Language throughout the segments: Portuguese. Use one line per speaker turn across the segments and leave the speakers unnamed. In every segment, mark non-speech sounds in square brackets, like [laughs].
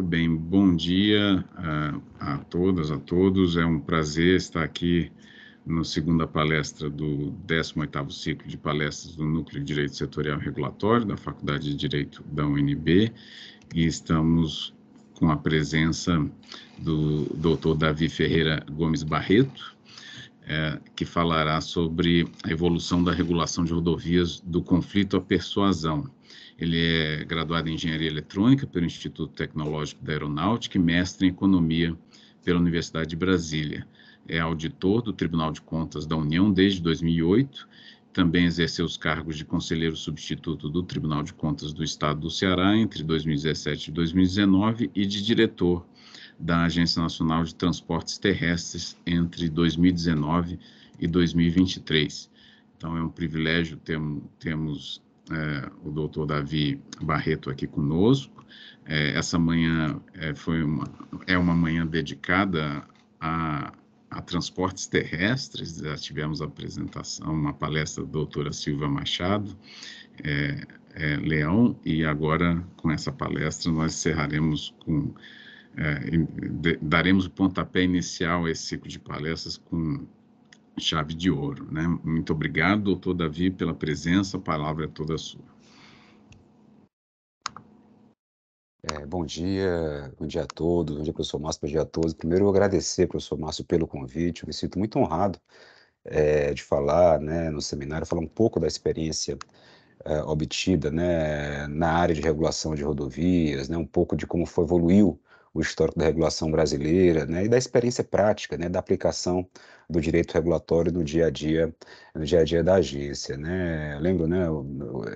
Muito bem, bom dia a, ah, a, todas, a todos.
É um prazer estar aqui na segunda palestra do 18º ciclo de palestras do Núcleo de Direito Setorial Regulatório da Faculdade de Direito da UNB e estamos com a presença do Dr. Davi Ferreira Gomes Barreto, é, que falará sobre a evolução da regulação de rodovias do conflito à persuasão. Ele é graduado em Engenharia Eletrônica pelo Instituto Tecnológico da Aeronáutica e mestre em Economia pela Universidade de Brasília. É auditor do Tribunal de Contas da União desde 2008. Também exerceu os cargos de conselheiro substituto do Tribunal de Contas do Estado do Ceará entre 2017 e 2019 e de diretor da Agência Nacional de Transportes Terrestres entre 2019 e 2023. Então, é um privilégio termos é, o doutor Davi Barreto aqui conosco. É, essa manhã é, foi uma, é uma manhã dedicada a, a transportes terrestres. Já tivemos a apresentação, uma palestra da doutora Silva Machado é, é, Leão, e agora, com essa palestra, nós encerraremos com. É, daremos o pontapé inicial a esse ciclo de palestras com chave de ouro. Né? Muito obrigado, doutor Davi, pela presença, a palavra é toda sua.
É, bom dia, bom dia a todos, bom dia, professor Márcio, bom dia a todos. Primeiro, eu agradecer, professor Márcio, pelo convite, eu me sinto muito honrado é, de falar né, no seminário, falar um pouco da experiência é, obtida né, na área de regulação de rodovias, né, um pouco de como foi, evoluiu o histórico da regulação brasileira, né, e da experiência prática, né, da aplicação do direito regulatório no dia a dia, no dia a dia da agência, né. lembro, né, eu,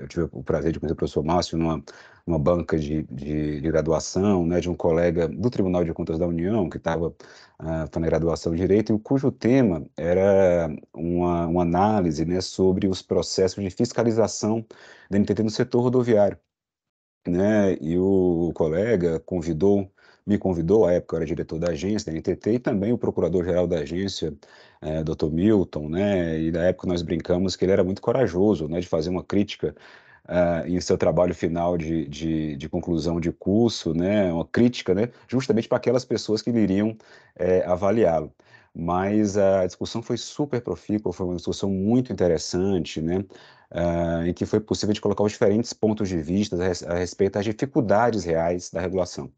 eu, tive o prazer de conhecer o professor Márcio numa, numa banca de, de, de, graduação, né, de um colega do Tribunal de Contas da União que estava ah, na graduação de direito e cujo tema era uma, uma análise, né, sobre os processos de fiscalização da MTT no setor rodoviário. Né, e o colega convidou me convidou, à época eu era diretor da agência, da NTT, e também o procurador-geral da agência, é, Dr. Milton, né? E da época nós brincamos que ele era muito corajoso, né, de fazer uma crítica uh, em seu trabalho final de, de, de, conclusão de curso, né, uma crítica, né, justamente para aquelas pessoas que iriam é, avaliá-lo. Mas a discussão foi super profícua, foi uma discussão muito interessante, né, uh, em que foi possível de colocar os diferentes pontos de vista a, a respeito das dificuldades reais da regulação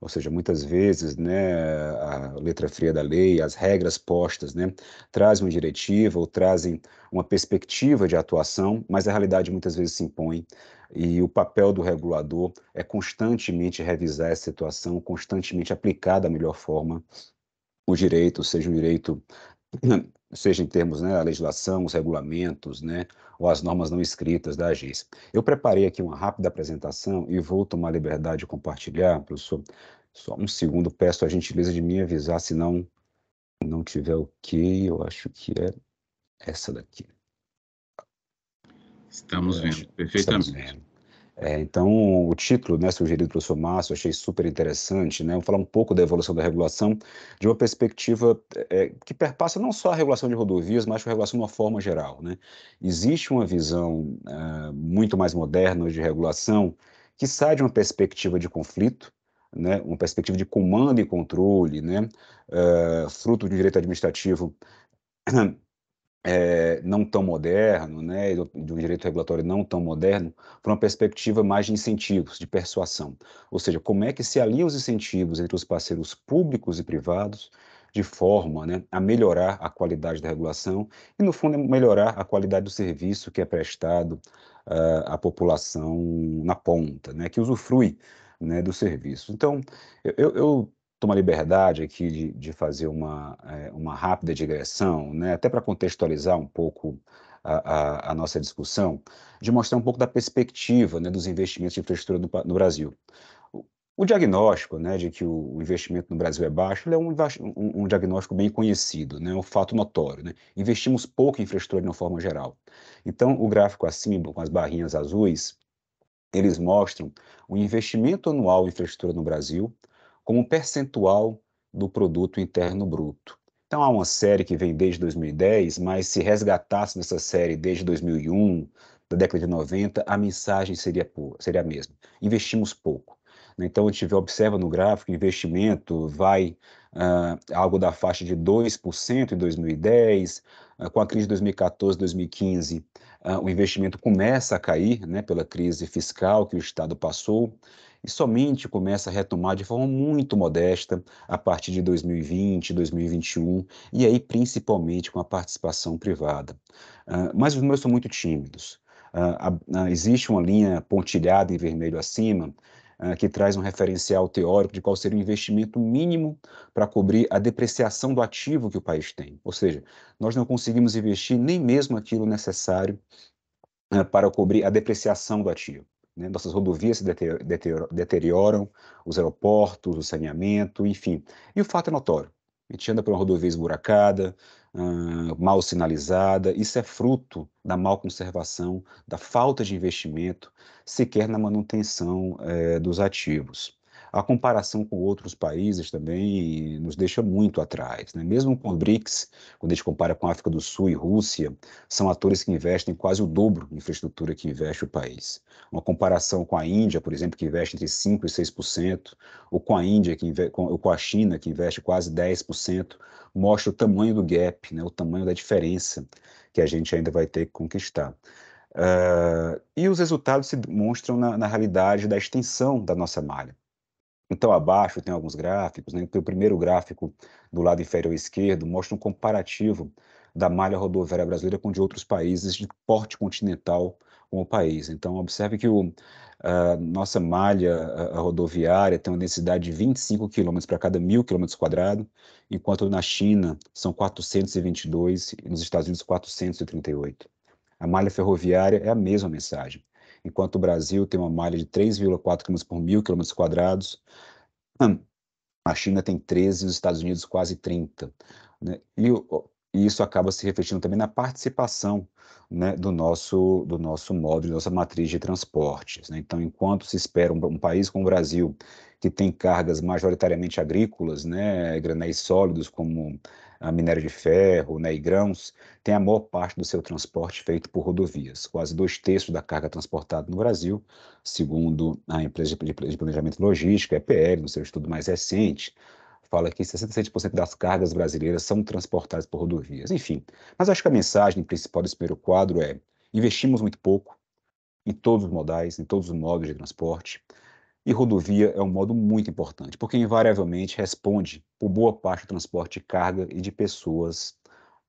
ou seja, muitas vezes né, a letra fria da lei, as regras postas, né, trazem uma diretiva ou trazem uma perspectiva de atuação, mas a realidade muitas vezes se impõe e o papel do regulador é constantemente revisar essa situação, constantemente aplicar da melhor forma o direito, seja um direito [clears throat] seja em termos né, a legislação, os regulamentos, né, ou as normas não escritas da agência. Eu preparei aqui uma rápida apresentação e vou tomar liberdade de compartilhar, professor. Só um segundo, peço a gentileza de me avisar se não não tiver o okay, que, eu acho que é essa daqui.
Estamos vendo, perfeitamente. Estamos vendo.
É, então, o título né, sugerido pelo professor Márcio, achei super interessante. Né? Vou falar um pouco da evolução da regulação de uma perspectiva é, que perpassa não só a regulação de rodovias, mas a regulação de uma forma geral. Né? Existe uma visão é, muito mais moderna de regulação que sai de uma perspectiva de conflito, né, uma perspectiva de comando e controle, né, é, fruto de direito administrativo [clears throat] é, não tão moderno, né, de um direito regulatório não tão moderno, para uma perspectiva mais de incentivos, de persuasão. Ou seja, como é que se alia os incentivos entre os parceiros públicos e privados de forma né, a melhorar a qualidade da regulação e, no fundo, melhorar a qualidade do serviço que é prestado uh, à população na ponta, né, que usufrui né, do serviço. Então, eu, eu tomo a liberdade aqui de, de fazer uma, é, uma rápida digressão, né, até para contextualizar um pouco a, a, a, nossa discussão, de mostrar um pouco da perspectiva né, dos investimentos de infraestrutura no, no Brasil. O, o diagnóstico né, de que o, o, investimento no Brasil é baixo é um, um, um, diagnóstico bem conhecido, né, é um fato notório. Né? Investimos pouco em infraestrutura de uma forma geral. Então, o gráfico acima, com as barrinhas azuis, eles mostram o investimento anual em infraestrutura no Brasil como percentual do produto interno bruto. Então há uma série que vem desde 2010, mas se resgatasse nessa série desde 2001, da década de 90, a mensagem seria, seria a mesma. Investimos pouco. Né? Então, a gente observa no gráfico, investimento vai uh, algo da faixa de 2% em 2010, uh, ah, com a crise de 2014, 2015, uh, o investimento começa a cair né, pela crise fiscal que o Estado passou, e somente começa a retomar de forma muito modesta a partir de 2020, 2021 e aí principalmente com a participação privada. Uh, mas os meus são muito tímidos. Uh, uh, existe uma linha pontilhada em vermelho acima ah, que traz um referencial teórico de qual seria o investimento mínimo para cobrir a depreciação do ativo que o país tem. Ou seja, nós não conseguimos investir nem mesmo aquilo necessário para cobrir a depreciação do ativo. Né? Nossas rodovias se deterioram, os aeroportos, o saneamento, enfim. E o fato é notório. A gente anda por uma rodovia esburacada, hum, mal sinalizada. Isso é fruto da mal conservação, da falta de investimento, sequer na manutenção é, dos ativos a comparação com outros países também nos deixa muito atrás. Né? Mesmo com o BRICS, quando a gente compara com a África do Sul e Rússia, são atores que investem quase o dobro em infraestrutura que investe o país. Uma comparação com a Índia, por exemplo, que investe entre 5% e 6%, ou com a Índia, que ou com a China, que investe quase 10%, mostra o tamanho do gap, né? o tamanho da diferença que a gente ainda vai ter que conquistar. Uh, e os resultados se demonstram na, na realidade da extensão da nossa malha. Então, abaixo tem alguns gráficos. Né? Então, o primeiro gráfico do lado inferior esquerdo mostra um comparativo da malha rodoviária brasileira com de outros países de porte continental com o país. Então, observe que o, a nossa malha a rodoviária tem uma densidade de 25 km para cada mil km quadrado, enquanto na China são 422 e nos Estados Unidos 438. A malha ferroviária é a mesma mensagem enquanto o Brasil tem uma malha de 3,4 km por mil quilômetros quadrados, hum, a China tem 13 e os Estados Unidos quase 30. Né? E, e, isso acaba se refletindo também na participação né, do, nosso, do nosso módulo, da nossa matriz de transportes. Né? Então, enquanto se espera um, um país como o Brasil que tem cargas majoritariamente agrícolas, né, granéis sólidos como a ah, minério de ferro né, e grãos, tem a maior parte do seu transporte feito por rodovias. Quase dois terços da carga transportada no Brasil, segundo a empresa de planejamento logístico, EPL, no seu estudo mais recente, fala que 67% das cargas brasileiras são transportadas por rodovias. Enfim, mas acho que a mensagem principal desse primeiro quadro é investimos muito pouco em todos os modais, em todos os modos de transporte, e rodovia é um modo muito importante, porque invariavelmente responde por boa parte do transporte de carga e de pessoas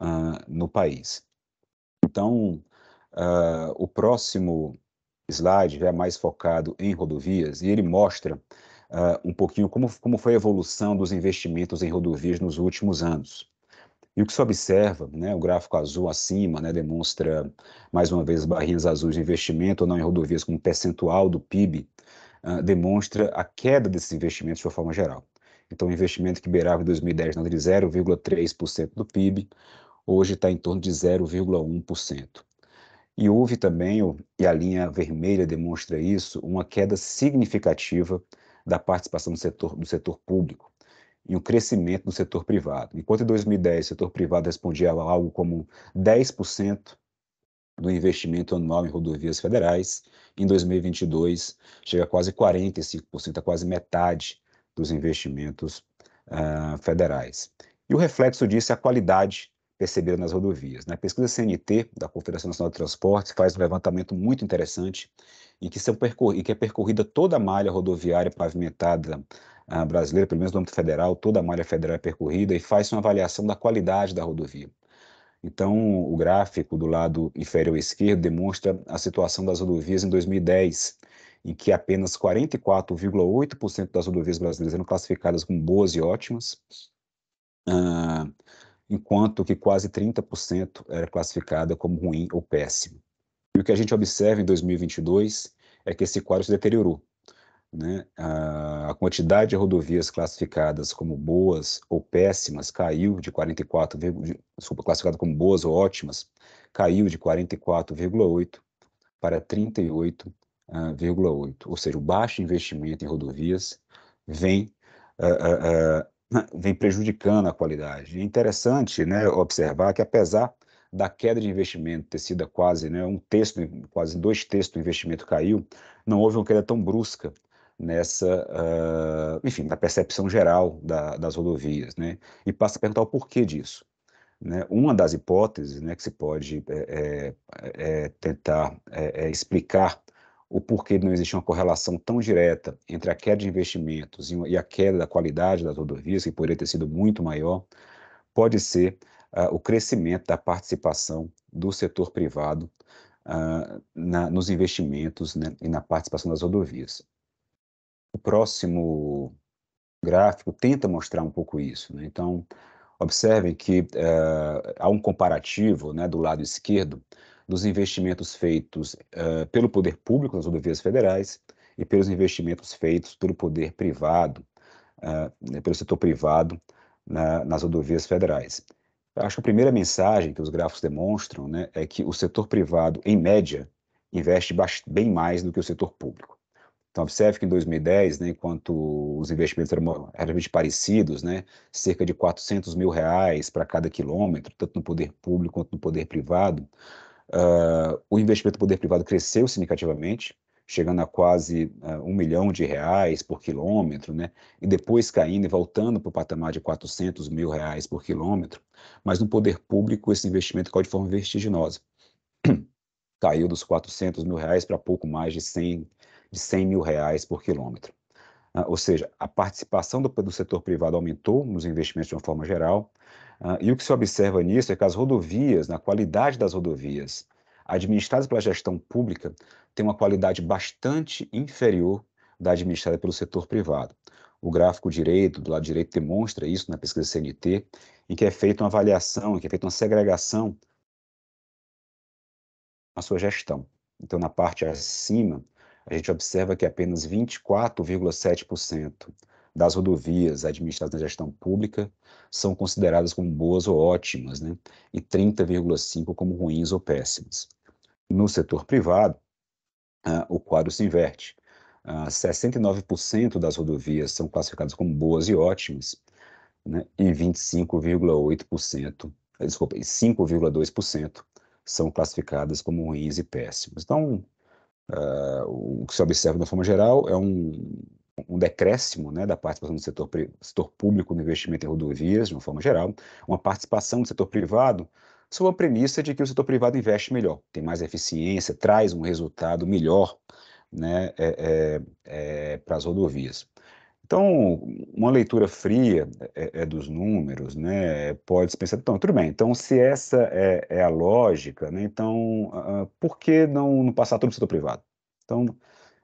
uh, no país. Então, uh, o próximo slide é mais focado em rodovias e ele mostra uh, um pouquinho como, como foi a evolução dos investimentos em rodovias nos últimos anos. E o que se observa, né, o gráfico azul acima né, demonstra, mais uma vez, barrinhas azuis de investimento ou não em rodovias como percentual do PIB ah, demonstra a queda desses investimentos de uma forma geral. Então, o investimento que beirava em 2010 na de 0,3% do PIB, hoje está em torno de 0,1%. E houve também, e a linha vermelha demonstra isso, uma queda significativa da participação do setor, do setor público e um crescimento do setor privado. Enquanto em 2010 o setor privado respondia a algo como 10% do investimento anual em rodovias federais. Em 2022, chega a quase 45%, a tá quase metade dos investimentos uh, federais. E o reflexo disso é a qualidade percebida nas rodovias. Na né? pesquisa CNT, da Confederação Nacional de Transportes, faz um levantamento muito interessante em que, são percor em que é percorrida toda a malha rodoviária pavimentada uh, brasileira, pelo menos no âmbito federal, toda a malha federal é percorrida e faz uma avaliação da qualidade da rodovia. Então, o gráfico do lado inferior esquerdo demonstra a situação das rodovias em 2010, em que apenas 44,8% das rodovias brasileiras eram classificadas como boas e ótimas, ah, enquanto que quase 30% era classificada como ruim ou péssimo. E o que a gente observa em 2022 é que esse quadro se deteriorou né, a quantidade de rodovias classificadas como boas ou péssimas caiu de 44, desculpa, classificada como boas ou ótimas, caiu de 44,8 para 38,8. Ah, ou seja, o baixo investimento em rodovias vem, uh, uh, [coughs] vem prejudicando a qualidade. É interessante né, observar que, apesar da queda de investimento ter sido quase né, um terço, quase dois terços do investimento caiu, não houve uma queda tão brusca nessa, uh, enfim, na percepção geral da, das rodovias, né? E passa a perguntar o porquê disso. Né? Uma das hipóteses né, que se pode é, é, é tentar é, é, explicar o porquê não existe uma correlação tão direta entre a queda de investimentos e, a queda da qualidade das rodovias, que poderia ter sido muito maior, pode ser uh, o crescimento da participação do setor privado uh, na, nos investimentos né, e na participação das rodovias. O próximo gráfico tenta mostrar um pouco isso. Né? Então, observem que uh, há um comparativo né, do lado esquerdo dos investimentos feitos uh, pelo poder público nas rodovias federais e pelos investimentos feitos pelo poder privado, uh, pelo setor privado na, nas rodovias federais. Eu acho que a primeira mensagem que os gráficos demonstram né, é que o setor privado, em média, investe bem mais do que o setor público. Então, observe que em 2010, né, enquanto os investimentos eram realmente parecidos, né, cerca de 400 mil reais para cada quilômetro, tanto no poder público quanto no poder privado, uh, o investimento no poder privado cresceu significativamente, chegando a quase uh, um milhão de reais por quilômetro, né? e depois caindo e voltando para o patamar de 400 mil reais por quilômetro, mas no poder público esse investimento caiu de forma vertiginosa. [clears throat] caiu dos 400 mil reais para pouco mais de 100 de 100 mil reais por quilômetro. Ah, ou seja, a participação do, do, setor privado aumentou nos investimentos de uma forma geral, ah, e o que se observa nisso é que as rodovias, na qualidade das rodovias, administradas pela gestão pública, tem uma qualidade bastante inferior da administrada pelo setor privado. O gráfico direito, do lado direito, demonstra isso na pesquisa CNT, em que é feita uma avaliação, em que é feita uma segregação na sua gestão. Então, na parte acima, a gente observa que apenas 24,7% das rodovias administradas na gestão pública são consideradas como boas ou ótimas, né? e 30,5% como ruins ou péssimas. No setor privado, uh, o quadro se inverte. Uh, ah, 69% das rodovias são classificadas como boas e ótimas, né? e 25,8%, desculpa, 5,2% são classificadas como ruins e péssimas. Então, Uh, o que se observa de uma forma geral é um, um decréscimo né, da participação do setor, setor público no investimento em rodovias, de uma forma geral, uma participação do setor privado sob a premissa de que o setor privado investe melhor, tem mais eficiência, traz um resultado melhor né, é, é, é, para as rodovias. Então, uma leitura fria é, é dos números, né? Pode pensar, então, tudo bem. Então, se essa é, é a lógica, né? Então, uh, por que não, não passar tudo para o setor privado? Então,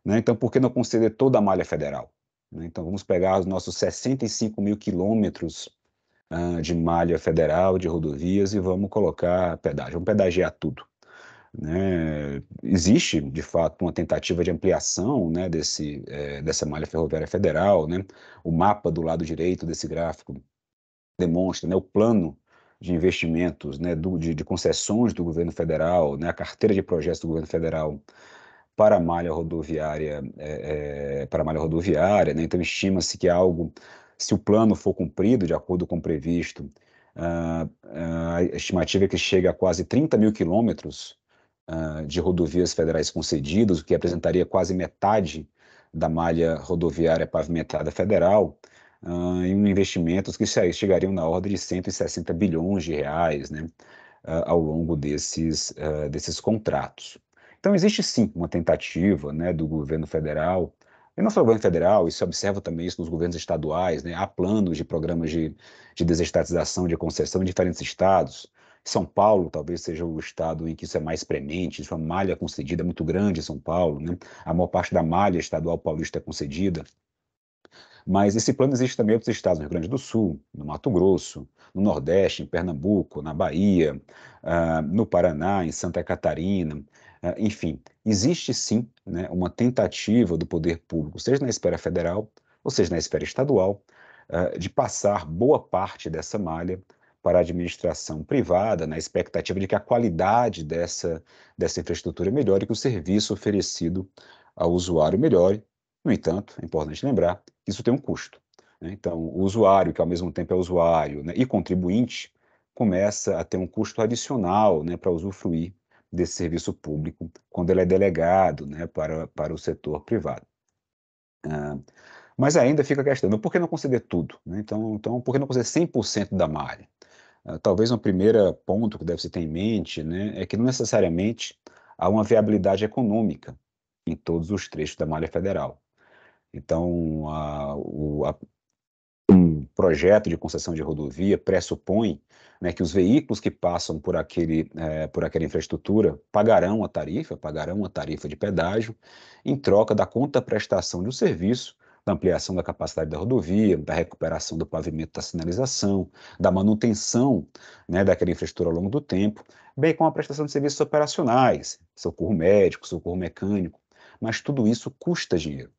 né? Então, por que não conceder toda a malha federal? Né? Então, vamos pegar os nossos 65 mil quilômetros uh, de malha federal, de rodovias, e vamos colocar pedágio. Vamos pedagiar tudo. Né? Existe, de fato, uma tentativa de ampliação né, desse, é, dessa malha ferroviária federal. Né? O mapa do lado direito desse gráfico demonstra né, o plano de investimentos, né, do, de, de, concessões do governo federal, né, a carteira de projetos do governo federal para a malha rodoviária, é, é, para a malha rodoviária, né? então estima-se que algo, se o plano for cumprido de acordo com o previsto, a, ah, ah, a estimativa é que chega a quase 30 mil quilômetros ah, de rodovias federais concedidas, o que apresentaria quase metade da malha rodoviária pavimentada federal, uh, em investimentos que chegariam na ordem de 160 bilhões de reais né, uh, ao longo desses, desses contratos. Então, existe sim uma tentativa né, do governo federal e não só o governo federal, isso observa também isso nos governos estaduais, né? há planos de programas de, de desestatização, de concessão em diferentes estados, são Paulo talvez seja o estado em que isso é mais premente, sua malha concedida é muito grande em São Paulo, né? a maior parte da malha estadual paulista é concedida. Mas esse plano existe também em outros estados, no Rio Grande do Sul, no Mato Grosso, no Nordeste, em Pernambuco, na Bahia, uh, no Paraná, em Santa Catarina, uh, enfim. Existe sim né, uma tentativa do poder público, seja na esfera federal, ou seja na esfera estadual, uh, de passar boa parte dessa malha para a administração privada, na expectativa de que a qualidade dessa, dessa infraestrutura melhore, e que o serviço oferecido ao usuário melhore. No entanto, é importante lembrar que isso tem um custo. Né? Então, o usuário, que ao mesmo tempo é usuário né, e contribuinte, começa a ter um custo adicional né, para usufruir desse serviço público quando ele é delegado né, para, para o setor privado. Ah, mas ainda fica a questão, por que não conceder tudo? Né? Então, então, por que não conceder 100% da malha? Ah, talvez um primeiro ponto que deve se ter em mente né, é que não necessariamente há uma viabilidade econômica em todos os trechos da malha federal. Então, a, o, a, um projeto de concessão de rodovia pressupõe né, que os veículos que passam por, aquele, é, por aquela infraestrutura pagarão a tarifa, pagarão a tarifa de pedágio, em troca da contraprestação de um serviço da ampliação da capacidade da rodovia, da recuperação do pavimento da sinalização, da manutenção né, daquela infraestrutura ao longo do tempo, bem como a prestação de serviços operacionais, socorro médico, socorro mecânico, mas tudo isso custa dinheiro.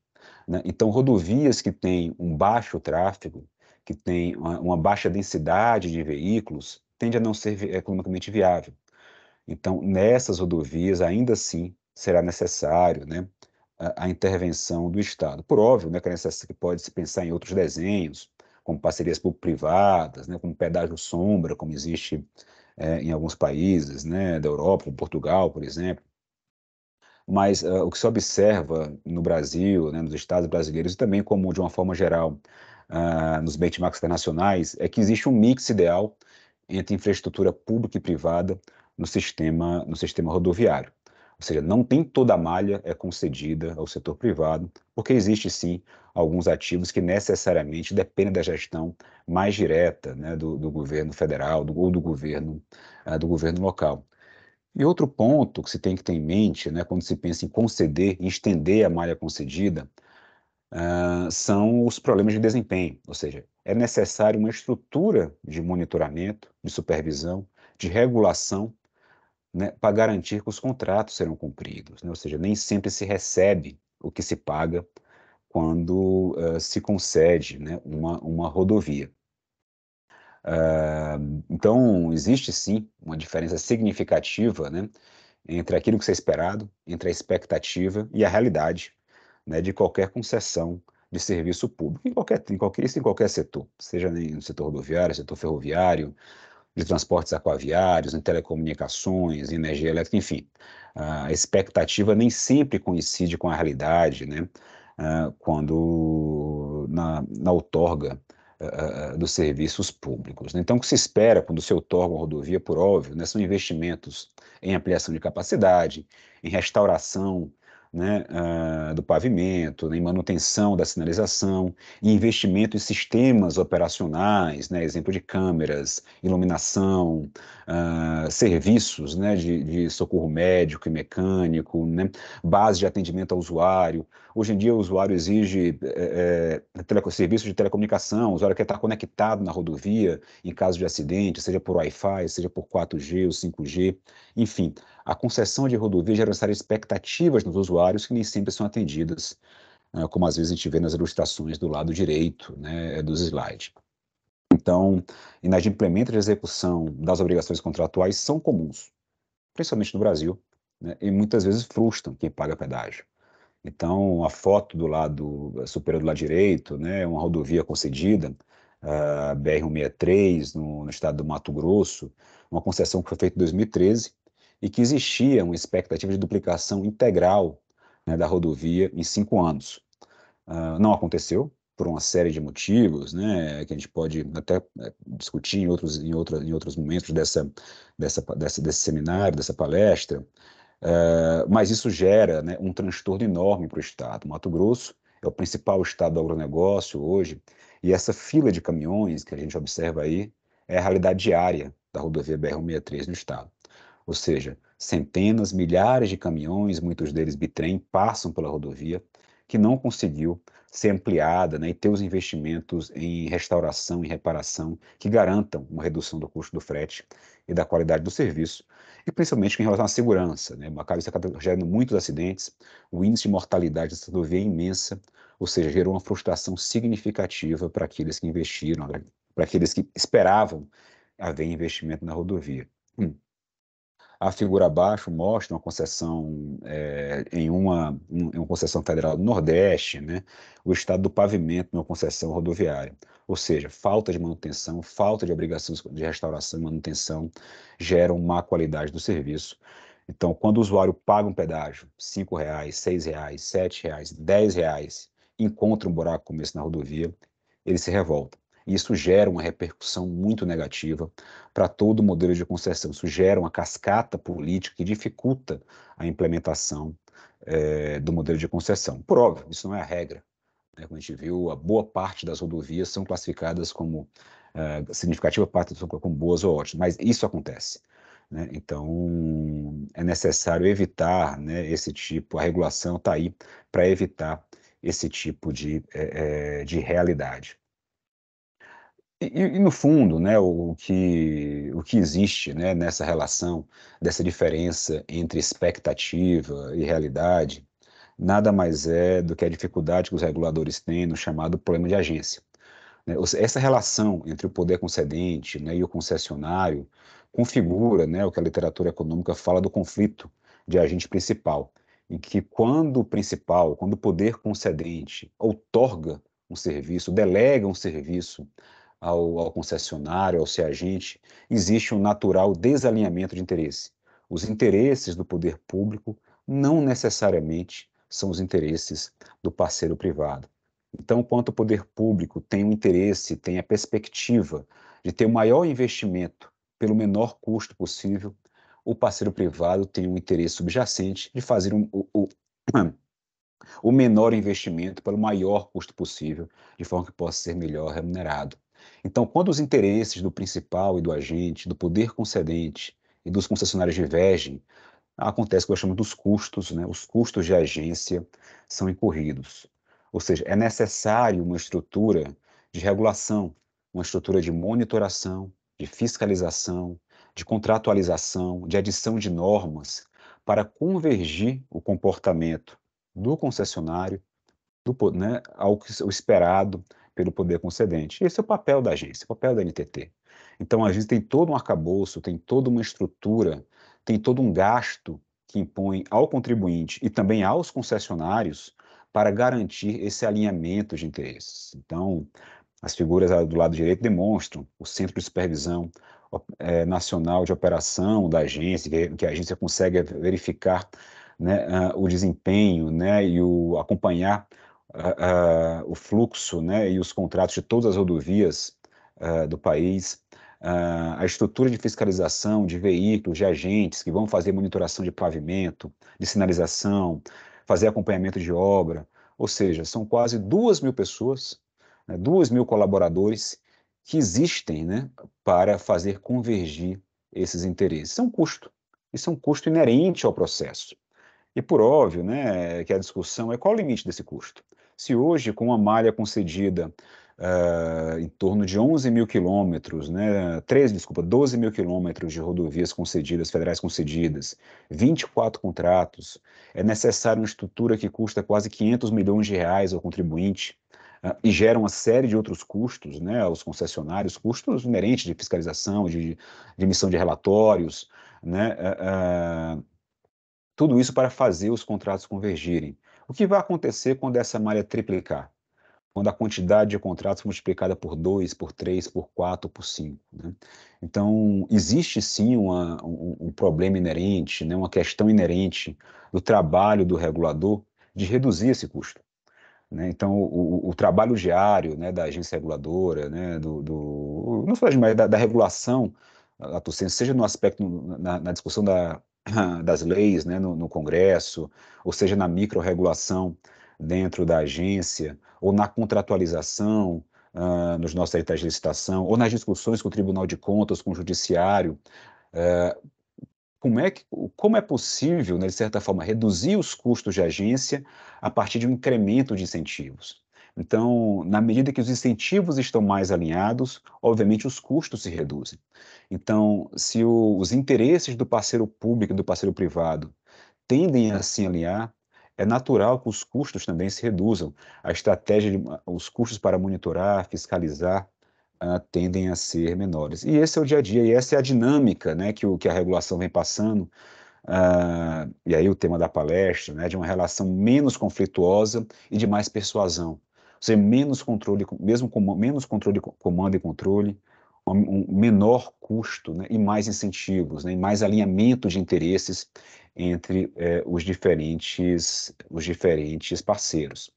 Né? Então, rodovias que têm um baixo tráfego, que têm uma, uma baixa densidade de veículos, tende a não ser economicamente viável. Então, nessas rodovias, ainda assim, será necessário né, a, intervenção do Estado. Por óbvio, né, é que pode se pensar em outros desenhos, como parcerias público-privadas, né, como pedágio sombra, como existe é, em alguns países né, da Europa, como Portugal, por exemplo. Mas uh, o que se observa no Brasil, né, nos estados brasileiros e também como de uma forma geral uh, nos benchmarks internacionais, é que existe um mix ideal entre infraestrutura pública e privada no sistema, no sistema rodoviário. Ou seja, não tem toda a malha é concedida ao setor privado, porque existe sim alguns ativos que necessariamente dependem da gestão mais direta né, do, do, governo federal do, ou do governo, uh, do governo local. E outro ponto que se tem que ter em mente, né, quando se pensa em conceder, em estender a malha concedida, uh, são os problemas de desempenho, ou seja, é necessário uma estrutura de monitoramento, de supervisão, de regulação né, para garantir que os contratos serão cumpridos. Né? Ou seja, nem sempre se recebe o que se paga quando uh, se concede né, uma, uma rodovia. Uh, então, existe sim uma diferença significativa né, entre aquilo que se é esperado, entre a expectativa e a realidade né, de qualquer concessão de serviço público, em qualquer, em qualquer, isso em qualquer setor, seja no setor rodoviário, setor ferroviário, de transportes aquaviários, em telecomunicações, em energia elétrica, enfim. A expectativa nem sempre coincide com a realidade, né? Ah, quando na, na outorga ah, ah, dos serviços públicos. Né? Então, o que se espera quando se otorga uma rodovia, por óbvio, né, são investimentos em ampliação de capacidade, em restauração né, uh, do pavimento, né, em manutenção da sinalização, e investimento em sistemas operacionais, né, exemplo de câmeras, iluminação, uh, serviços né, de, de, socorro médico e mecânico, né, base de atendimento ao usuário. Hoje em dia o usuário exige é, é, serviço de telecomunicação, o usuário quer estar conectado na rodovia em caso de acidente, seja por Wi-Fi, seja por 4G ou 5G, enfim, a concessão de rodovias gera expectativas nos usuários que nem sempre são atendidas, né, como às vezes a gente vê nas ilustrações do lado direito né, é, dos slides. Então, inadimplemento de execução das obrigações contratuais são comuns, principalmente no Brasil, né, e muitas vezes frustram quem paga pedágio. Então, a foto do lado eh, superior do lado direito, né, uma rodovia concedida, a ah, BR-163, no, no, estado do Mato Grosso, uma concessão que foi feita em 2013, e que existia uma expectativa de duplicação integral né, da rodovia em cinco anos. Uh, não aconteceu, por uma série de motivos, né, que a gente pode até é, discutir em outros, em outra, em outros momentos dessa, dessa, dessa desse seminário, dessa palestra, uh, mas isso gera né, um transtorno enorme para o Estado. Mato Grosso é o principal estado do agronegócio hoje, e essa fila de caminhões que a gente observa aí é a realidade diária da rodovia BR-163 no Estado ou seja, centenas, milhares de caminhões, muitos deles bitrem, passam pela rodovia, que não conseguiu ser ampliada né, e ter os investimentos em restauração e reparação que garantam uma redução do custo do frete e da qualidade do serviço, e principalmente em relação à segurança. Né? Macau está gerando muitos acidentes, o índice de mortalidade dessa rodovia é imensa, ou seja, gerou uma frustração significativa para aqueles que investiram, né, para aqueles que esperavam haver investimento na rodovia. Hum. A figura abaixo mostra uma concessão é, em uma, um, uma concessão federal do Nordeste, né? o estado do pavimento numa concessão rodoviária. Ou seja, falta de manutenção, falta de obrigações de restauração e manutenção geram má qualidade do serviço. Então, quando o usuário paga um pedágio, R$ 5,00, R$ 6,00, R$ 7,00, R$ 10,00, encontra um buraco como esse na rodovia, ele se revolta. E isso gera uma repercussão muito negativa para todo o modelo de concessão. Isso gera uma cascata política que dificulta a implementação é, do modelo de concessão. Por óbvio, isso não é a regra. Né? Como a gente viu, a boa parte das rodovias são classificadas como é, significativa parte são como boas ou ótimas, mas isso acontece. Né? Então, é necessário evitar né, esse tipo, a regulação está aí para evitar esse tipo de, é, de realidade. E, e, no fundo, né, o, que, o que existe né, nessa relação, dessa diferença entre expectativa e realidade, nada mais é do que a dificuldade que os reguladores têm no chamado problema de agência. Né, essa relação entre o poder concedente né, e o concessionário configura né, o que a literatura econômica fala do conflito de agente principal, em que quando o principal, quando o poder concedente outorga um serviço, delega um serviço ao, ao concessionário, ao ser agente, existe um natural desalinhamento de interesse. Os interesses do poder público não necessariamente são os interesses do parceiro privado. Então, quanto o poder público tem o interesse, tem a perspectiva de ter o maior investimento pelo menor custo possível, o parceiro privado tem um interesse subjacente de fazer um, o, o, [clears throat] o menor investimento pelo maior custo possível, de forma que possa ser melhor remunerado. Então, quando os interesses do principal e do agente, do poder concedente e dos concessionários divergem, acontece o que eu chamo dos custos, né? os custos de agência são incorridos. Ou seja, é necessário uma estrutura de regulação, uma estrutura de monitoração, de fiscalização, de contratualização, de adição de normas para convergir o comportamento do concessionário do, né, ao, ao esperado pelo poder concedente. Esse é o papel da agência, o papel da NTT. Então, a agência tem todo um arcabouço, tem toda uma estrutura, tem todo um gasto que impõe ao contribuinte e também aos concessionários para garantir esse alinhamento de interesses. Então, as figuras do lado direito demonstram o Centro de Supervisão é, Nacional de Operação da agência, que, a agência consegue verificar né, uh, o desempenho né, e o acompanhar uh, o fluxo né, e os contratos de todas as rodovias uh, do país, uh, a estrutura de fiscalização de veículos, de agentes que vão fazer monitoração de pavimento, de sinalização, fazer acompanhamento de obra, ou seja, são quase duas mil pessoas, né, duas mil colaboradores que existem né, para fazer convergir esses interesses. Isso é um custo, isso é um custo inerente ao processo. E por óbvio, né, que a discussão é qual o limite desse custo. Se hoje, com a malha concedida Uh, em torno de 11 mil quilômetros, né, 13, desculpa, 12 mil quilômetros de rodovias concedidas, federais concedidas, 24 contratos, é necessário uma estrutura que custa quase 500 milhões de reais ao contribuinte, Uh, e gera uma série de outros custos, né, aos concessionários, custos inerentes de fiscalização, de, de emissão de relatórios, né, uh, uh, tudo isso para fazer os contratos convergirem. O que vai acontecer quando essa malha triplicar? Quando a quantidade de contratos multiplicada por 2, por 3, por 4, por 5. Né? Então, existe sim uma, um, um, problema inerente, né? uma questão inerente do trabalho do regulador de reduzir esse custo. Né? Então, o, o, trabalho diário né, da agência reguladora, né, do, do, não só da, da regulação a seja no aspecto, na, na discussão da [coughs] das leis né, no, no Congresso, ou seja, na microregulação dentro da agência, ou na contratualização uh, nos nossos editais de licitação, ou nas discussões com o Tribunal de Contas, com o Judiciário. Uh, como é, que, como é possível, né, de certa forma, reduzir os custos de agência a partir de um incremento de incentivos? Então, na medida que os incentivos estão mais alinhados, obviamente os custos se reduzem. Então, se o, os interesses do parceiro público e do parceiro privado tendem a se alinhar, é natural que os custos também se reduzam. A estratégia, de, os custos para monitorar, fiscalizar, uh, tendem a ser menores. E esse é o dia a dia, e essa é a dinâmica né, que, o, que a regulação vem passando, uh, e aí o tema da palestra, né, de uma relação menos conflituosa e de mais persuasão seja, menos controle, mesmo com menos controle, comando e controle, um menor custo né, e mais incentivos, né, e mais alinhamento de interesses entre eh, os, diferentes, os diferentes parceiros.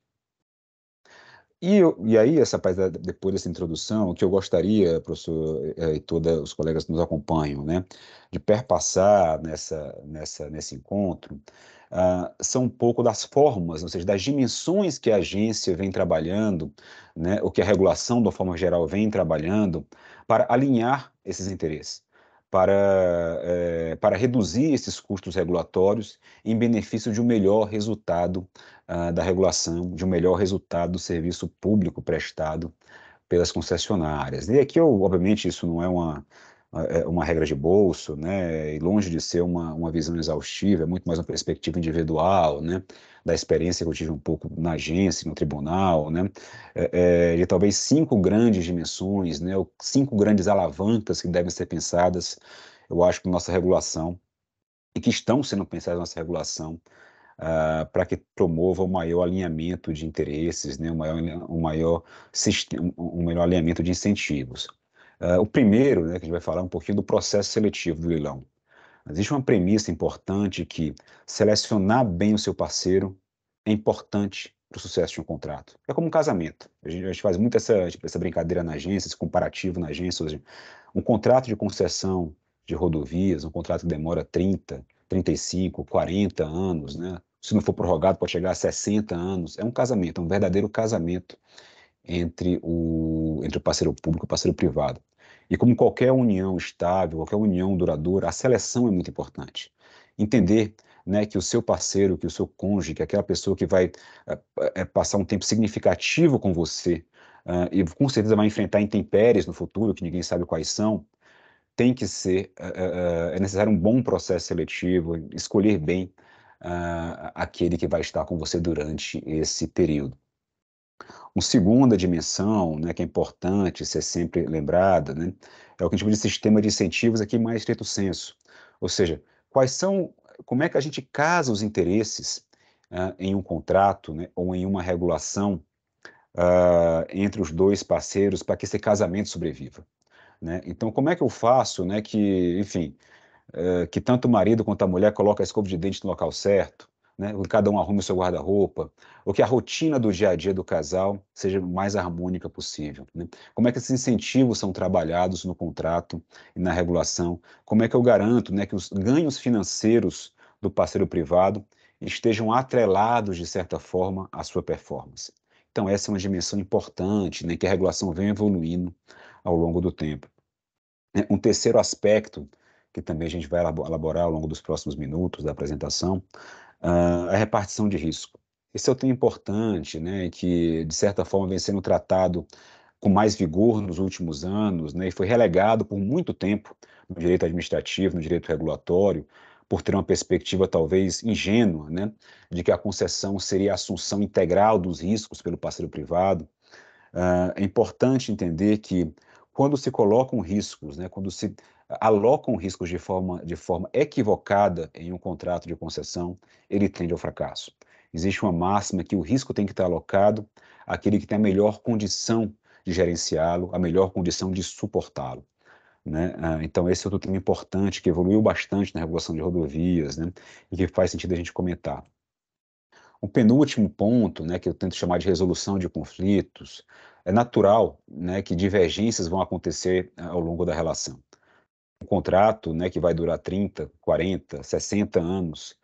E, eu, e aí, essa depois dessa introdução, o que eu gostaria, professor, é, e todos os colegas que nos acompanham, né, de perpassar nessa, nessa, nesse encontro, uh, são um pouco das formas, ou seja, das dimensões que a agência vem trabalhando, né, ou que a regulação, de uma forma geral, vem trabalhando, para alinhar esses interesses, para, é, para reduzir esses custos regulatórios em benefício de um melhor resultado uh, da regulação, de um melhor resultado do serviço público prestado pelas concessionárias. E aqui, eu, obviamente, isso não é uma é, é uma regra de bolso, né? E longe de ser uma, uma visão exaustiva, é muito mais uma perspectiva individual, né? Da experiência que eu tive um pouco na agência, no tribunal, né? É, é, de talvez cinco grandes dimensões, né? Ou cinco grandes alavancas que devem ser pensadas, eu acho, na nossa regulação e que estão sendo pensadas na nossa regulação Uh, para que promova o um maior alinhamento de interesses, né, um maior, um maior um melhor alinhamento de incentivos. Uh, o primeiro, né, que a gente vai falar um pouquinho do processo seletivo do leilão. Existe uma premissa importante que selecionar bem o seu parceiro é importante para o sucesso de um contrato. É como um casamento. A gente, a gente faz muito essa, essa brincadeira na agência, esse comparativo na agência. Seja, um contrato de concessão de rodovias, um contrato que demora 30, 35, 40 anos, né? se não for prorrogado, pode chegar a 60 anos. É um casamento, é um verdadeiro casamento entre o, entre o parceiro público e o parceiro privado. E como qualquer união estável, qualquer união duradoura, a seleção é muito importante. Entender né, que o seu parceiro, que o seu cônjuge, aquela pessoa que vai é, passar um tempo significativo com você uh, e com certeza vai enfrentar intempéries no futuro, que ninguém sabe quais são, tem que ser, uh, uh, é necessário um bom processo seletivo, escolher bem ah, aquele que vai estar com você durante esse período. Uma segunda dimensão, né, que é importante ser sempre lembrada, né, é o que a gente chama de sistema de incentivos aqui mais estreito senso. Ou seja, quais são, como é que a gente casa os interesses uh, em um contrato né, ou em uma regulação uh, entre os dois parceiros para que esse casamento sobreviva? Né? Então, como é que eu faço né, que, enfim, uh, que tanto o marido quanto a mulher coloca a escova de dente no local certo? né? que cada um arrume o seu guarda-roupa, ou que a rotina do dia a dia do casal seja o mais harmônica possível. Né? Como é que esses incentivos são trabalhados no contrato e na regulação? Como é que eu garanto né, que os ganhos financeiros do parceiro privado estejam atrelados, de certa forma, à sua performance? Então, essa é uma dimensão importante né, que a regulação vem evoluindo ao longo do tempo. É, um terceiro aspecto, que também a gente vai elaborar ao longo dos próximos minutos da apresentação, Uh, a repartição de risco. Esse é o tema importante, né, que de certa forma vem sendo tratado com mais vigor nos últimos anos, né, e foi relegado por muito tempo no direito administrativo, no direito regulatório, por ter uma perspectiva talvez ingênua, né, de que a concessão seria a assunção integral dos riscos pelo parceiro privado. Uh, é importante entender que quando se colocam riscos, né, quando se alocam riscos de forma, de forma equivocada em um contrato de concessão, ele tende ao fracasso. Existe uma máxima que o risco tem que estar alocado àquele que tem a melhor condição de gerenciá-lo, a melhor condição de suportá-lo. Né? Ah, então, esse é outro tema importante que evoluiu bastante na regulação de rodovias né? e que faz sentido a gente comentar. O penúltimo ponto, né, que eu tento chamar de resolução de conflitos, é natural né, que divergências vão acontecer ah, ao longo da relação um contrato né, que vai durar 30, 40, 60 anos,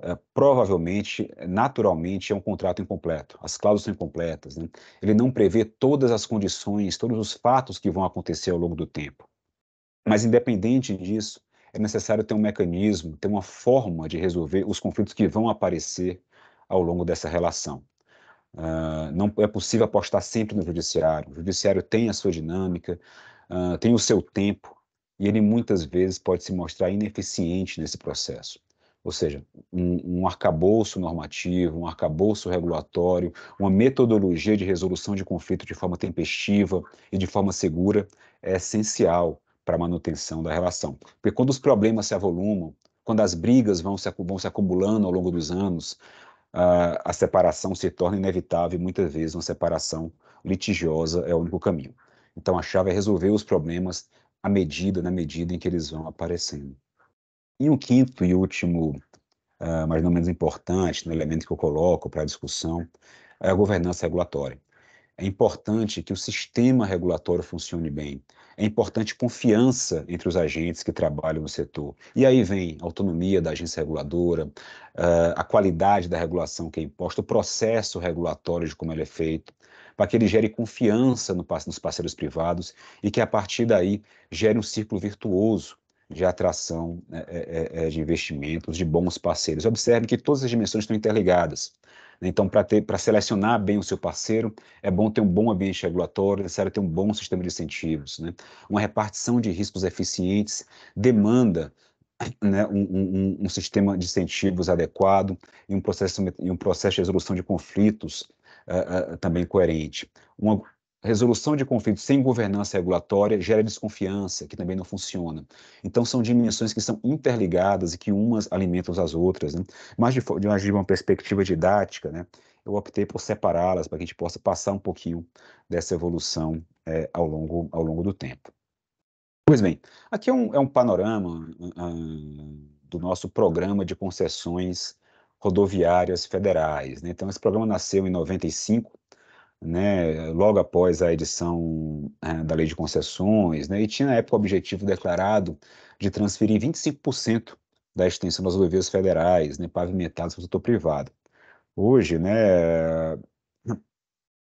eh, provavelmente, naturalmente, é um contrato incompleto. As cláusulas são incompletas. Né? Ele não prevê todas as condições, todos os fatos que vão acontecer ao longo do tempo. Mas, independente disso, é necessário ter um mecanismo, ter uma forma de resolver os conflitos que vão aparecer ao longo dessa relação. Uh, não é possível apostar sempre no judiciário. O judiciário tem a sua dinâmica, uh, tem o seu tempo, e ele muitas vezes pode se mostrar ineficiente nesse processo. Ou seja, um, um arcabouço normativo, um arcabouço regulatório, uma metodologia de resolução de conflito de forma tempestiva e de forma segura é essencial para a manutenção da relação. Porque quando os problemas se avolumam, quando as brigas vão se, vão se acumulando ao longo dos anos, uh, a separação se torna inevitável e muitas vezes uma separação litigiosa é o único caminho. Então a chave é resolver os problemas à medida, na medida em que eles vão aparecendo. E um quinto e último, uh, mas não menos importante, no né, elemento que eu coloco para a discussão, é a governança regulatória. É importante que o sistema regulatório funcione bem. É importante confiança entre os agentes que trabalham no setor. E aí vem a autonomia da agência reguladora, ah, a qualidade da regulação que é imposta, o processo regulatório de como ele é feito, para que ele gere confiança no, nos parceiros privados e que, a partir daí, gere um círculo virtuoso de atração é, é, é, é de investimentos, de bons parceiros. Observe que todas as dimensões estão interligadas. Né? Então, para selecionar bem o seu parceiro, é bom ter um bom ambiente regulatório, é necessário ter um bom sistema de incentivos. Né? Uma repartição de riscos eficientes demanda né, um, um, um, sistema de incentivos adequado e um processo, e um processo de resolução de conflitos também coerente. Uma resolução de conflitos sem governança regulatória gera desconfiança, que também não funciona. Então, são dimensões que são interligadas e que umas alimentam as outras. Né? Mas, de, de uma perspectiva didática, né? eu optei por separá-las para que a gente possa passar um pouquinho dessa evolução é, ao, longo, ao longo do tempo. Pois bem, aqui é um, é um panorama ah, do nosso programa de concessões rodoviárias federais. Né? Então, esse programa nasceu em 95, né, logo após a edição é, da Lei de Concessões, né, e tinha na época o objetivo declarado de transferir 25% da extensão das rodovias federais né, pavimentadas para o setor privado. Hoje, né,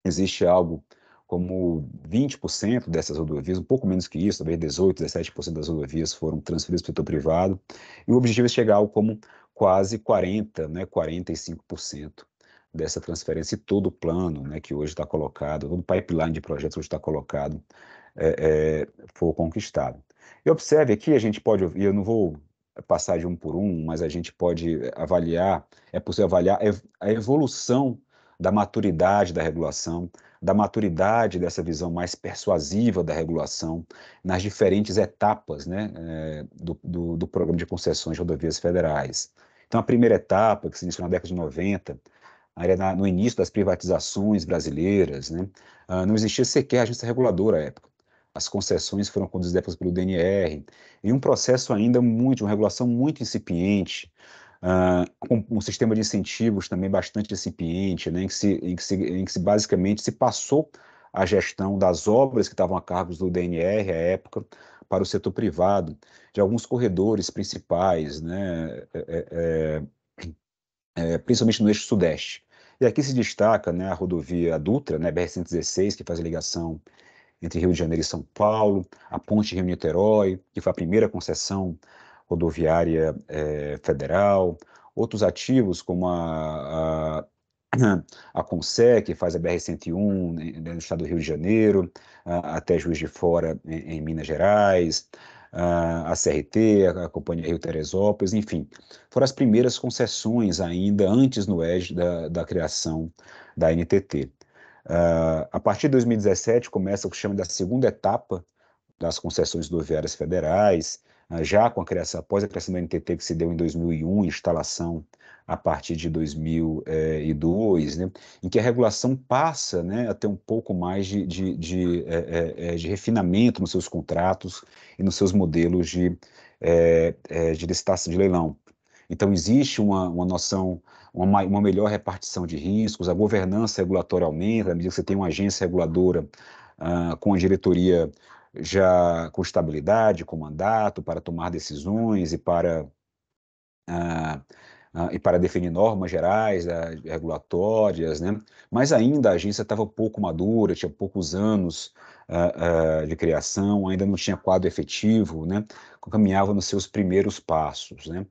existe algo como 20% dessas rodovias, um pouco menos que isso, talvez 18%, 17% das rodovias foram transferidas para o setor privado, e o objetivo é chegar ao como quase 40%, né, 45% dessa transferência e todo o plano né, que hoje está colocado, todo o pipeline de projetos hoje está colocado, é, é, for conquistado. E observe aqui, a gente pode ouvir, eu não vou passar de um por um, mas a gente pode avaliar, é possível avaliar a evolução da maturidade da regulação, da maturidade dessa visão mais persuasiva da regulação nas diferentes etapas né, é, do, do, do programa de concessões de rodovias federais. Então, a primeira etapa, que se iniciou na década de 90, era no início das privatizações brasileiras, né? Ah, não existia sequer agência reguladora à época. As concessões foram conduzidas pelo DNR, em um processo ainda muito, uma regulação muito incipiente, ah, com uh, um, um sistema de incentivos também bastante incipiente, né? em, que se, em, que se, em que se basicamente se passou a gestão das obras que estavam a cargo do DNR à época para o setor privado de alguns corredores principais, né, é é, é, é, principalmente no eixo sudeste. E aqui se destaca né, a rodovia Dutra, né, BR-116, que faz a ligação entre Rio de Janeiro e São Paulo, a ponte Rio-Niterói, que foi a primeira concessão rodoviária é, federal, outros ativos como a, a [clears throat] a Consec, faz a BR-101 né, né, no estado do Rio de Janeiro, até Juiz de Fora, em, em Minas Gerais, a CRT, a, a Companhia Rio Teresópolis, enfim, foram as primeiras concessões ainda antes no EG da, da criação da NTT. Uh, a partir de 2017 começa o que chama da segunda etapa das concessões rodoviárias federais, uh, já com a criação, após a criação da NTT que se deu em 2001, instalação a partir de 2002, eh, né, em que a regulação passa né, a ter um pouco mais de, de, de, é, é, de refinamento nos seus contratos e nos seus modelos de, é, de licitação de leilão. Então, existe uma, uma noção, uma, uma melhor repartição de riscos, a governança regulatória aumenta, à medida que você tem uma agência reguladora uh, com a diretoria já com estabilidade, com mandato para tomar decisões e para uh, ah, e para definir normas gerais, regulatórias, né? mas ainda a agência estava pouco madura, tinha poucos anos ah, ah, de criação, ainda não tinha quadro efetivo, né? caminhava nos seus primeiros passos. Né?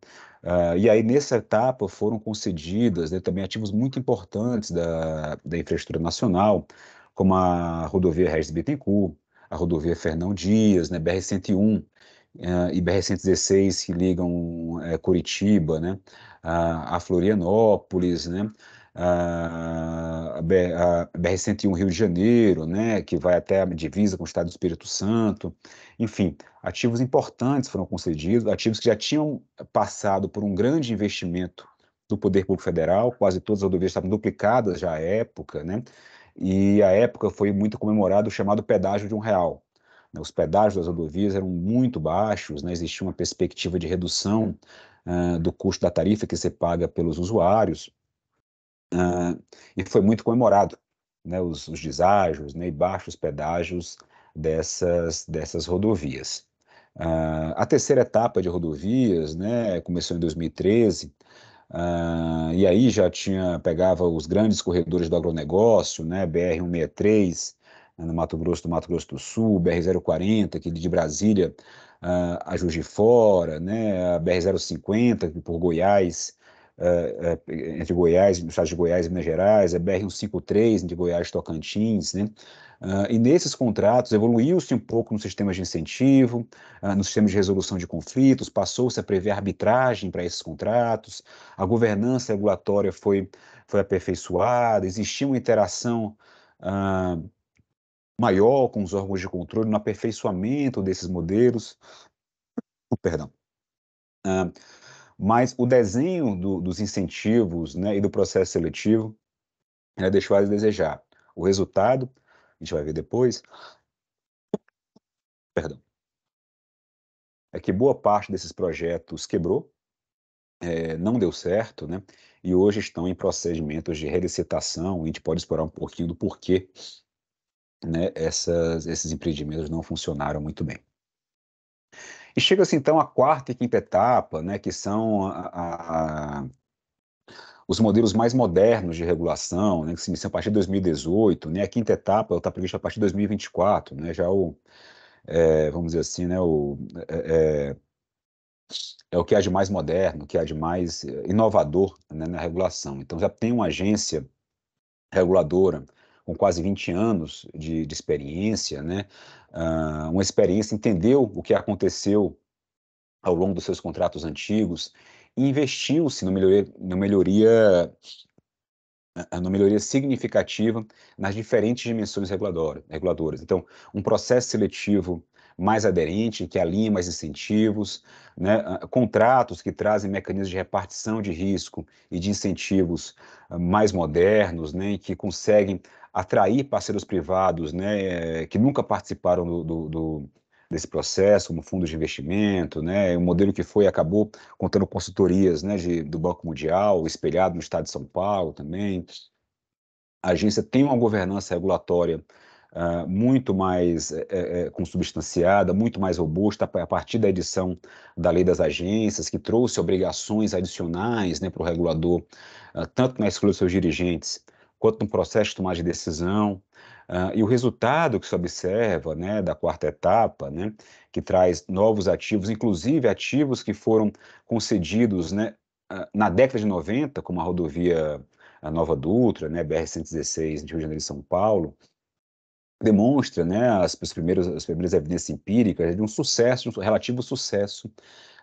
e aí, nessa etapa, foram concedidas né, também ativos muito importantes da, da infraestrutura nacional, como a rodovia Regis Bittencourt, a rodovia Fernão Dias, né, BR-101, uh, eh, IBR-116 que ligam uh, Curitiba né, a, a Florianópolis, né, a, BR-101 Rio de Janeiro, né, que vai até a divisa com o estado do Espírito Santo. Enfim, ativos importantes foram concedidos, ativos que já tinham passado por um grande investimento do Poder Público Federal, quase todas as rodovias estavam duplicadas já à época, né? E à época foi muito comemorado o chamado pedágio de um real, né, os pedágios das rodovias eram muito baixos, né? existia uma perspectiva de redução uh, do custo da tarifa que você paga pelos usuários, uh, e foi muito comemorado né? os, os deságios né? e baixos pedágios dessas, dessas rodovias. Uh, a terceira etapa de rodovias né, começou em 2013, uh, e aí já tinha pegava os grandes corredores do agronegócio, né, BR-163, né, no Mato Grosso do Mato Grosso do Sul, BR-040, aquele de Brasília ah, a Juiz de Fora, né, a BR-050 por Goiás, ah, é, entre Goiás, no estado de Goiás e Minas Gerais, a BR-153 entre Goiás e Tocantins, né, ah, e nesses contratos evoluiu-se um pouco no sistema de incentivo, no sistema de resolução de conflitos, passou-se a prever arbitragem para esses contratos, a governança regulatória foi, foi aperfeiçoada, existia uma interação Uh, maior com os órgãos de controle no aperfeiçoamento desses modelos. Oh, perdão. Uh, mas o desenho do, dos incentivos né, e do processo seletivo né, deixou a desejar. O resultado, a gente vai ver depois, perdão, é que boa parte desses projetos quebrou, é, não deu certo, né? E hoje estão em procedimentos de relicitação. A gente pode explorar um pouquinho do porquê né, essas, esses empreendimentos não funcionaram muito bem. E chega-se então à quarta e quinta etapa, né, que são a, a, os modelos mais modernos de regulação, né, que se iniciam a partir de 2018, né, a quinta etapa está prevista a partir de 2024, né, já o, é, vamos dizer assim, né, o, é, é, é, o que há de mais moderno, o que há de mais é, inovador né, na regulação. Então já tem uma agência reguladora com quase 20 anos de, de experiência, né? Uh, uma experiência, entendeu o que aconteceu ao longo dos seus contratos antigos e investiu-se na melhoria, na melhoria ah, melhoria significativa nas diferentes dimensões reguladoras. Então, um processo seletivo mais aderente, que alinha mais incentivos, né? Ah, contratos que trazem mecanismos de repartição de risco e de incentivos mais modernos, né? que conseguem atrair parceiros privados né, eh, que nunca participaram do, do, do desse processo, como fundos de investimento, né, um modelo que foi acabou contando consultorias né, de, do Banco Mundial, espelhado no estado de São Paulo também. A agência tem uma governança regulatória Uh, muito mais é, é, consubstanciada, muito mais robusta, a partir da edição da Lei das Agências, que trouxe obrigações adicionais né, para o regulador, uh, tanto na escolha dos seus dirigentes, quanto no processo de tomar de decisão. Uh, e o resultado que se observa né, da quarta etapa, né, que traz novos ativos, inclusive ativos que foram concedidos né, ah, na década de 90, como a rodovia Nova Dutra, né, BR-116 de Rio de Janeiro e São Paulo, demonstra né, as, as, primeiras, as primeiras evidências empíricas de um sucesso, um relativo sucesso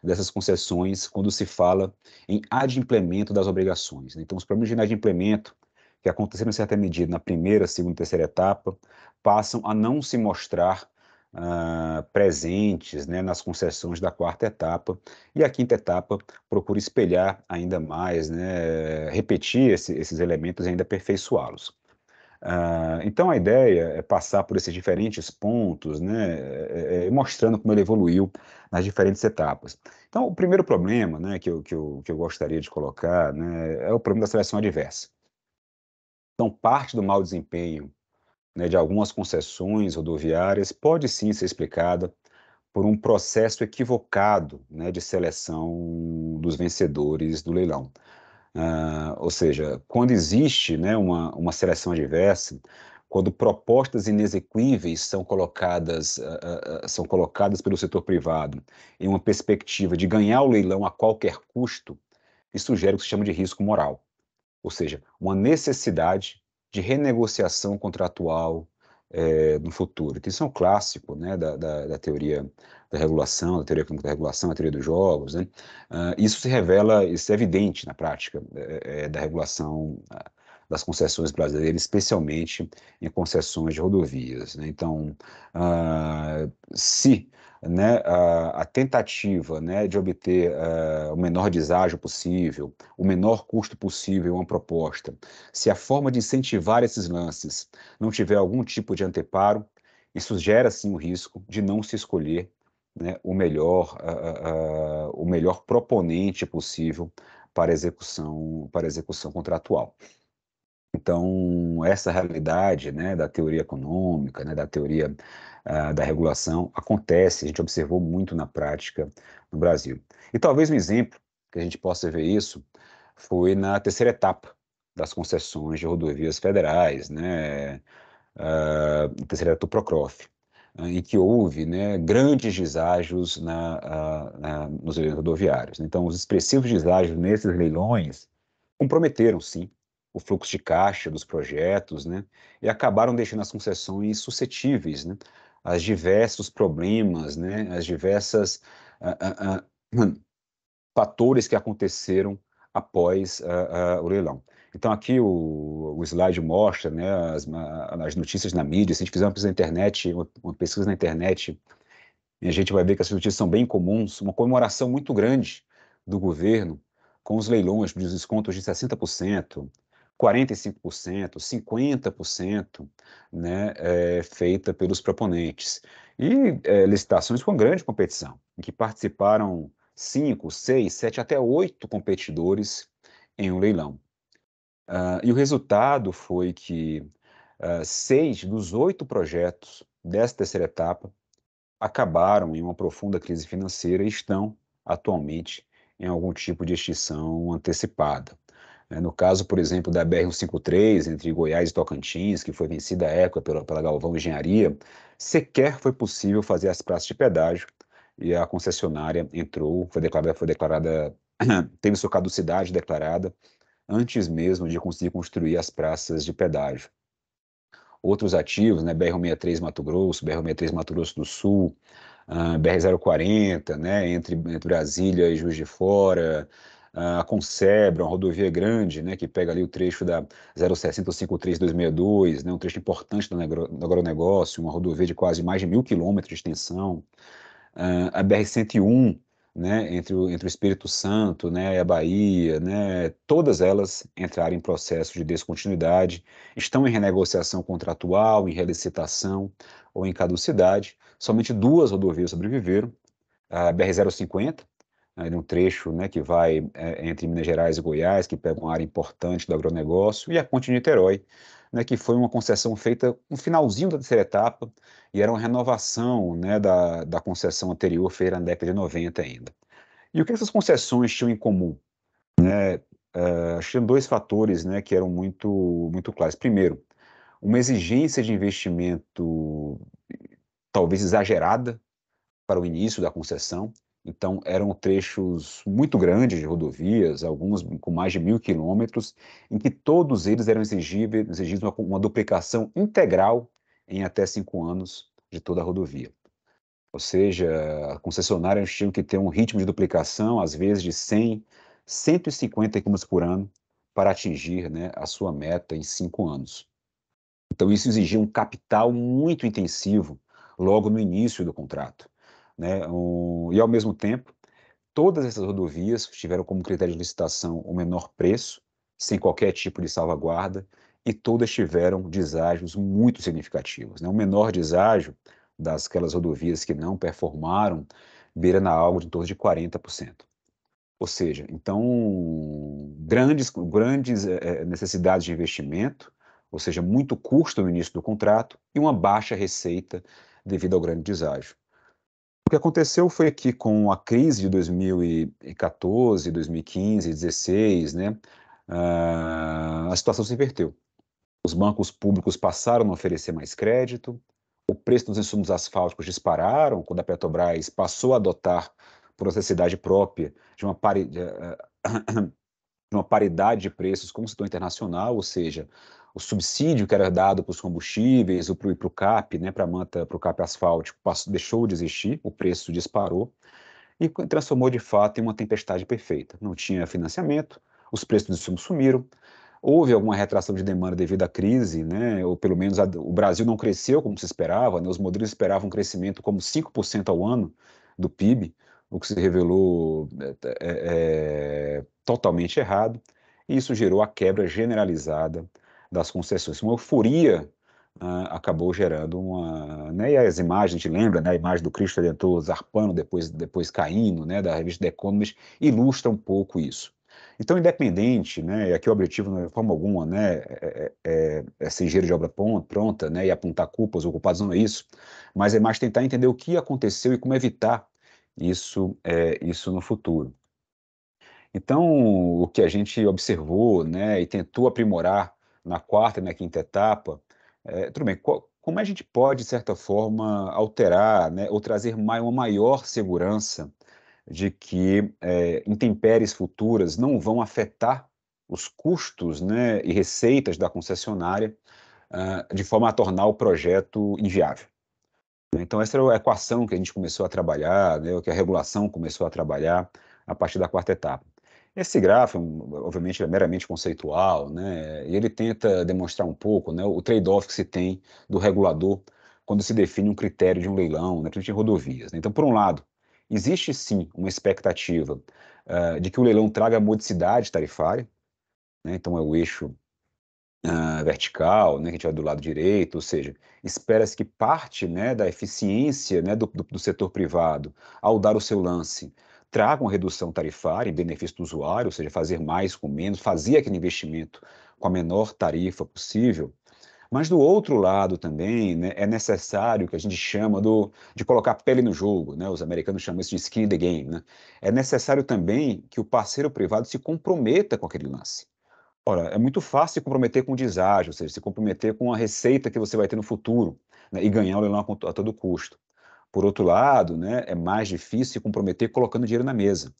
dessas concessões quando se fala em adimplemento das obrigações. Né? Então, os problemas de inadimplemento que aconteceram em certa medida na primeira, segunda e terceira etapa, passam a não se mostrar Uh, presentes né, nas concessões da quarta etapa. E a quinta etapa procura espelhar ainda mais, né, repetir esse, esses elementos e ainda aperfeiçoá-los. Uh, então a ideia é passar por esses diferentes pontos, né, é, é, é, mostrando como ele evoluiu nas diferentes etapas. Então o primeiro problema né, que eu, que, eu, que, eu, gostaria de colocar né, é o problema da seleção adversa. Então, parte do mau desempenho né, de algumas concessões rodoviárias pode sim ser explicada por um processo equivocado né, de seleção dos vencedores do leilão. Uh, ou seja, quando existe né, uma, uma seleção adversa, quando propostas inexequíveis são colocadas, uh, uh, são colocadas pelo setor privado em uma perspectiva de ganhar o leilão a qualquer custo, isso gera o que se chama de risco moral ou seja, uma necessidade de renegociação contratual é, no futuro. que isso é um clássico né, da, da, da, teoria da regulação, da teoria econômica da regulação, da teoria dos jogos. Né? Uh, isso se revela, isso é evidente na prática é, da regulação ah, das concessões brasileiras, especialmente em concessões de rodovias. Né? Então, uh, se né, a, a, tentativa né, de obter uh, o menor deságio possível, o menor custo possível uma proposta, se a forma de incentivar esses lances não tiver algum tipo de anteparo, isso gera sim o risco de não se escolher né, o, melhor, uh, uh, o melhor proponente possível para execução, para execução contratual. Então, essa realidade né, da teoria econômica, né, da teoria uh, da regulação, acontece, a gente observou muito na prática no Brasil. E talvez um exemplo que a gente possa ver isso foi na terceira etapa das concessões de rodovias federais, né, uh, terceira etapa do Procrof, em que houve né, grandes deságios na, uh, na, nos leilões rodoviários. Então, os expressivos deságios nesses leilões comprometeram, sim, o fluxo de caixa dos projetos, né? E acabaram deixando as concessões suscetíveis, né? As diversos problemas, né? As diversas ah, fatores que aconteceram após o leilão. Então aqui o, o slide mostra, né? As, as, notícias na mídia. Se a gente fizer uma pesquisa na internet, uma, pesquisa na internet, a gente vai ver que as notícias são bem comuns. Uma comemoração muito grande do governo com os leilões, dos descontos de 60%, 45%, 50% né, é, feita pelos proponentes. E é, licitações com grande competição, em que participaram 5, 6, 7, até 8 competidores em um leilão. Uh, e o resultado foi que uh, seis dos oito projetos dessa terceira etapa acabaram em uma profunda crise financeira e estão atualmente em algum tipo de extinção antecipada. Né? No caso, por exemplo, da BR-153 entre Goiás e Tocantins, que foi vencida à época pela, pela Galvão Engenharia, sequer foi possível fazer as praças de pedágio e a concessionária entrou, foi declarada, foi declarada [clears throat] teve sua caducidade declarada antes mesmo de conseguir construir as praças de pedágio. Outros ativos, né, BR-163 Mato Grosso, BR-163 Mato Grosso do Sul, uh, ah, BR-040, né, entre, entre Brasília e Juiz de Fora, a Concebra, uma rodovia grande, né, que pega ali o trecho da 060 262 né, um trecho importante do agronegócio, uma rodovia de quase mais de mil quilômetros de extensão, a BR-101, né, entre, o, entre o Espírito Santo né, e a Bahia, né, todas elas entraram em processo de descontinuidade, estão em renegociação contratual, em relicitação ou em caducidade. Somente duas rodovias sobreviveram, a BR-050, né, um trecho né, que vai é, entre Minas Gerais e Goiás, que pega uma área importante do agronegócio, e a Ponte de Niterói, né, que foi uma concessão feita no finalzinho da terceira etapa, e era uma renovação né, da, da concessão anterior, feita na década de 90 ainda. E o que essas concessões tinham em comum? Né, uh, tinham dois fatores né, que eram muito, muito claros. Primeiro, uma exigência de investimento talvez exagerada para o início da concessão, então, eram trechos muito grandes de rodovias, alguns com mais de mil quilômetros, em que todos eles eram exigíveis, exigidos uma, uma duplicação integral em até cinco anos de toda a rodovia. Ou seja, a concessionária tinha que ter um ritmo de duplicação, às vezes de 100, 150 km por ano, para atingir né, a sua meta em cinco anos. Então, isso exigia um capital muito intensivo logo no início do contrato. Né? Um, e, ao mesmo tempo, todas essas rodovias tiveram como critério de licitação o menor preço, sem qualquer tipo de salvaguarda, e todas tiveram deságios muito significativos. Né? O menor deságio das aquelas rodovias que não performaram beira na algo de torno de 40%. Ou seja, então, grandes, grandes é, necessidades de investimento, ou seja, muito custo no início do contrato e uma baixa receita devido ao grande deságio. O que aconteceu foi que com a crise de 2014, 2015, 2016, né, ah, a situação se inverteu. Os bancos públicos passaram a oferecer mais crédito, o preço dos insumos asfálticos dispararam quando a Petrobras passou a adotar, por necessidade própria, de uma, pari... Ah, [coughs] de uma paridade de preços com o setor internacional, ou seja, o subsídio que era dado para os combustíveis, para o CAP, né, para a manta, para o CAP asfáltico, passou, deixou de existir, o preço disparou e transformou de fato em uma tempestade perfeita. Não tinha financiamento, os preços dos insumos sumiram, houve alguma retração de demanda devido à crise, né, ou pelo menos a, o Brasil não cresceu como se esperava, né, os modelos esperavam um crescimento como 5% ao ano do PIB, o que se revelou é, é, é, totalmente errado, e isso gerou a quebra generalizada das concessões. Uma euforia né, acabou gerando uma. Né, e as imagens, a gente lembra, né, a imagem do Cristo Redentor zarpando, depois, depois caindo, né, da revista The Economist, ilustra um pouco isso. Então, independente, né, e aqui o objetivo não é de forma alguma né, é, é, é, é ser engenheiro de obra pronta né, e apontar culpas ou culpados, não é isso, mas é mais tentar entender o que aconteceu e como evitar isso, é, isso no futuro. Então, o que a gente observou né, e tentou aprimorar na quarta e na quinta etapa, é, tudo bem, qual, como a gente pode, de certa forma, alterar né, ou trazer mais, uma maior segurança de que é, intempéries futuras não vão afetar os custos né, e receitas da concessionária uh, de forma a tornar o projeto inviável. Então, essa é a equação que a gente começou a trabalhar, né, que a regulação começou a trabalhar a partir da quarta etapa. Esse gráfico, obviamente, é meramente conceitual, né? e ele tenta demonstrar um pouco né, o trade-off que se tem do regulador quando se define um critério de um leilão, né, principalmente de rodovias. Né? Então, por um lado, existe sim uma expectativa uh, de que o leilão traga modicidade tarifária, né? então é o eixo uh, vertical, né, que a gente vai do lado direito, ou seja, espera-se que parte né, da eficiência né, do, do, do setor privado, ao dar o seu lance, tragam redução tarifária em benefício do usuário, ou seja, fazer mais com menos, fazer aquele investimento com a menor tarifa possível. Mas do outro lado também né, é necessário que a gente chama do, de colocar pele no jogo, né? os americanos chamam isso de skin in the game. Né? É necessário também que o parceiro privado se comprometa com aquele lance. Ora, é muito fácil se comprometer com o deságio, ou seja, se comprometer com a receita que você vai ter no futuro né, e ganhar o leilão a todo custo. Por outro lado, né, é mais difícil se comprometer colocando dinheiro na mesa.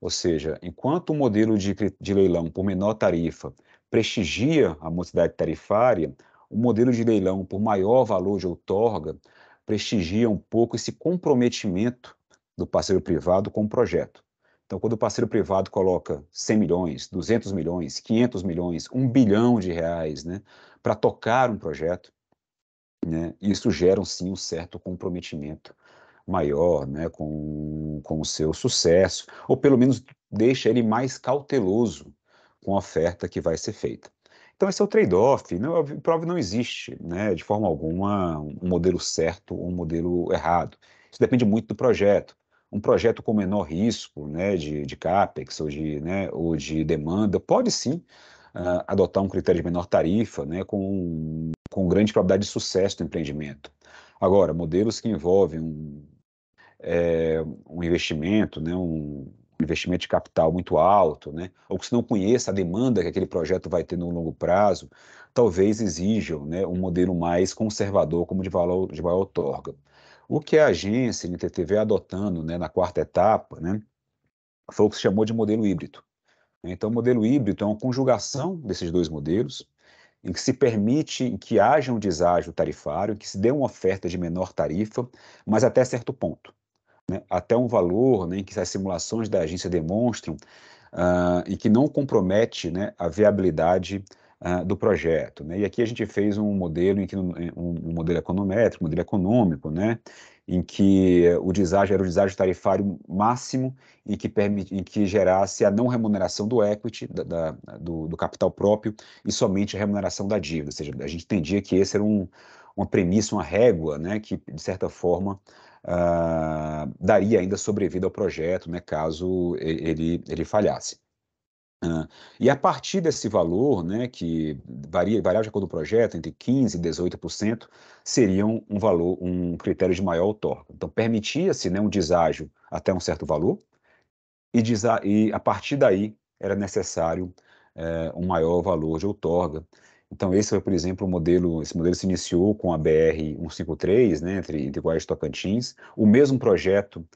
Ou seja, enquanto o modelo de, de leilão por menor tarifa prestigia a mocidade tarifária, o modelo de leilão por maior valor de outorga prestigia um pouco esse comprometimento do parceiro privado com o projeto. Então, quando o parceiro privado coloca 100 milhões, 200 milhões, 500 milhões, 1 bilhão de reais né, para tocar um projeto, né? Isso gera, sim, um certo comprometimento maior né, com, com o seu sucesso, ou pelo menos deixa ele mais cauteloso com a oferta que vai ser feita. Então, esse é o trade-off. não né? prova não existe, né, de forma alguma, um modelo certo ou um modelo errado. Isso depende muito do projeto. Um projeto com menor risco né, de, de CAPEX ou de, né, ou de demanda pode sim uh, adotar um critério de menor tarifa, né, com com grande probabilidade de sucesso do empreendimento. Agora, modelos que envolvem um, é, um investimento, né, um investimento de capital muito alto, né, ou que se não conheça a demanda que aquele projeto vai ter no longo prazo, talvez exijam né, um modelo mais conservador, como de valor de maior outorga. O que a agência NTT adotando né, na quarta etapa né, foi o que se chamou de modelo híbrido. Então, o modelo híbrido é uma conjugação desses dois modelos, em que se permite que haja um deságio tarifário, em que se dê uma oferta de menor tarifa, mas até certo ponto. Né? Até um valor né, em que as simulações da agência demonstram uh, e que não compromete né, a viabilidade uh, do projeto. Né? E aqui a gente fez um modelo em que um, um modelo econométrico, um modelo econômico, né, em que o deságio era o deságio tarifário máximo e que, permit, em que gerasse a não remuneração do equity, da, da, do, do, capital próprio, e somente a remuneração da dívida. Ou seja, a gente entendia que esse era um, uma premissa, uma régua, né, que, de certa forma, uh, daria ainda sobrevida ao projeto, né, caso ele, ele falhasse. Uh, e a partir desse valor, né, que varia, varia de acordo com o projeto, entre 15% e 18%, seriam um valor, um critério de maior outorga. Então, permitia-se né, um deságio até um certo valor, e, e a partir daí era necessário é, um maior valor de outorga. Então, esse foi, por exemplo, o modelo, esse modelo se iniciou com a BR-153, né, entre, entre e Tocantins, o mesmo projeto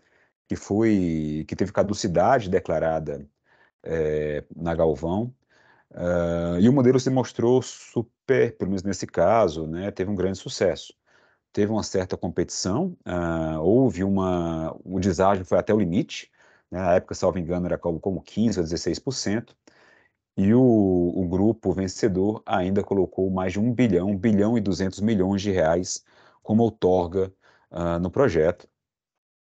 que foi, que teve caducidade declarada é, na Galvão. Uh, e o modelo se mostrou super, pelo menos nesse caso, né, teve um grande sucesso. Teve uma certa competição, uh, houve uma. O deságio foi até o limite, né, na época, salvo engano, era como, como 15% a 16%, e o, o grupo vencedor ainda colocou mais de 1 bilhão, 1 bilhão e 200 milhões de reais como outorga uh, no projeto.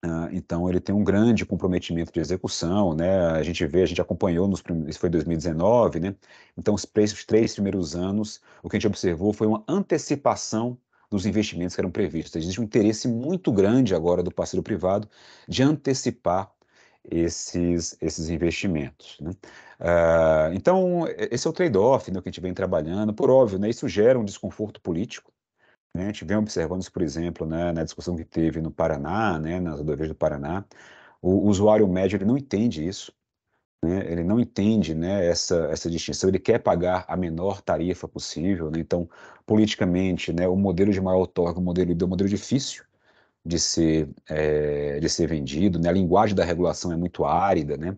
Ah, então, ele tem um grande comprometimento de execução, né? A gente vê, a gente acompanhou, nos isso foi 2019, né? Então, os três, três primeiros anos, o que a gente observou foi uma antecipação dos investimentos que eram previstos. Existe um interesse muito grande agora do parceiro privado de antecipar esses, esses investimentos. Né? Uh, então, esse é o trade-off né, que a gente vem trabalhando. Por óbvio, né, isso gera um desconforto político, né, a gente vem observando isso, por exemplo, né, na discussão que teve no Paraná, né, nas rodovias do Paraná, o usuário médio ele não entende isso, né? ele não entende né, essa, essa distinção, ele quer pagar a menor tarifa possível, né? então, politicamente, né, o modelo de maior outorga, o modelo é um modelo difícil de ser, é, de ser vendido, né? a linguagem da regulação é muito árida, né?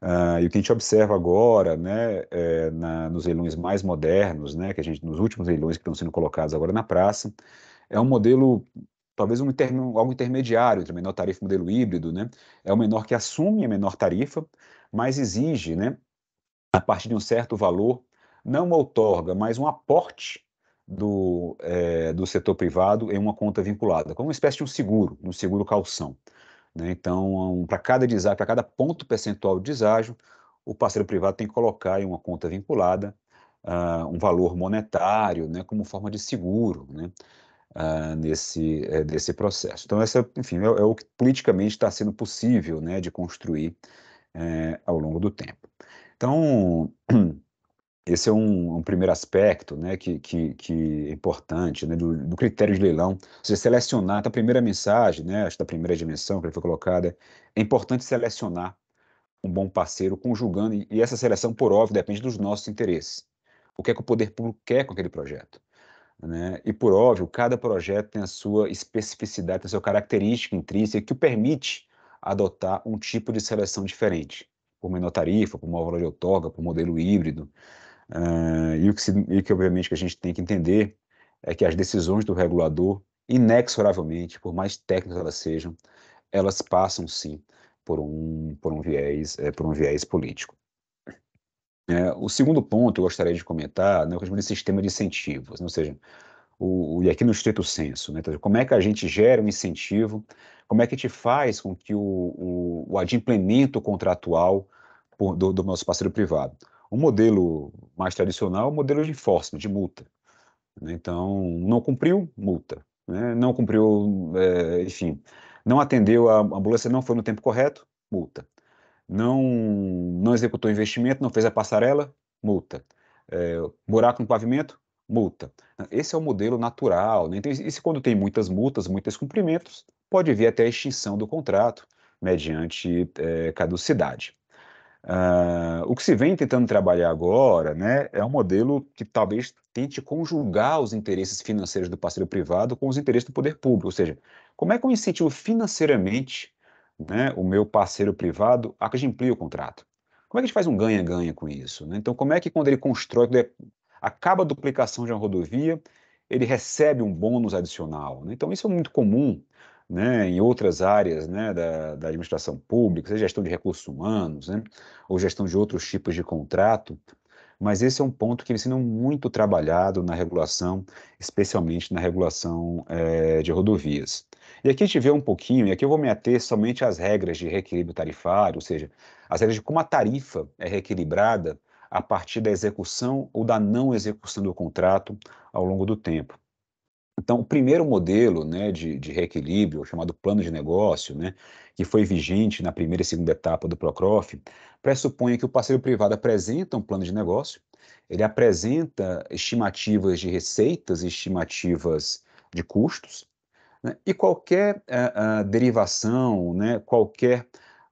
Uh, e o que a gente observa agora, né, é, na, nos leilões mais modernos, né, que a gente, nos últimos leilões que estão sendo colocados agora na praça, é um modelo, talvez um inter, algo intermediário entre menor é tarifa e é modelo híbrido, né, é o menor que assume a menor tarifa, mas exige, né, a partir de um certo valor, não uma outorga, mas um aporte do, é, do setor privado em uma conta vinculada, como uma espécie de um seguro, um seguro calção. Né? Então, um, para cada deságio, para cada ponto percentual de deságio, o parceiro privado tem que colocar em uma conta vinculada uh, um valor monetário, né, como forma de seguro, né, uh, nesse é, desse processo. Então, essa, enfim, é, é o que politicamente está sendo possível, né, de construir é, ao longo do tempo. Então [clears throat] esse é um, é um, primeiro aspecto né, que, que, que é importante né, do, do, critério de leilão. Você selecionar, então, a primeira mensagem, né, acho da primeira dimensão que foi colocada, é importante selecionar um bom parceiro, conjugando, e, e essa seleção, por óbvio, depende dos nossos interesses. O que é que o poder público quer com aquele projeto? Né? E, por óbvio, cada projeto tem a sua especificidade, tem a sua característica intrínseca que o permite adotar um tipo de seleção diferente, por menor tarifa, por maior valor de outorga, por modelo híbrido. Uh, e, o que se, e que, obviamente, que a gente tem que entender é que as decisões do regulador, inexoravelmente, por mais técnicas elas sejam, elas passam, sim, por um, por um, viés, é, por um viés político. É, o segundo ponto que eu gostaria de comentar né, é o sistema de incentivos, né, ou seja, o, e aqui no estrito senso, né, então, como é que a gente gera um incentivo, como é que a gente faz com que o, o, o adimplemento contratual por, do, do nosso parceiro privado o modelo mais tradicional é o modelo de enforcement, de multa. Né? Então, não cumpriu, multa. Né? Não cumpriu, é, enfim, não atendeu, a ambulância não foi no tempo correto, multa. Não, não executou investimento, não fez a passarela, multa. É, buraco no pavimento, multa. Esse é o modelo natural. Né? Então, isso quando tem muitas multas, muitos cumprimentos, pode vir até a extinção do contrato mediante é, caducidade. Uh, o que se vem tentando trabalhar agora né, é um modelo que talvez tente conjugar os interesses financeiros do parceiro privado com os interesses do poder público, ou seja, como é que eu incentivo financeiramente né, o meu parceiro privado a que amplie o contrato? Como é que a gente faz um ganha-ganha com isso? Né? Então, como é que quando ele constrói, quando ele é, acaba a duplicação de uma rodovia, ele recebe um bônus adicional? Né? Então, isso é muito comum né, em outras áreas né, da, da, administração pública, seja gestão de recursos humanos, né, ou gestão de outros tipos de contrato, mas esse é um ponto que vem sendo muito trabalhado na regulação, especialmente na regulação é, de rodovias. E aqui a gente vê um pouquinho, e aqui eu vou me ater somente às regras de reequilíbrio tarifário, ou seja, as regras de como a tarifa é reequilibrada a partir da execução ou da não execução do contrato ao longo do tempo. Então, o primeiro modelo né, de, de reequilíbrio, chamado plano de negócio, né, que foi vigente na primeira e segunda etapa do PROCROF, pressupõe que o parceiro privado apresenta um plano de negócio, ele apresenta estimativas de receitas e estimativas de custos, né, e qualquer uh, derivação, né, qualquer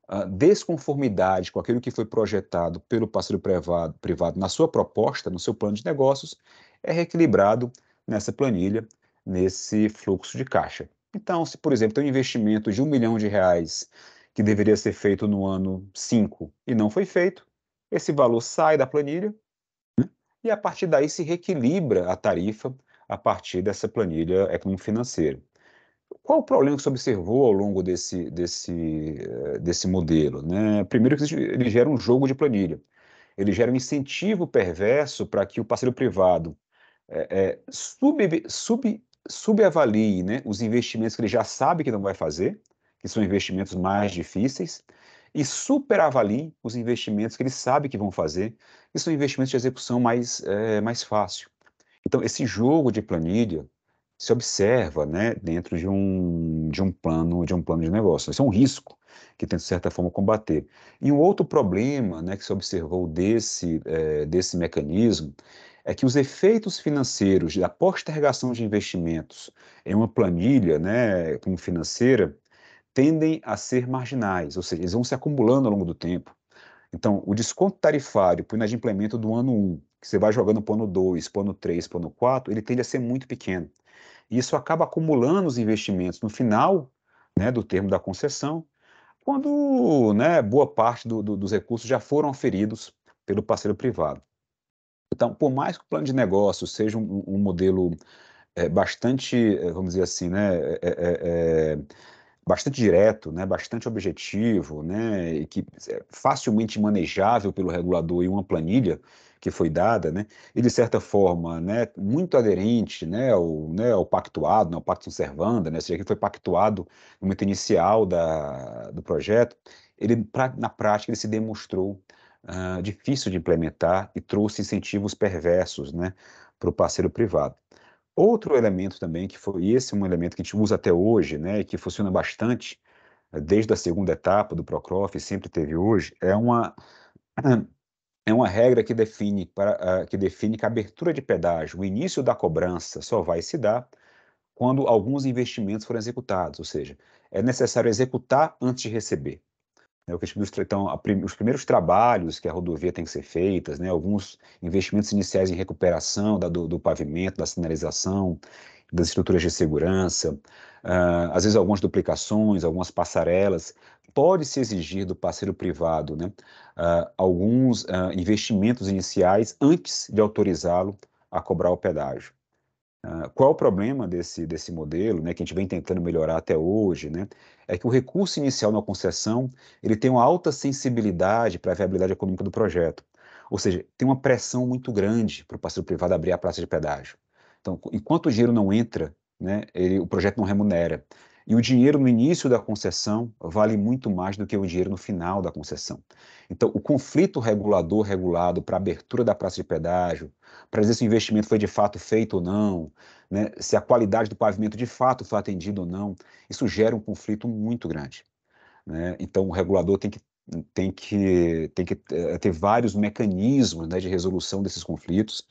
uh, desconformidade com aquilo que foi projetado pelo parceiro privado, privado na sua proposta, no seu plano de negócios, é reequilibrado nessa planilha nesse fluxo de caixa. Então, se, por exemplo, tem um investimento de um milhão de reais que deveria ser feito no ano 5 e não foi feito, esse valor sai da planilha né? e a partir daí se reequilibra a tarifa a partir dessa planilha econômico-financeira. Qual o problema que você observou ao longo desse, desse, eh, desse modelo? Né? Primeiro, que ele gera um jogo de planilha. Ele gera um incentivo perverso para que o parceiro privado é, é, sub, sub, subavalie né, os investimentos que ele já sabe que não vai fazer, que são investimentos mais é. difíceis, e superavalie os investimentos que ele sabe que vão fazer, que são investimentos de execução mais, é, mais fácil. Então, esse jogo de planilha se observa né, dentro de um, de um plano de um plano de negócio. Isso é um risco que tem, de certa forma, combater. E um outro problema né, que se observou desse, é, desse mecanismo é que os efeitos financeiros da postergação de investimentos em uma planilha né, como financeira tendem a ser marginais, ou seja, eles vão se acumulando ao longo do tempo. Então, o desconto tarifário por inadimplemento do ano 1, que você vai jogando para o ano 2, para o ano 3, para o ano 4, ele tende a ser muito pequeno. E isso acaba acumulando os investimentos no final né, do termo da concessão, quando né, boa parte do, do, dos recursos já foram oferidos pelo parceiro privado. Então, por mais que o plano de negócio seja um, um modelo é, bastante, eh, vamos dizer assim, né, é, é, bastante direto, né, bastante objetivo, né, e que é facilmente manejável pelo regulador e uma planilha que foi dada, né, e de certa forma, né, muito aderente, né, ao, né, ao pactuado, né, ao pacto servanda, né, ou seja, que foi pactuado no momento inicial da, do projeto, ele pra, na prática ele se demonstrou ah, difícil de implementar e trouxe incentivos perversos né, para o parceiro privado. Outro elemento também, que foi, esse é um elemento que a gente usa até hoje, né, que funciona bastante, eh, desde a segunda etapa do Procrof, sempre teve hoje, é uma, [clears throat] é uma regra que define, para, ah, que define que a abertura de pedágio, o início da cobrança, só vai se dar quando alguns investimentos forem executados, ou seja, é necessário executar antes de receber. Né, o então, os primeiros trabalhos que a rodovia tem que ser feitas, né, alguns investimentos iniciais em recuperação da, do, do pavimento, da sinalização, das estruturas de segurança, uh, às vezes algumas duplicações, algumas passarelas. Pode-se exigir do parceiro privado né, uh, alguns uh, investimentos iniciais antes de autorizá-lo a cobrar o pedágio. Ah, qual o problema desse, desse modelo, né, que a gente vem tentando melhorar até hoje, né, é que o recurso inicial na concessão ele tem uma alta sensibilidade para a viabilidade econômica do projeto. Ou seja, tem uma pressão muito grande para o parceiro privado abrir a praça de pedágio. Então, enquanto o dinheiro não entra, né, ele, o projeto não remunera. E o dinheiro no início da concessão vale muito mais do que o dinheiro no final da concessão. Então, o conflito regulador-regulado para abertura da praça de pedágio, para dizer se o investimento foi de fato feito ou não, né, se a qualidade do pavimento de fato foi atendida ou não, isso gera um conflito muito grande. Né? Então, o regulador tem que tem que, tem que eh, ter vários mecanismos né, de resolução desses conflitos,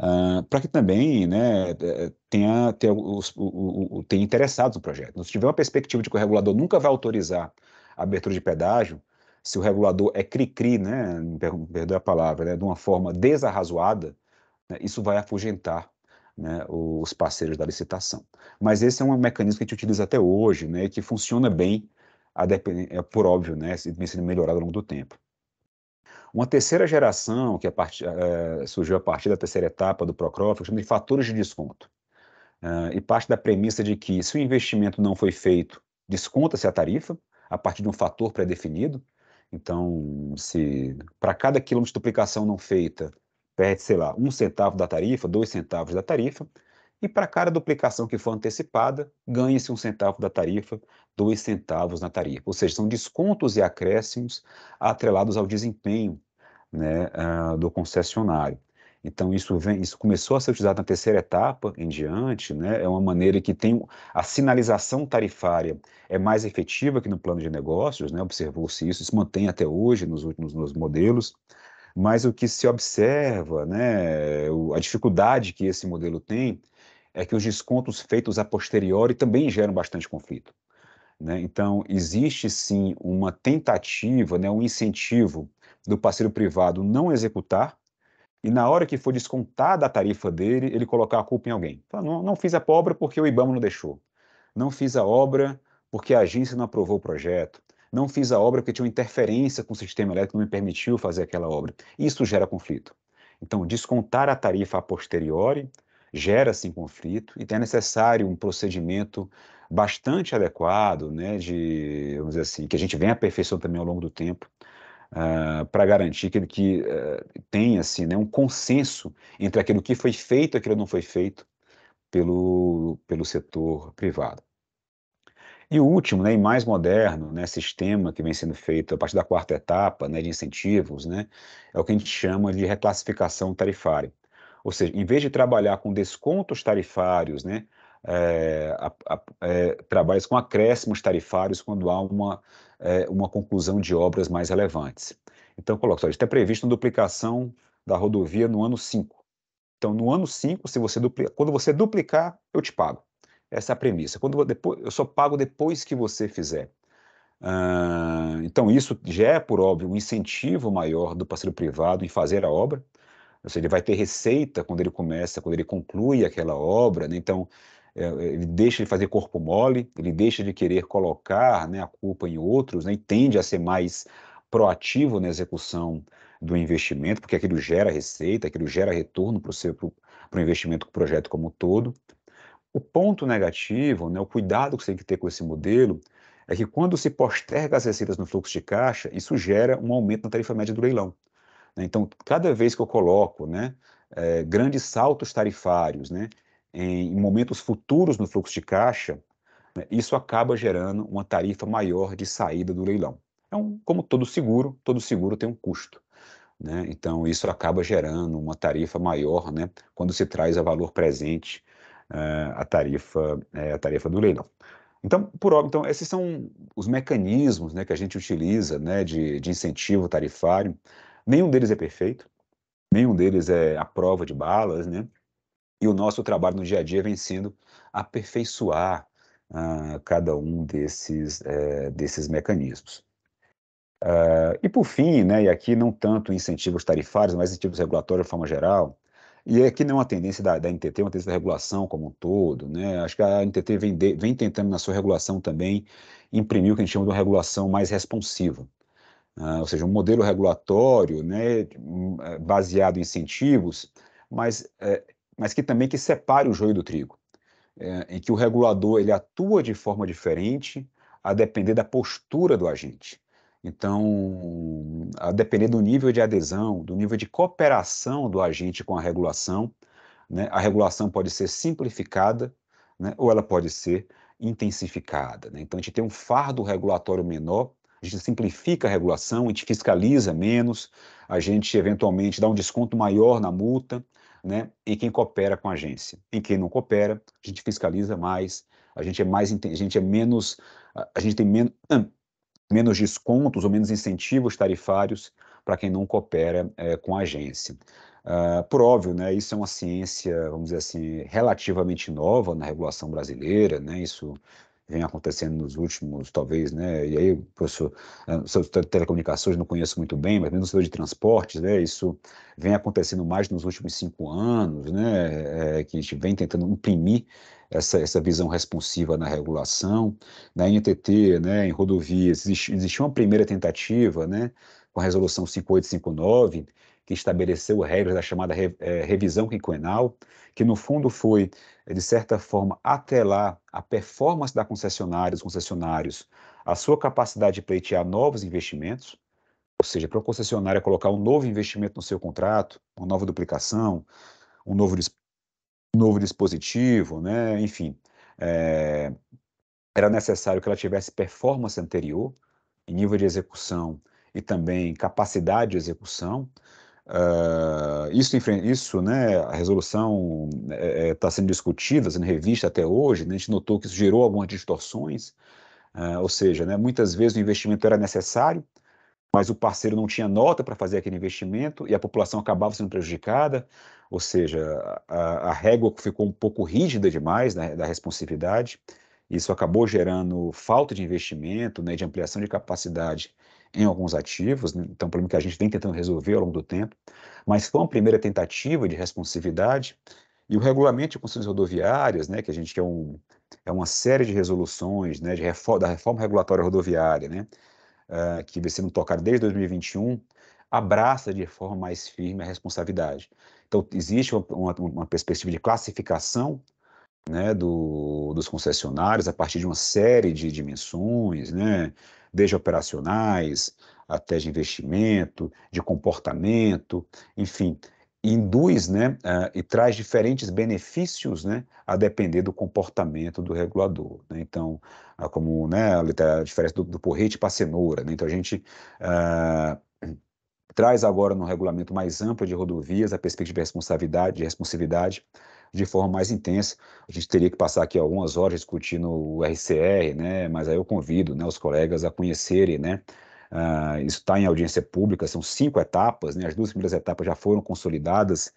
ah, para que também né, eh, tenha, tenha, os, o, o, tenha interessados no projeto. Então, se tiver uma perspectiva de que o regulador nunca vai autorizar a abertura de pedágio, se o regulador é cri-cri, né, me perdoe a palavra, né, de uma forma desarrazoada, né, isso vai afugentar né, os parceiros da licitação. Mas esse é um mecanismo que a gente utiliza até hoje, né, que funciona bem, a depend... É, por óbvio, né, sendo melhorado ao longo do tempo. Uma terceira geração, que a é part... é, surgiu a partir da terceira etapa do Procrof, chama de fatores de desconto. Ah, e parte da premissa de que, se o investimento não foi feito, desconta-se a tarifa, a partir de um fator pré-definido. Então, se para cada quilômetro de duplicação não feita, perde, sei lá, um centavo da tarifa, dois centavos da tarifa, e para cada duplicação que for antecipada, ganha-se um centavo da tarifa, dois centavos na tarifa. Ou seja, são descontos e acréscimos atrelados ao desempenho né, uh, do concessionário. Então, isso, vem, isso começou a ser utilizado na terceira etapa em diante, né? é uma maneira que tem a sinalização tarifária é mais efetiva que no plano de negócios, né? observou-se isso, isso mantém até hoje nos últimos nos modelos, mas o que se observa, né? a dificuldade que esse modelo tem, é que os descontos feitos a posteriori também geram bastante conflito. Né? Então, existe sim uma tentativa, né, um incentivo do parceiro privado não executar e, na hora que for descontada a tarifa dele, ele colocar a culpa em alguém. Fala, não, não fiz a obra porque o IBAMA não deixou. Não fiz a obra porque a agência não aprovou o projeto. Não fiz a obra porque tinha uma interferência com o sistema elétrico, que não me permitiu fazer aquela obra. Isso gera conflito. Então, descontar a tarifa a posteriori gera-se assim, conflito e é necessário um procedimento bastante adequado, né, de, vamos dizer assim, que a gente vem aperfeiçoando também ao longo do tempo, uh, ah, para garantir que, que uh, tenha assim, né, um consenso entre aquilo que foi feito e aquilo que não foi feito pelo, pelo setor privado. E o último, né, e mais moderno, né, sistema que vem sendo feito a partir da quarta etapa, né, de incentivos, né, é o que a gente chama de reclassificação tarifária. Ou seja, em vez de trabalhar com descontos tarifários, né, é, a, a, é, eh, trabalha com acréscimos tarifários quando há uma, é, uma conclusão de obras mais relevantes. Então, coloca, só, está prevista uma duplicação da rodovia no ano 5. Então, no ano 5, se você duplica, quando você duplicar, eu te pago. Essa é a premissa. Quando eu, depois, eu só pago depois que você fizer. Ah, então, isso já é, por óbvio, um incentivo maior do parceiro privado em fazer a obra ou seja, ele vai ter receita quando ele começa, quando ele conclui aquela obra, né? então é, é, ele deixa de fazer corpo mole, ele deixa de querer colocar né, a culpa em outros, né, e tende a ser mais proativo na execução do investimento, porque aquilo gera receita, aquilo gera retorno para o investimento, para o projeto como um todo. O ponto negativo, né, o cuidado que você tem que ter com esse modelo, é que quando se posterga as receitas no fluxo de caixa, isso gera um aumento na tarifa média do leilão. Né? Então, cada vez que eu coloco né, é, grandes saltos tarifários né, em, momentos futuros no fluxo de caixa, né, isso acaba gerando uma tarifa maior de saída do leilão. É um como todo seguro, todo seguro tem um custo. Né? Então, isso acaba gerando uma tarifa maior né, quando se traz a valor presente uh, a, tarifa, uh, a tarifa do leilão. Então, por óbvio, então, esses são os mecanismos né, que a gente utiliza né, de, de incentivo tarifário Nenhum deles é perfeito, nenhum deles é a prova de balas, né? E o nosso trabalho no dia a dia vem sendo aperfeiçoar uh, cada um desses, uh, desses mecanismos. Uh, e por fim, né, e aqui não tanto incentivos tarifários, mas incentivos regulatórios de forma geral, e aqui não é uma tendência da, da NTT, é uma tendência da regulação como um todo, né? Acho que a NTT vem, de, vem tentando, na sua regulação também, imprimir o que a gente chama de uma regulação mais responsiva. Ah, ou seja, um modelo regulatório né, eh, baseado em incentivos, mas, é, mas que também que separe o joio do trigo, é, em que o regulador ele atua de forma diferente a depender da postura do agente. Então, a depender do nível de adesão, do nível de cooperação do agente com a regulação, né, a regulação pode ser simplificada né, ou ela pode ser intensificada. Né? Então, a gente tem um fardo regulatório menor a gente simplifica a regulação, a gente fiscaliza menos, a gente eventualmente dá um desconto maior na multa, né, em quem coopera com a agência. Em quem não coopera, a gente fiscaliza mais, a gente é mais a gente é menos a gente tem men menos descontos ou menos incentivos tarifários para quem não coopera é, com a agência. Uh, por óbvio, né, isso é uma ciência, vamos dizer assim, relativamente nova na regulação brasileira, né, isso vem acontecendo nos últimos, talvez, né? E aí, professor, ah, de telecomunicações não conheço muito bem, mas mesmo no setor de transportes, né? Isso vem acontecendo mais nos últimos cinco anos, né? É, é que a gente vem tentando imprimir essa, essa visão responsiva na regulação. Na NTT, né? Em rodovias, existiu uma primeira tentativa, né? Com a resolução 5859 que estabeleceu regras da chamada re, é, revisão quinquenal, que no fundo foi, de certa forma, atrelar a performance da concessionária, dos concessionários, a sua capacidade de pleitear novos investimentos, ou seja, para o concessionário colocar um novo investimento no seu contrato, uma nova duplicação, um novo, um novo dispositivo, né? enfim, é, era necessário que ela tivesse performance anterior, em nível de execução e também capacidade de execução, Uh, isso, isso, né, a resolução está é, é tá sendo discutida, sendo revista até hoje, né, a gente notou que isso gerou algumas distorções, uh, ou seja, né, muitas vezes o investimento era necessário, mas o parceiro não tinha nota para fazer aquele investimento e a população acabava sendo prejudicada, ou seja, a, a régua ficou um pouco rígida demais né, da responsividade, isso acabou gerando falta de investimento, né, de ampliação de capacidade em alguns ativos, né? então, problema que a gente vem tentando resolver ao longo do tempo, mas foi uma primeira tentativa de responsividade. E o regulamento de construções rodoviárias, né, que a gente é, um, é uma série de resoluções né, de reforma, da reforma regulatória rodoviária, né, uh, que vem sendo tocada desde 2021, abraça de forma mais firme a responsabilidade. Então, existe uma, uma, uma perspectiva de classificação né, do, dos concessionários a partir de uma série de dimensões, né, desde operacionais até de investimento, de comportamento, enfim, induz né, uh, e traz diferentes benefícios né, a depender do comportamento do regulador. Né? Então, uh, como né, a, diferença do, do porrete para a cenoura, né? então a gente uh, traz agora no regulamento mais amplo de rodovias a perspectiva de responsabilidade, de responsividade de forma mais intensa. A gente teria que passar aqui algumas horas discutindo o RCR, né? Mas aí eu convido né, os colegas a conhecerem, né? Uh, isso está em audiência pública, são cinco etapas, né? As duas primeiras etapas já foram consolidadas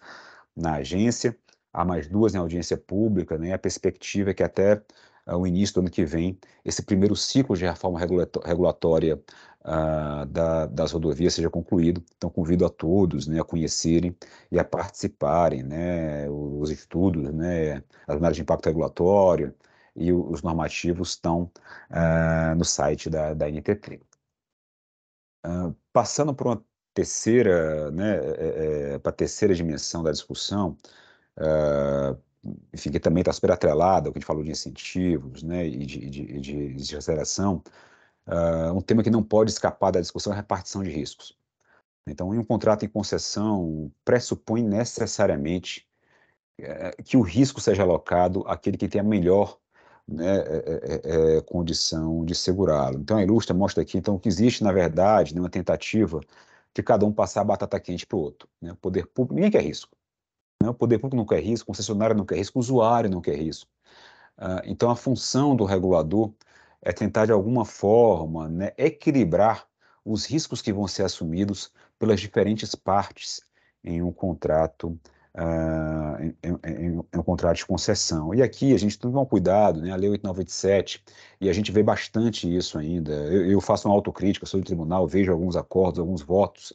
na agência, há mais duas em audiência pública, né? A perspectiva é que até ah, o início do ano que vem, esse primeiro ciclo de reforma regulatória ah, da, das rodovias seja concluído. Então, convido a todos né, a conhecerem e a participarem, né, os estudos, né, as análises de impacto regulatório e os normativos estão ah, no site da, da NTT. Ah, passando para uma terceira, né, é, é, é para a terceira dimensão da discussão, ah, enfim, que também está super atrelada ao que a gente falou de incentivos né, e de, de, de, de aceleração, Uh, um tema que não pode escapar da discussão é a repartição de riscos. Então, em um contrato em concessão, pressupõe necessariamente uh, que o risco seja alocado àquele que tem a melhor né, é, é, é, condição de segurá-lo. Então, a Ilustra mostra aqui então, que existe, na verdade, né, uma tentativa de cada um passar a batata quente para o outro. Né? O poder público, ninguém quer risco. Né? O poder público não quer risco, o concessionário não quer risco, o usuário não quer risco. Uh, então, a função do regulador é tentar de alguma forma né, equilibrar os riscos que vão ser assumidos pelas diferentes partes em um contrato uh, em, em, em, um contrato de concessão. E aqui a gente tem que tomar cuidado, né? a Lei 8987, e a gente vê bastante isso ainda. Eu, eu faço uma autocrítica sobre o tribunal, vejo alguns acordos, alguns votos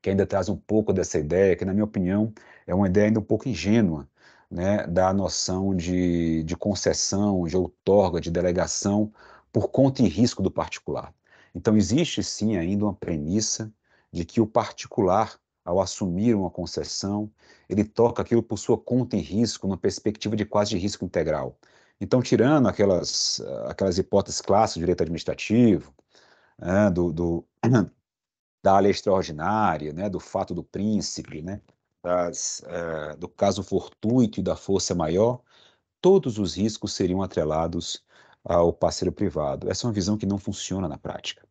que ainda trazem um pouco dessa ideia, que na minha opinião é uma ideia ainda um pouco ingênua, né, da noção de, de concessão, de outorga, de delegação por conta e risco do particular. Então, existe sim ainda uma premissa de que o particular, ao assumir uma concessão, ele toca aquilo por sua conta e risco, numa perspectiva de quase de risco integral. Então, tirando aquelas, ah, aquelas hipóteses clássicas do direito administrativo, né, do, do, [clears throat] da lei extraordinária, né, do fato do príncipe, né, das, uh, do caso fortuito e da força maior, todos os riscos seriam atrelados ao parceiro privado. Essa é uma visão que não funciona na prática.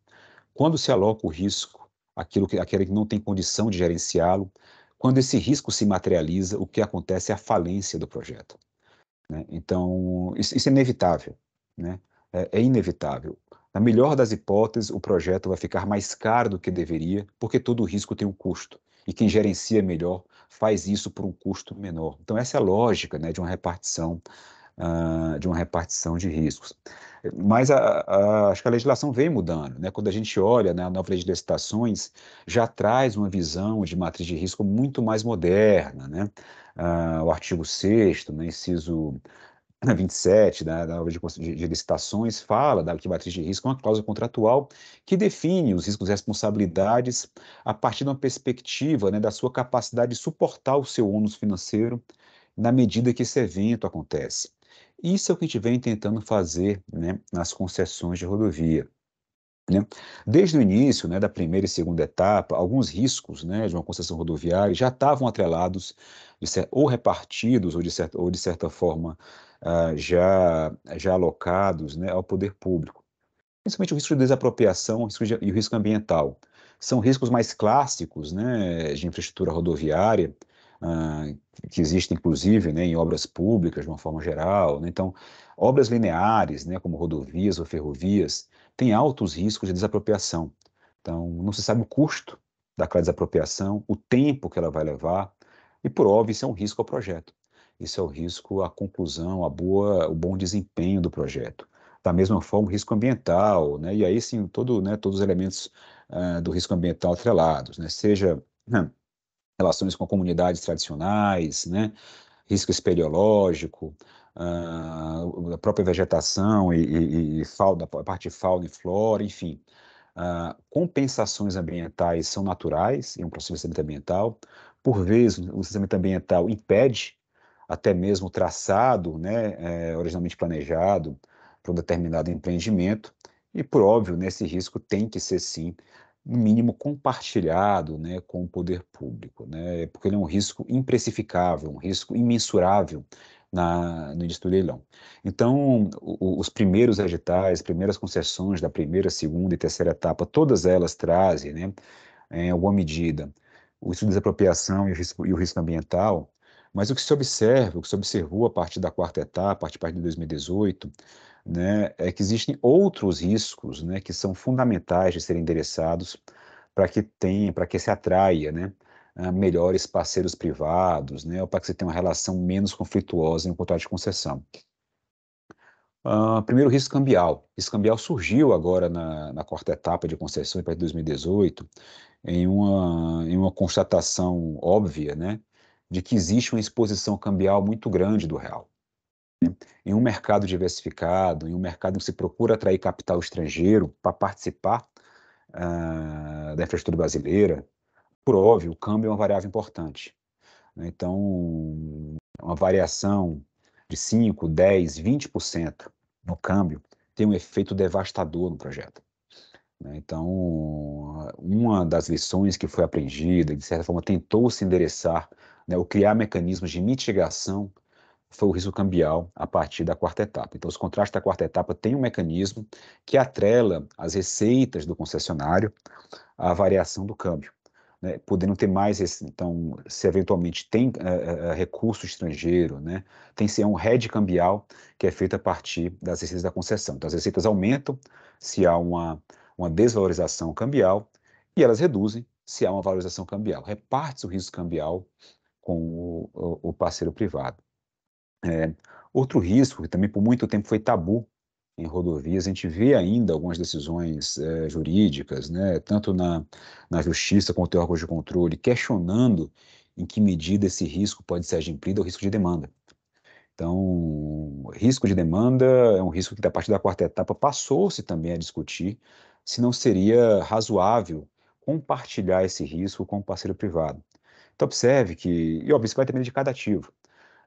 Quando se aloca o risco aquilo que, aquele que não tem condição de gerenciá-lo, quando esse risco se materializa, o que acontece é a falência do projeto. Né? Então, isso, isso, é inevitável. Né? É, é inevitável. Na melhor das hipóteses, o projeto vai ficar mais caro do que deveria, porque todo risco tem um custo. E quem gerencia melhor faz isso por um custo menor. Então, essa é a lógica né, de uma repartição uh, de uma repartição de riscos. Mas a, a, acho que a legislação vem mudando. Né? Quando a gente olha né, a nova lei de licitações, já traz uma visão de matriz de risco muito mais moderna. Né? Uh, o artigo 6, né, inciso 27 [laughs] né, da nova de, de, licitações fala da que matriz de risco é uma cláusula contratual que define os riscos e responsabilidades a partir de uma perspectiva né, da sua capacidade de suportar o seu ônus financeiro na medida que esse evento acontece. Isso é o que a gente vem tentando fazer né, nas concessões de rodovia. Né. Desde o início né, da primeira e segunda etapa, alguns riscos né, de uma concessão rodoviária já estavam atrelados ser, ou repartidos ou de, certa, ou de certa forma ah, já, já alocados né, ao poder público. Principalmente o risco de desapropriação o risco de, e o risco ambiental. São riscos mais clássicos né, de infraestrutura rodoviária, ah, que existe inclusive né, em obras públicas de uma forma geral. Né? Então, obras lineares, né, como rodovias ou ferrovias, têm altos riscos de desapropriação. Então, não se sabe o custo daquela desapropriação, o tempo que ela vai levar, e por óbvio, isso é um risco ao projeto. Isso é o risco à conclusão, a boa, o bom desempenho do projeto. Da mesma forma, o risco ambiental, né? e aí sim, todo, né, todos os elementos uh, do risco ambiental atrelados, né? seja. Hum, relações com comunidades tradicionais, né? risco espeleológico, uh, a própria vegetação e, e, e fauna, a parte de fauna e flora, enfim. Uh, compensações ambientais são naturais em um processo de ambiental. Por vezes, o sistema ambiental impede até mesmo o traçado né, é, originalmente planejado para um determinado empreendimento. E, por óbvio, nesse risco tem que ser, sim, no mínimo compartilhado né, com o poder público, né, porque ele é um risco imprecificável, um risco imensurável na, no início do leilão. Então, o, os primeiros editais, primeiras concessões da primeira, segunda e terceira etapa, todas elas trazem, né, em alguma medida, o estudo de desapropriação e o risco, e o risco ambiental, mas o que se observa, o que se observou a partir da quarta etapa, a partir de 2018, né, é que existem outros riscos né, que são fundamentais de serem endereçados para que tenha, para que se atraia né, ah, melhores parceiros privados, né, ou para que se tenha uma relação menos conflituosa em um contrato de concessão. Uh, primeiro, o risco cambial. O risco cambial surgiu agora na, na quarta etapa de concessão, a partir de 2018, em uma, em uma constatação óbvia, né, de que existe uma exposição cambial muito grande do real. Né? Em um mercado diversificado, em um mercado que se procura atrair capital estrangeiro para participar uh, da infraestrutura brasileira, por óbvio, o câmbio é uma variável importante. Né? Então, uma variação de 5, 10, 20% no câmbio tem um efeito devastador no projeto. Né? Então, uma das lições que foi aprendida, de certa forma, tentou se endereçar né, criar mecanismos de mitigação foi o risco cambial a partir da quarta etapa. Então, os contratos da quarta etapa têm um mecanismo que atrela as receitas do concessionário à variação do câmbio. Né, podendo ter mais, então, se eventualmente tem uh, uh, recurso estrangeiro, né, tem se é um hedge cambial que é feito a partir das receitas da concessão. Então, as receitas aumentam se há uma, uma desvalorização cambial e elas reduzem se há uma valorização cambial. Reparte-se o risco cambial com o, o, o parceiro privado. É, outro risco, que também por muito tempo foi tabu em rodovias, a gente vê ainda algumas decisões é, jurídicas, né, tanto na, na justiça quanto em órgãos de controle, questionando em que medida esse risco pode ser adimplido o risco de demanda. Então, risco de demanda é um risco que, da partir da quarta etapa, passou-se também a discutir se não seria razoável compartilhar esse risco com o parceiro privado. Então, observe que, e óbvio, isso vai depender de cada ativo.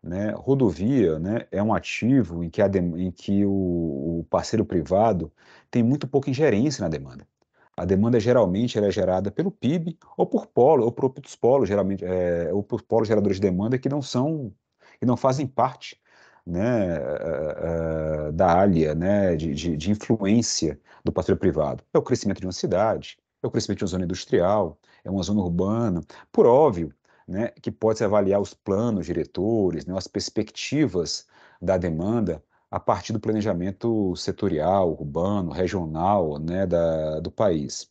Né? Rodovia né, é um ativo em que, a, em que o, o, parceiro privado tem muito pouca ingerência na demanda. A demanda geralmente é gerada pelo PIB ou por polo, ou por outros polos, geralmente, é, ou por polos geradores de demanda que não são, que não fazem parte né, uh, uh, da área né, de, de, de, influência do parceiro privado. É o crescimento de uma cidade, é o crescimento de uma zona industrial, é uma zona urbana. Por óbvio, né, que pode avaliar os planos diretores, né, as perspectivas da demanda a partir do planejamento setorial, urbano, regional né, da, do país.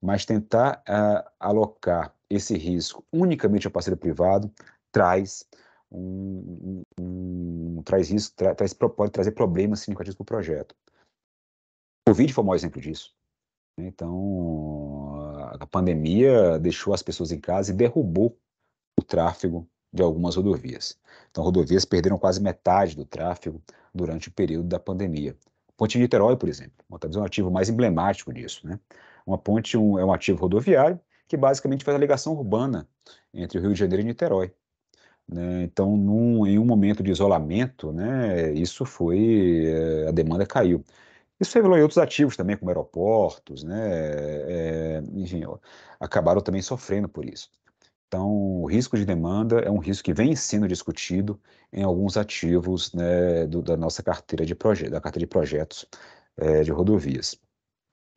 Mas tentar uh, alocar esse risco unicamente ao parceiro privado traz um, um, um traz risco, tra, traz, pode trazer problemas significativos para o projeto. O Covid foi o maior exemplo disso. Né, então, a pandemia deixou as pessoas em casa e derrubou o tráfego de algumas rodovias. Então, rodovias perderam quase metade do tráfego durante o período da pandemia. Ponte de Niterói, por exemplo, talvez é um ativo mais emblemático disso. Né? Uma ponte um, é um ativo rodoviário que basicamente faz a ligação urbana entre o Rio de Janeiro e Niterói. Né? Então, num, em um momento de isolamento, né, isso foi. Eh, a demanda caiu. Isso revelou em outros ativos também, como aeroportos, né? É, enfim, acabaram também sofrendo por isso. Então, o risco de demanda é um risco que vem sendo discutido em alguns ativos né, do, da nossa carteira de projetos, da carteira de projetos é, de rodovias.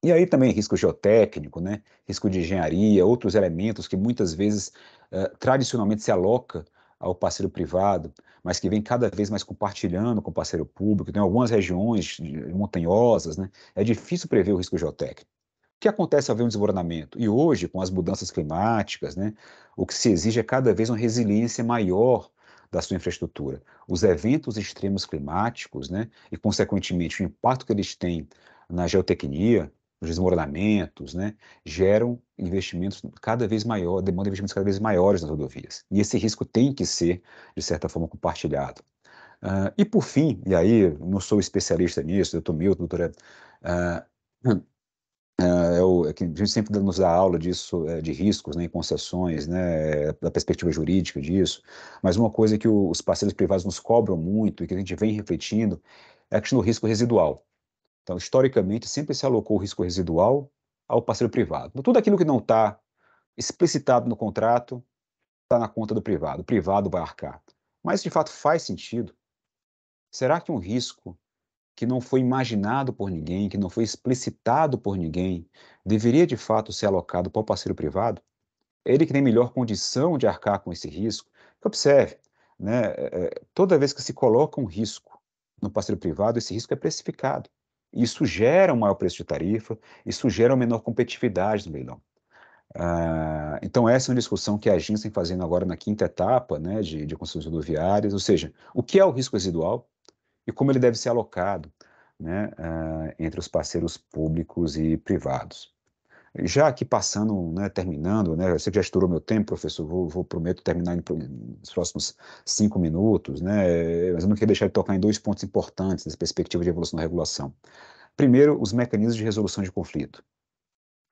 E aí também risco geotécnico, né, risco de engenharia, outros elementos que muitas vezes é, tradicionalmente se aloca ao parceiro privado, mas que vem cada vez mais compartilhando com o parceiro público. Tem algumas regiões montanhosas, né, é difícil prever o risco geotécnico que acontece ao haver um desmoronamento? E hoje, com as mudanças climáticas, né, o que se exige é cada vez uma resiliência maior da sua infraestrutura. Os eventos extremos climáticos, né, e consequentemente o impacto que eles têm na geotecnia, os desmoronamentos, né, geram investimentos cada vez maior, demanda de investimentos cada vez maiores nas rodovias. E esse risco tem que ser, de certa forma, compartilhado. Uh, e por fim, e aí não sou especialista nisso, doutor Milton, doutora uh, é, é o, é a gente sempre nos dá aula disso, é, de riscos né, em concessões, né, da perspectiva jurídica disso, mas uma coisa que os parceiros privados nos cobram muito e que a gente vem refletindo é a questão do risco residual. Então, historicamente, sempre se alocou o risco residual ao parceiro privado. Então, tudo aquilo que não está explicitado no contrato está na conta do privado, o privado vai arcar. Mas, de fato, faz sentido. Será que um risco que não foi imaginado por ninguém, que não foi explicitado por ninguém, deveria de fato ser alocado para o parceiro privado? Ele que tem melhor condição de arcar com esse risco. observe, né, é, é, toda vez que se coloca um risco no parceiro privado, esse risco é precificado. Isso gera um maior preço de tarifa, isso gera uma menor competitividade no leilão. Uh, então, essa é uma discussão que a agência está fazendo agora na quinta etapa né, de, de construções rodoviárias, ou seja, o que é o risco residual, e como ele deve ser alocado né, eh, entre os parceiros públicos e privados. Já aqui passando, né, terminando, né, sei que já estourou meu tempo, professor, vou, vou prometo terminar em, nos próximos cinco minutos, né, mas eu não queria deixar de tocar em dois pontos importantes nessa perspectiva de evolução da regulação. Primeiro, os mecanismos de resolução de conflito.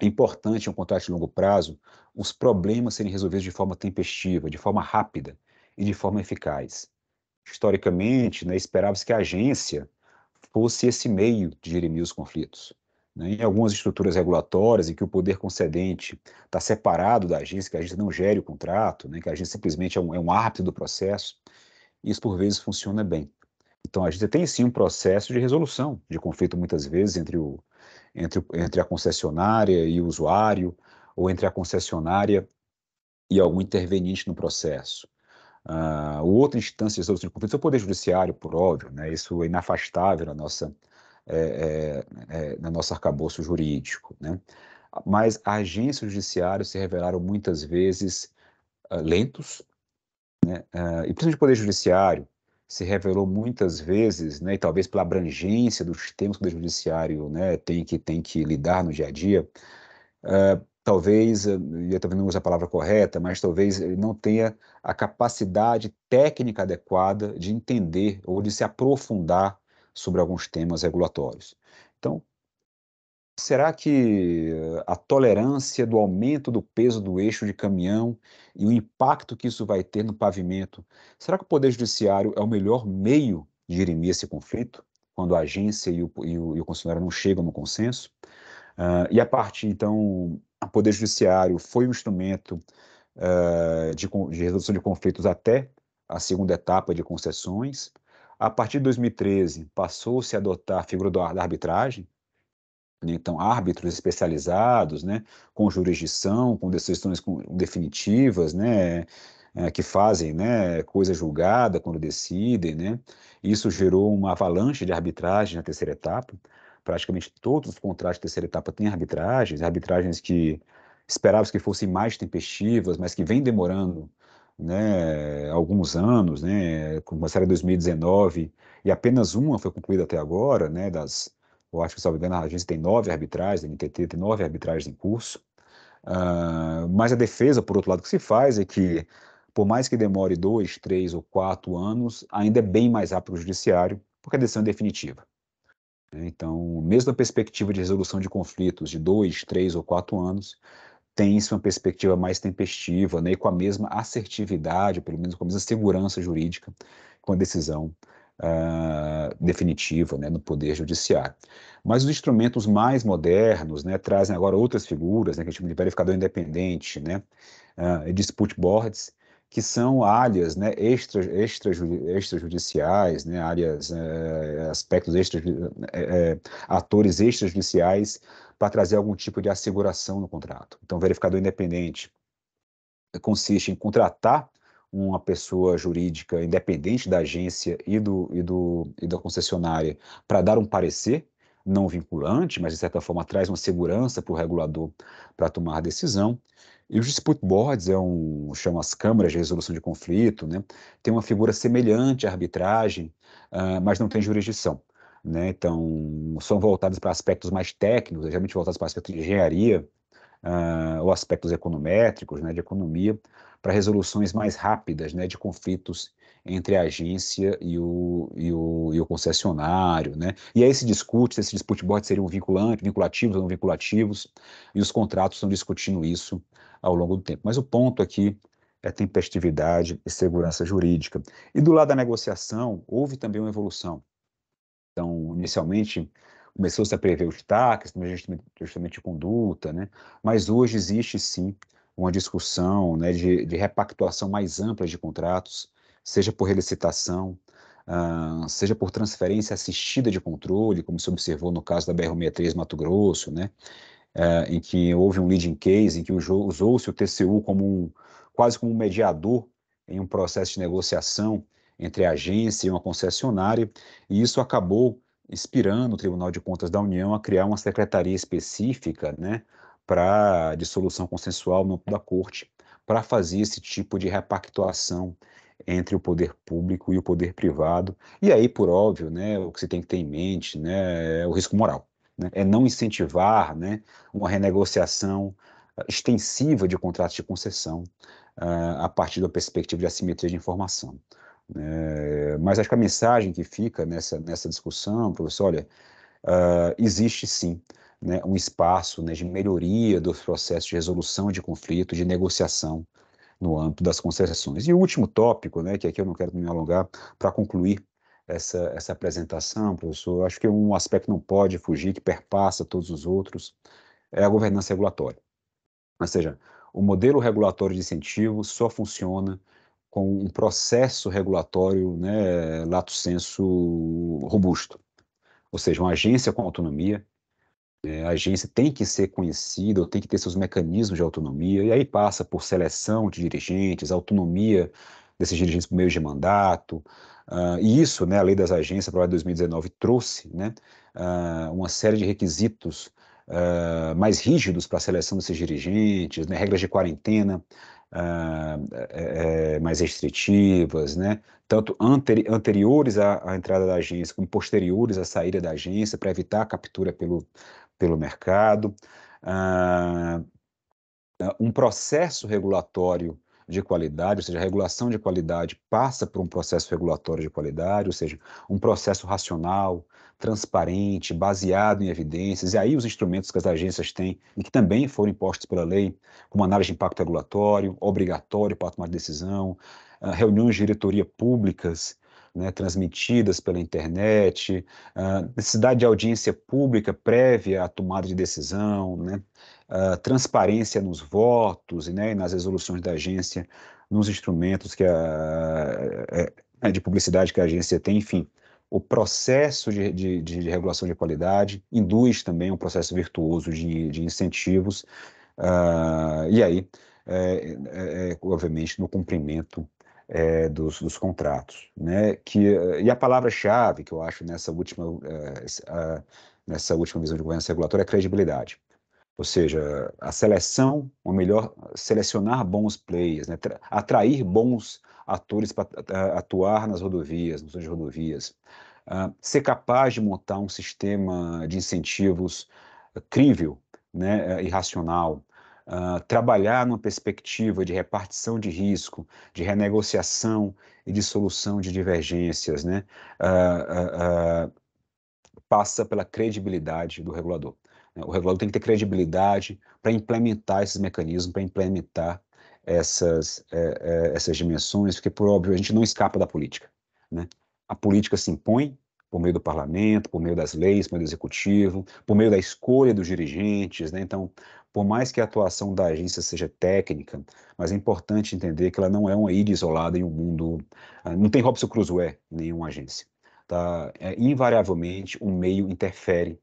É importante, em um contrato de longo prazo, os problemas serem resolvidos de forma tempestiva, de forma rápida e de forma eficaz historicamente, né, esperava-se que a agência fosse esse meio de gerir os conflitos. Né? Em algumas estruturas regulatórias, em que o poder concedente está separado da agência, que a agência não gere o contrato, né, que a agência simplesmente é um, é um árbitro do processo, isso por vezes funciona bem. Então, a gente tem sim um processo de resolução de conflito, muitas vezes, entre, o, entre, entre a concessionária e o usuário, ou entre a concessionária e algum interveniente no processo uh, ah, outra instância de resolução de conflitos é o Poder Judiciário, por óbvio, né? isso é inafastável na nossa, é, é, é, na nosso arcabouço jurídico. Né? Mas agências judiciárias se revelaram muitas vezes uh, lentos, né? uh, e principalmente o Poder Judiciário se revelou muitas vezes, né, e talvez pela abrangência dos temas que o Poder Judiciário né, tem, que, tem que lidar no dia a dia, uh, talvez, eh, e eu talvez não use a palavra correta, mas talvez ele não tenha a capacidade técnica adequada de entender ou de se aprofundar sobre alguns temas regulatórios. Então, será que eh, a tolerância do aumento do peso do eixo de caminhão e o impacto que isso vai ter no pavimento, será que o Poder Judiciário é o melhor meio de dirimir esse conflito? Quando a agência e o, e o, e o consumidor não chegam no consenso? Uh, e a partir, então, o Poder Judiciário foi um instrumento uh, de, de, resolução de conflitos até a segunda etapa de concessões. A partir de 2013, passou-se a adotar a figura da, da arbitragem, né? então, árbitros especializados, né, com jurisdição, com decisões definitivas, né, é, que fazem né, coisa julgada quando decidem. Né. Isso gerou uma avalanche de arbitragem na terceira etapa praticamente todos os contratos de terceira etapa têm arbitragens, arbitragens que esperávamos que fossem mais tempestivas, mas que vem demorando né, alguns anos, né, a série 2019 e apenas uma foi concluída até agora, né, das, eu acho que, se não me engano, a agência tem nove arbitragens, a NTT tem nove arbitragens em curso, uh, mas a defesa, por outro lado, que se faz é que, por mais que demore dois, três ou quatro anos, ainda é bem mais rápido o judiciário, porque a decisão é definitiva. Né? Então, mesmo a perspectiva de resolução de conflitos de dois, três ou quatro anos, tem-se uma perspectiva mais tempestiva né, e com a mesma assertividade, pelo menos com a mesma segurança jurídica, com a decisão Uh, definitiva né, no Poder Judiciário. Mas os instrumentos mais modernos né, trazem agora outras figuras, né, que a gente chama de verificador independente, né, uh, dispute boards, que são áreas né, extra, extra, extrajudiciais, né, áreas, é, aspectos extra, é, atores extrajudiciais para trazer algum tipo de asseguração no contrato. Então, verificador independente consiste em contratar uma pessoa jurídica independente da agência e, do, e, do, e da concessionária para dar um parecer não vinculante, mas de certa forma traz uma segurança para o regulador para tomar a decisão. E os dispute boards é um, chamam as câmaras de resolução de conflito, né? tem uma figura semelhante à arbitragem, uh, mas não tem jurisdição. Né? Então, são voltados para aspectos mais técnicos, é geralmente voltados para aspectos de engenharia, uh, ou aspectos econométricos, né, de economia, para resoluções mais rápidas né, de conflitos entre a agência e o, e o, e o concessionário, né? E aí se discute se esses dashboards seriam vinculantes, vinculativos ou não vinculativos, e os contratos estão discutindo isso ao longo do tempo. Mas o ponto aqui é tempestividade e segurança jurídica. E do lado da negociação, houve também uma evolução. Então, inicialmente, começou-se a prever os taques, justamente de conduta, né? mas hoje existe sim uma discussão né, de, de repactuação mais ampla de contratos, seja por relicitação, uh, seja por transferência assistida de controle, como se observou no caso da BR-63 Mato Grosso, né? Uh, em que houve um leading case, em que usou-se o TCU como um, quase como um mediador em um processo de negociação entre a agência e uma concessionária, e isso acabou inspirando o Tribunal de Contas da União a criar uma secretaria específica, né, para dissolução consensual no da corte, para fazer esse tipo de repactuação entre o poder público e o poder privado. E aí, por óbvio, né, o que você tem que ter em mente né, é o risco moral. Né? É não incentivar né, uma renegociação ah, extensiva de contratos de concessão uh, a partir da perspectiva de assimetria de informação. Né. mas acho que a mensagem que fica nessa, nessa discussão, professor, olha, uh, existe sim né, um espaço né, de melhoria dos processos de resolução de conflito, de negociação no âmbito das concessões. E o último tópico, né, que aqui eu não quero me alongar, para concluir essa, essa apresentação, professor, acho que um aspecto que não pode fugir, que perpassa todos os outros, é a governança regulatória. Ou seja, o modelo regulatório de incentivo só funciona com um processo regulatório, né, lato senso, robusto. Ou seja, uma agência com autonomia, é, a agência tem que ser conhecida, tem que ter seus mecanismos de autonomia, e aí passa por seleção de dirigentes, autonomia desses dirigentes por meio de mandato, uh, e isso, né, a lei das agências, aprovada em 2019, trouxe né, uh, uma série de requisitos uh, mais rígidos para a seleção desses dirigentes, né, regras de quarentena é, é, é, mais restritivas, né, tanto anteri anteriores à, à, entrada da agência como posteriores à saída da agência, para evitar a captura pelo, pelo mercado, ah, um processo regulatório de qualidade, ou seja, a regulação de qualidade passa por um processo regulatório de qualidade, ou seja, um processo racional, transparente, baseado em evidências, e aí os instrumentos que as agências têm e que também foram impostos pela lei, como análise de impacto regulatório, obrigatório para tomar decisão, ah, reuniões de diretoria públicas né, transmitidas pela internet, uh, necessidade de audiência pública prévia à tomada de decisão, né, uh, transparência nos votos né, e nas resoluções da agência, nos instrumentos que a, é, é, de publicidade que a agência tem, enfim. O processo de, de, de regulação de qualidade induz também um processo virtuoso de, de incentivos, uh, e aí, é, é, é, obviamente, no cumprimento é, dos, dos, contratos, né? Que eh, e a palavra-chave que eu acho nessa última eh, nessa última visão de governança regulatória é credibilidade, ou seja, a seleção, ou melhor, selecionar bons players, né? atrair bons atores para eh, atuar nas rodovias, nas rodovias, uh, ser capaz de montar um sistema de incentivos crível, né, e racional, uh, trabalhar numa perspectiva de repartição de risco, de renegociação e de solução de divergências, né? Uh, passa pela credibilidade do regulador. Né? O regulador tem que ter credibilidade para implementar esses mecanismos, para implementar essas, eh, eh, essas dimensões, porque, por óbvio, a gente não escapa da política. Né? A política se impõe, por meio do parlamento, por meio das leis, por meio do executivo, por meio da escolha dos dirigentes. Né? Então, por mais que a atuação da agência seja técnica, mas é importante entender que ela não é uma ilha isolada em um mundo. Ah, não tem Robson Crusoe em nenhuma agência. Tá? É, invariavelmente, o um meio interfere.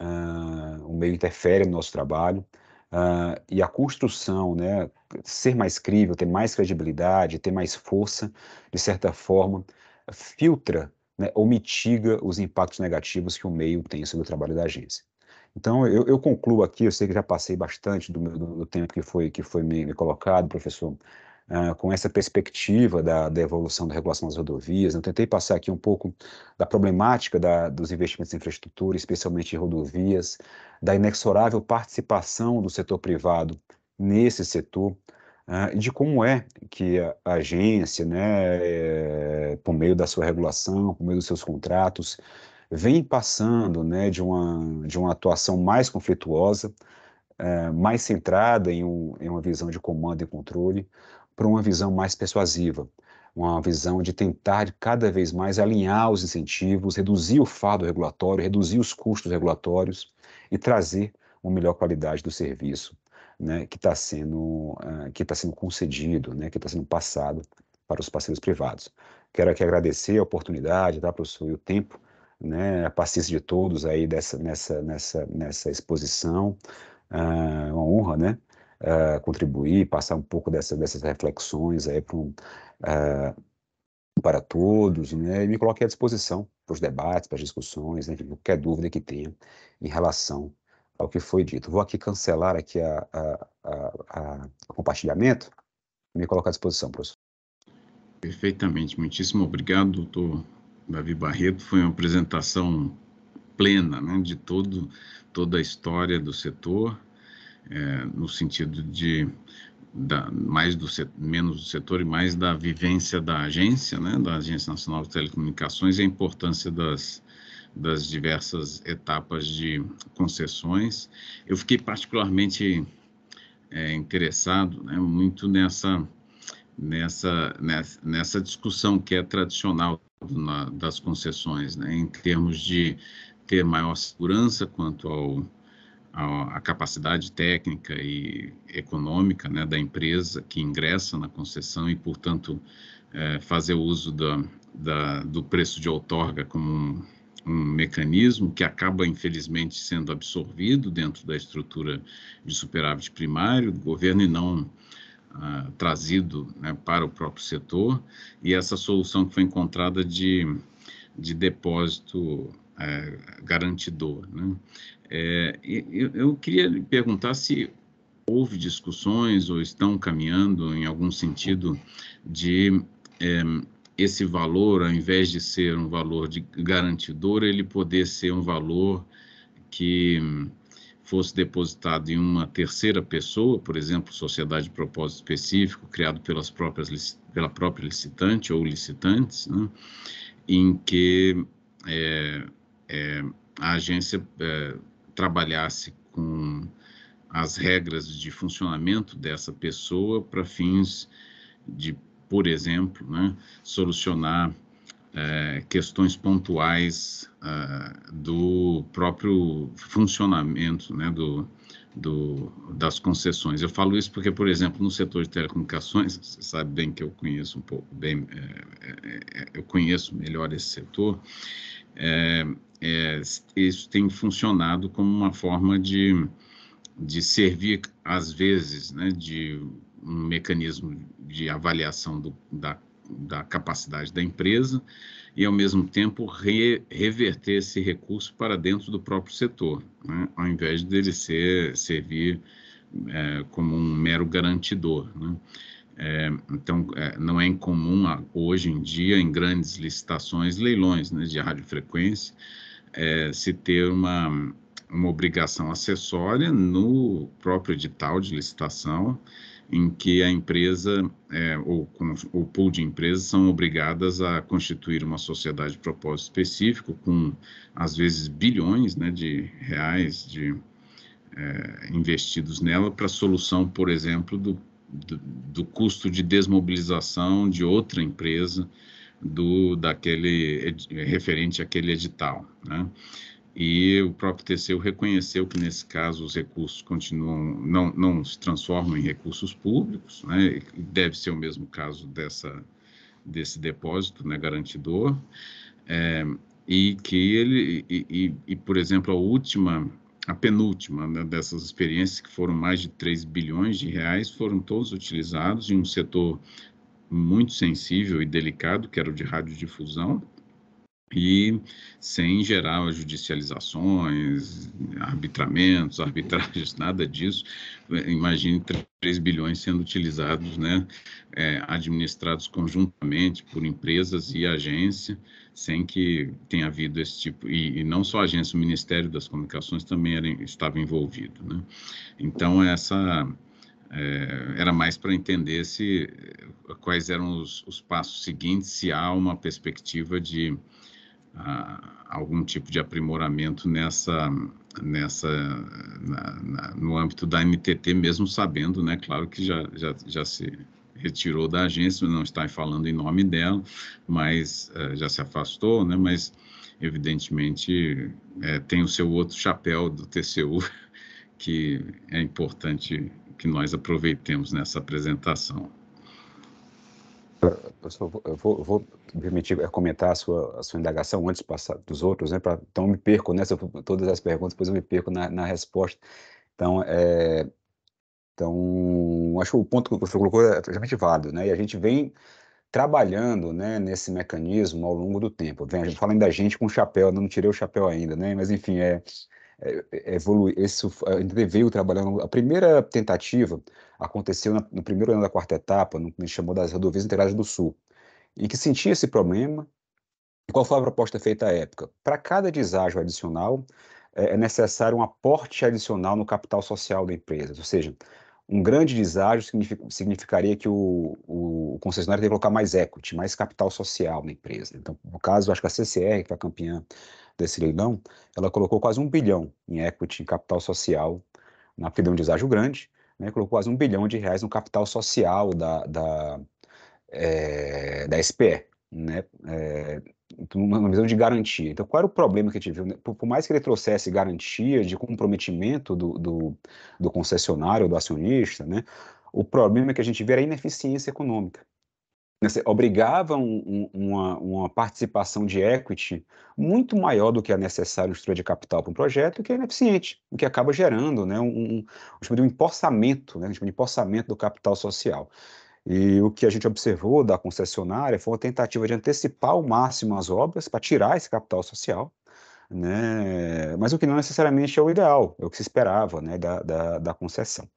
Uh, ah, o um meio interfere no nosso trabalho. Uh, e a construção, né, ser mais crível, ter mais credibilidade, ter mais força, de certa forma, filtra né, ou mitiga os impactos negativos que o meio tem sobre o trabalho da agência. Então, eu, eu concluo aqui, eu sei que já passei bastante do, do tempo que foi, que foi me, me colocado, professor, uh, com essa perspectiva da, da, evolução da regulação das rodovias. Né, eu tentei passar aqui um pouco da problemática da, dos investimentos em infraestrutura, especialmente em rodovias, da inexorável participação do setor privado nesse setor, ah, de como é que a, agência, né, é, por meio da sua regulação, por meio dos seus contratos, vem passando né, de, uma, de uma atuação mais conflituosa, eh, mais centrada em, um, em uma visão de comando e controle, para uma visão mais persuasiva, uma visão de tentar cada vez mais alinhar os incentivos, reduzir o fardo regulatório, reduzir os custos regulatórios e trazer uma melhor qualidade do serviço né, que está sendo, uh, que tá sendo concedido, né, que está sendo passado para os parceiros privados. Quero aqui agradecer a oportunidade, tá, professor, e o tempo, né, a paciência de todos aí dessa, nessa, nessa, nessa exposição. Uh, uma honra, né? Uh, contribuir, passar um pouco dessa, dessas reflexões aí para um, uh, para todos, né? E me coloquei à disposição para os debates, para as discussões, né? qualquer dúvida que tenha em relação ao que foi dito. Vou aqui cancelar aqui a, a, a, o compartilhamento e me colocar à disposição, professor.
Perfeitamente. Muitíssimo obrigado, doutor Davi Barreto. Foi uma apresentação plena né, de todo, toda a história do setor, é, no sentido de da, mais do setor, menos do setor e mais da vivência da agência, né, da Agência Nacional de Telecomunicações e a importância das, das diversas etapas de concessões. Eu fiquei particularmente é, interessado né, muito nessa, nessa, nessa, nessa, discussão que é tradicional na, das concessões, né, em termos de ter maior segurança quanto ao a, capacidade técnica e econômica né, da empresa que ingressa na concessão e, portanto, é, fazer uso da, da, do preço de outorga como um mecanismo que acaba, infelizmente, sendo absorvido dentro da estrutura de superávit primário do governo e não ah, trazido né, para o próprio setor. E essa solução que foi encontrada de, de depósito eh, garantidor. Né? É, eu, eu queria lhe perguntar se houve discussões ou estão caminhando em algum sentido de eh, esse valor, ao invés de ser um valor de garantidor, ele poder ser um valor que fosse depositado em uma terceira pessoa, por exemplo, sociedade de propósito específico, criado pelas próprias, pela própria licitante ou licitantes, né, em que é, é, a agência é, trabalhasse com as regras de funcionamento dessa pessoa para fins de por exemplo, né, solucionar é, questões pontuais uh, do próprio funcionamento né, do, do, das concessões. Eu falo isso porque, por exemplo, no setor de telecomunicações, [laughs] você sabe bem que eu conheço um pouco bem, é, é, é eu conheço melhor esse setor, é, isso tem funcionado como uma forma de, de servir, às vezes, né, de um mecanismo de avaliação do, da, da capacidade da empresa e, ao mesmo tempo, re, reverter esse recurso para dentro do próprio setor, né? ao invés dele ser, servir é, como um mero garantidor. Né? É, então, é, não é incomum ah, hoje em dia, em grandes licitações, leilões né, de radiofrequência, é, se ter uma, uma obrigação acessória no próprio edital de licitação em que a empresa é, ou o pool de empresas são obrigadas a constituir uma sociedade de propósito específico com, às vezes, bilhões né, de reais de, é, investidos nela para solução, por exemplo, do, do, do, custo de desmobilização de outra empresa do daquele referente àquele edital, né? E o próprio TCU reconheceu que, nesse caso, os recursos continuam, não, não se transformam em recursos públicos, né? deve ser o mesmo caso dessa, desse depósito né, garantidor, é, e que ele, e, e, e, por exemplo, a última, a penúltima né, dessas experiências, que foram mais de 3 bilhões de reais, foram todos utilizados em um setor muito sensível e delicado, que era o de radiodifusão, e sem gerar judicializações, arbitramentos, [laughs] arbitragens, nada disso. Imagine 3 bilhões sendo utilizados, né, é, administrados conjuntamente por empresas e agência, sem que tenha havido esse tipo, e, e não só a agência, o Ministério das Comunicações também era, estava envolvido. Né? Então, essa é, era mais para entender se, quais eram os, os passos seguintes, se há uma perspectiva de ah, algum tipo de aprimoramento nessa, nessa na, na, no âmbito da NTT, mesmo sabendo, né, claro que já, já, já se retirou da agência, não está falando em nome dela, mas uh, já se afastou, né, mas evidentemente é, tem o seu outro chapéu do TCU [laughs] que é importante que nós aproveitemos nessa apresentação. Professor, eu vou, eu vou permitir é, comentar a
sua, a sua indagação antes de passar dos outros, né? Pra, então, eu me perco nessa, todas as perguntas, depois eu me perco na, na resposta. Então, é, então, acho que o ponto que o professor colocou é totalmente válido, né? E a gente vem trabalhando né, nesse mecanismo ao longo do tempo. Vem, a gente fala ainda da gente com chapéu, não tirei o chapéu ainda, né? Mas, enfim, é, é, é, evoluir. Esse, a é, gente veio trabalhando. A primeira tentativa aconteceu no, no primeiro ano da quarta etapa, no que a gente chamou das rodovias integradas do Sul, em que sentia esse problema. E qual foi a proposta feita à época? Para cada deságio adicional, é necessário um aporte adicional no capital social da empresa, ou seja, um grande deságio significaria que o, o concessionário tem que colocar mais equity, mais capital social na empresa. Então, no caso, acho que a CCR, que foi a campeã desse leilão, ela colocou quase um bilhão em equity, em capital social, na deu um deságio grande, né? colocou quase um bilhão de reais no capital social da, da, é, da SPE. Né? Eh, uma visão de garantia. Então, qual era o problema que a gente viu? Por, por mais que ele trouxesse garantia de comprometimento do, do, do concessionário, do acionista, né, o problema que a gente vê era a ineficiência econômica. Você obrigava um, um, uma, uma, participação de equity muito maior do que é necessário estrutura de capital para um projeto, que é ineficiente, o que acaba gerando né, um, um, um, um, um empossamento, né, um tipo empossamento do capital social. E o que a gente observou da concessionária foi uma tentativa de antecipar ao máximo as obras para tirar esse capital social, né? mas o que não necessariamente é o ideal, é o que se esperava né, da, da, da concessão.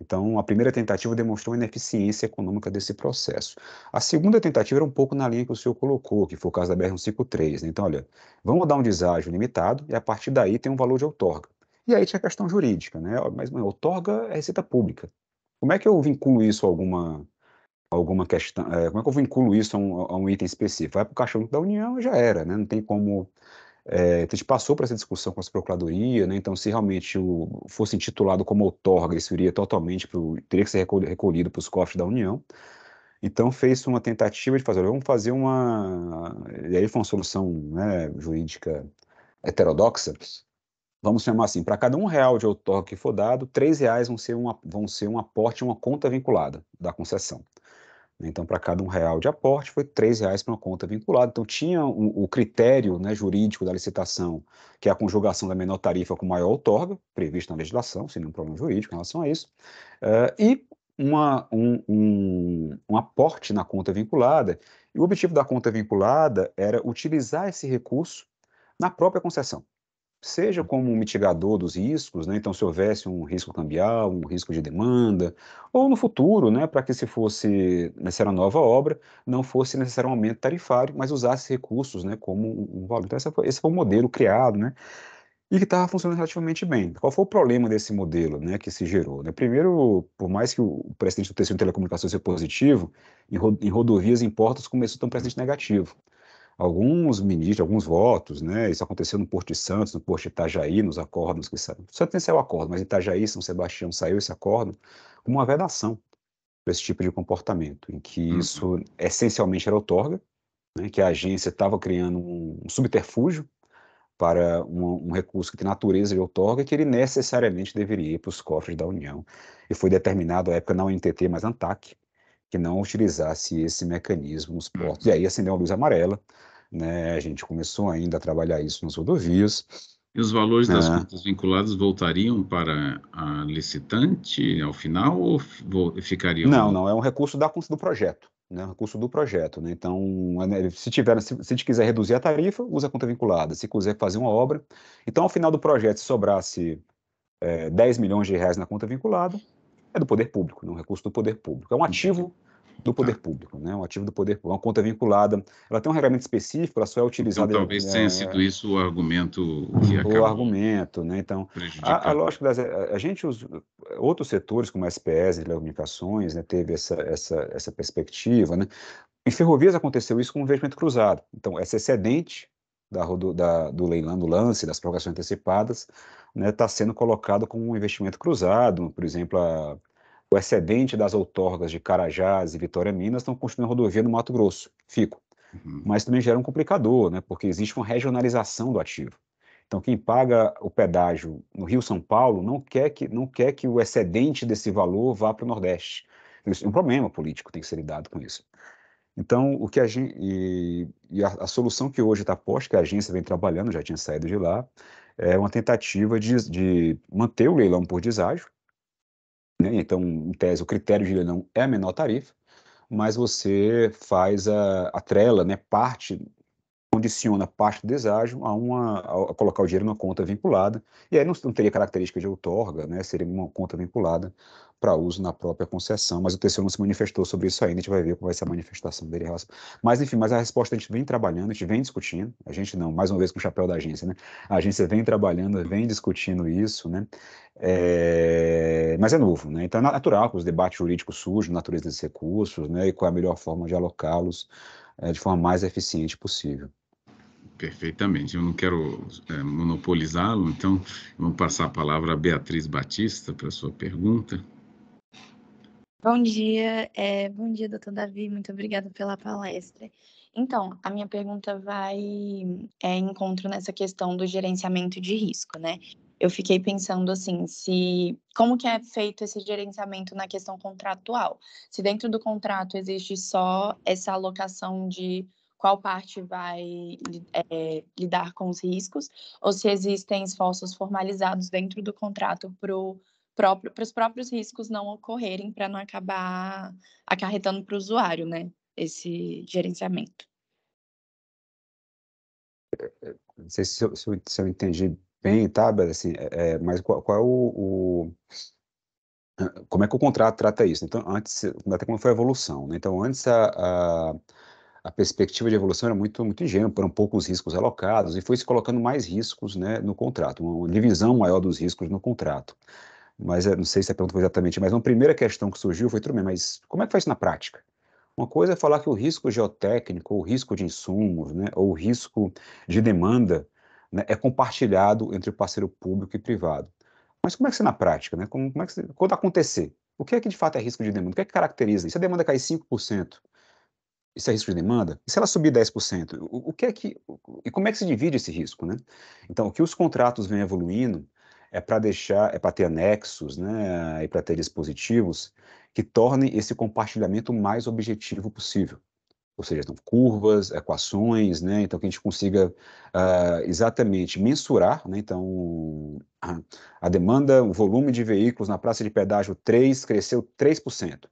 Então, a primeira tentativa demonstrou a ineficiência econômica desse processo. A segunda tentativa era um pouco na linha que o senhor colocou, que foi o caso da BR-153. Né? Então, olha, vamos dar um deságio limitado e a partir daí tem um valor de outorga. E aí tinha a questão jurídica, né? Mas, mano, outorga é receita pública. Como é que eu vinculo isso a alguma alguma questão. É, como é que eu vou vinculo isso a um, a um item específico? Vai para o caixão da União já era, né? Não tem como. É, então a gente passou para essa discussão com a Procuradoria, né? então se realmente o, fosse intitulado como outorga, isso iria totalmente teria que ser recolhido para os cofres da União. Então fez uma tentativa de fazer, vamos fazer uma, e aí foi uma solução né, jurídica heterodoxa, vamos chamar assim, para cada um real de outorga que for dado, três reais vão ser, uma, vão ser um aporte uma conta vinculada da concessão. Né? Então, para cada um real de aporte, foi três reais para uma conta vinculada. Então, tinha o, o critério né, jurídico da licitação, que é a conjugação da menor tarifa com maior outorga, previsto na legislação, sem nenhum problema jurídico em relação a isso, uh, e uma, um, um, um aporte na conta vinculada. E o objetivo da conta vinculada era utilizar esse recurso na própria concessão seja como um mitigador dos riscos, né? então se houvesse um risco cambial, um risco de demanda, ou no futuro, né? para que se fosse necessária nova obra, não fosse necessário um aumento tarifário, mas usasse recursos né? como um valor. Então foi, esse foi o um modelo criado, né? e que estava funcionando relativamente bem. Qual foi o problema desse modelo né, que se gerou? Né? Primeiro, por mais que o precedente do terceiro telecomunicações seja positivo, em, rodovias e em portos começou a ter um precedente negativo alguns ministros, alguns votos, né? Isso aconteceu no Porto de Santos, no Porto de Itajaí, nos acordos que saíram. Santos tem saiu o acordo, mas Itajaí, São Sebastião saiu esse acordo como uma vedação para esse tipo de comportamento, em que uhum. isso essencialmente era outorga, né? que a agência estava criando um, um, subterfúgio para um, um, recurso que tem natureza de outorga que ele necessariamente deveria ir para os cofres da União. E foi determinado à época não NTT, mas ANTAC, que não utilizasse esse mecanismo nos portos. E uhum. aí acendeu a luz amarela, né? A gente começou ainda a trabalhar isso nas rodovias.
E os valores das contas ah. vinculadas voltariam para a licitante ao final ou ficariam? Não, não, é um
recurso da conta do projeto. Né, um recurso do projeto. Né? Então, é, né, se tiver, se, se quiser reduzir a tarifa, usa a conta vinculada. Se quiser fazer uma obra, então ao final do projeto, se sobrasse é, 10 milhões de reais na conta vinculada, é do poder público, né? um recurso do poder público. É um ativo do poder tá. público, né? um ativo do poder público, uma conta vinculada. Ela tem um regulamento específico, ela só é então, utilizada... Então, talvez é, tenha sido
isso o argumento que O
argumento, né? Então, a, a, lógica das... A, a gente, os, outros setores como a SPS, telecomunicações, né, teve essa, essa, essa perspectiva, né? Em ferrovias aconteceu isso com o investimento cruzado. Então, esse excedente da, da, do leilão do lance, das prorrogações antecipadas, está né, tá sendo colocado como um investimento cruzado. Por exemplo, a, o excedente das outorgas de Carajás e Vitória Minas estão construindo rodovia no Mato Grosso, fico. Uhum. Mas também gera um complicador, né, porque existe uma regionalização do ativo. Então, quem paga o pedágio no Rio São Paulo não quer que, não quer que o excedente desse valor vá para o Nordeste. Isso é um problema político, tem que ser lidado com isso. Então, o que a gente. E, e a, a, solução que hoje está posta, que a agência vem trabalhando, já tinha saído de lá, é uma tentativa de, de manter o leilão por deságio. Né? Então, em tese, o critério de leilão é a menor tarifa, mas você faz a, a trela, né, parte condiciona parte do deságio a, uma, a colocar o dinheiro numa conta vinculada, e aí não, não teria característica de outorga, né? seria uma conta vinculada para uso na própria concessão, mas o TCU não se manifestou sobre isso ainda, a gente vai ver como vai ser a manifestação dele. Mas, enfim, mas a resposta a gente vem trabalhando, a gente vem discutindo, a gente não, mais uma vez com o chapéu da agência, né? A agência vem trabalhando, vem discutindo isso, né? É... Mas é novo, né? Então é natural que os debates jurídicos surjam, natureza desses recursos, né? E qual é a melhor forma de alocá-los é, de forma mais eficiente possível.
Perfeitamente. Eu não quero é, monopolizá-lo, então vamos passar a palavra a Beatriz Batista para sua pergunta.
Bom dia,
é, bom dia, doutor Davi, muito obrigada pela palestra. Então, a minha pergunta vai é, encontro nessa questão do gerenciamento de risco, né? Eu fiquei pensando assim, se como que é feito esse gerenciamento na questão contratual? Se dentro do contrato existe só essa alocação de qual parte vai é, lidar com os riscos, ou se existem esforços formalizados dentro do contrato para próprio, os próprios riscos não ocorrerem, para não acabar acarretando para o usuário né, esse gerenciamento.
É, é, não sei se eu, se eu, se eu entendi bem, tá, Bela? Assim, é, é, mas qual, qual é o, o ah, como é que o contrato trata isso? Então, antes, até como foi a evolução, né? Então, antes a, a, a perspectiva de evolução era muito, muito ingênua, foram poucos riscos alocados, e foi se colocando mais riscos né, no contrato, uma divisão maior dos riscos no contrato. Mas eh, não sei se a pergunta foi exatamente, mas uma primeira questão que surgiu foi, tudo bem, mas como é que faz isso na prática? Uma coisa é falar que o risco geotécnico, o risco de insumos, né, ou o risco de demanda, né, é compartilhado entre o parceiro público e privado. Mas como é que é na prática, né? Como, como é que quando acontecer, o que é que de fato é risco de demanda? O que é que caracteriza isso? Se a demanda cair 5%, isso é risco de demanda? E se ela subir 10%, o, o que é que. e como é que se divide esse risco, né? Então, o que os contratos vêm evoluindo é para deixar, é para ter anexos, né? E para ter dispositivos que tornem esse compartilhamento mais objetivo possível ou seja, então, curvas, equações, né? Então, que a gente consiga uh, exatamente mensurar, né? Então, a demanda, o volume de veículos na praça de pedágio 3 cresceu 3%.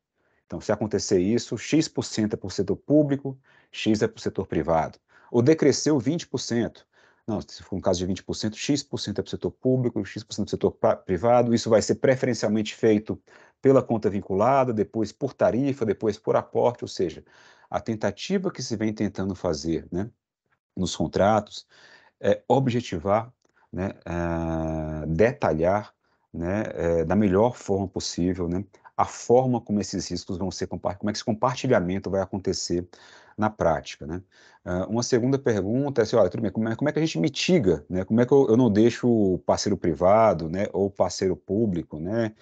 Então, se acontecer isso, X% é para o setor público, X é para o setor privado. Ou decresceu 20%. Não, se for um caso de 20%, X% é para o setor público, X% é para o setor privado. Isso vai ser preferencialmente feito pela conta vinculada, depois por tarifa, depois por aporte, ou seja, a tentativa que se vem tentando fazer né, nos contratos é objetivar, né, eh, detalhar né, eh, da melhor forma possível né, a forma como esses riscos vão ser compartilhados, como é que esse compartilhamento vai acontecer na prática. Né? Uh, uma segunda pergunta é assim, olha, tudo bem, como é, como é que a gente mitiga? Né? Como é que eu, eu não deixo o parceiro privado né, ou parceiro público, né,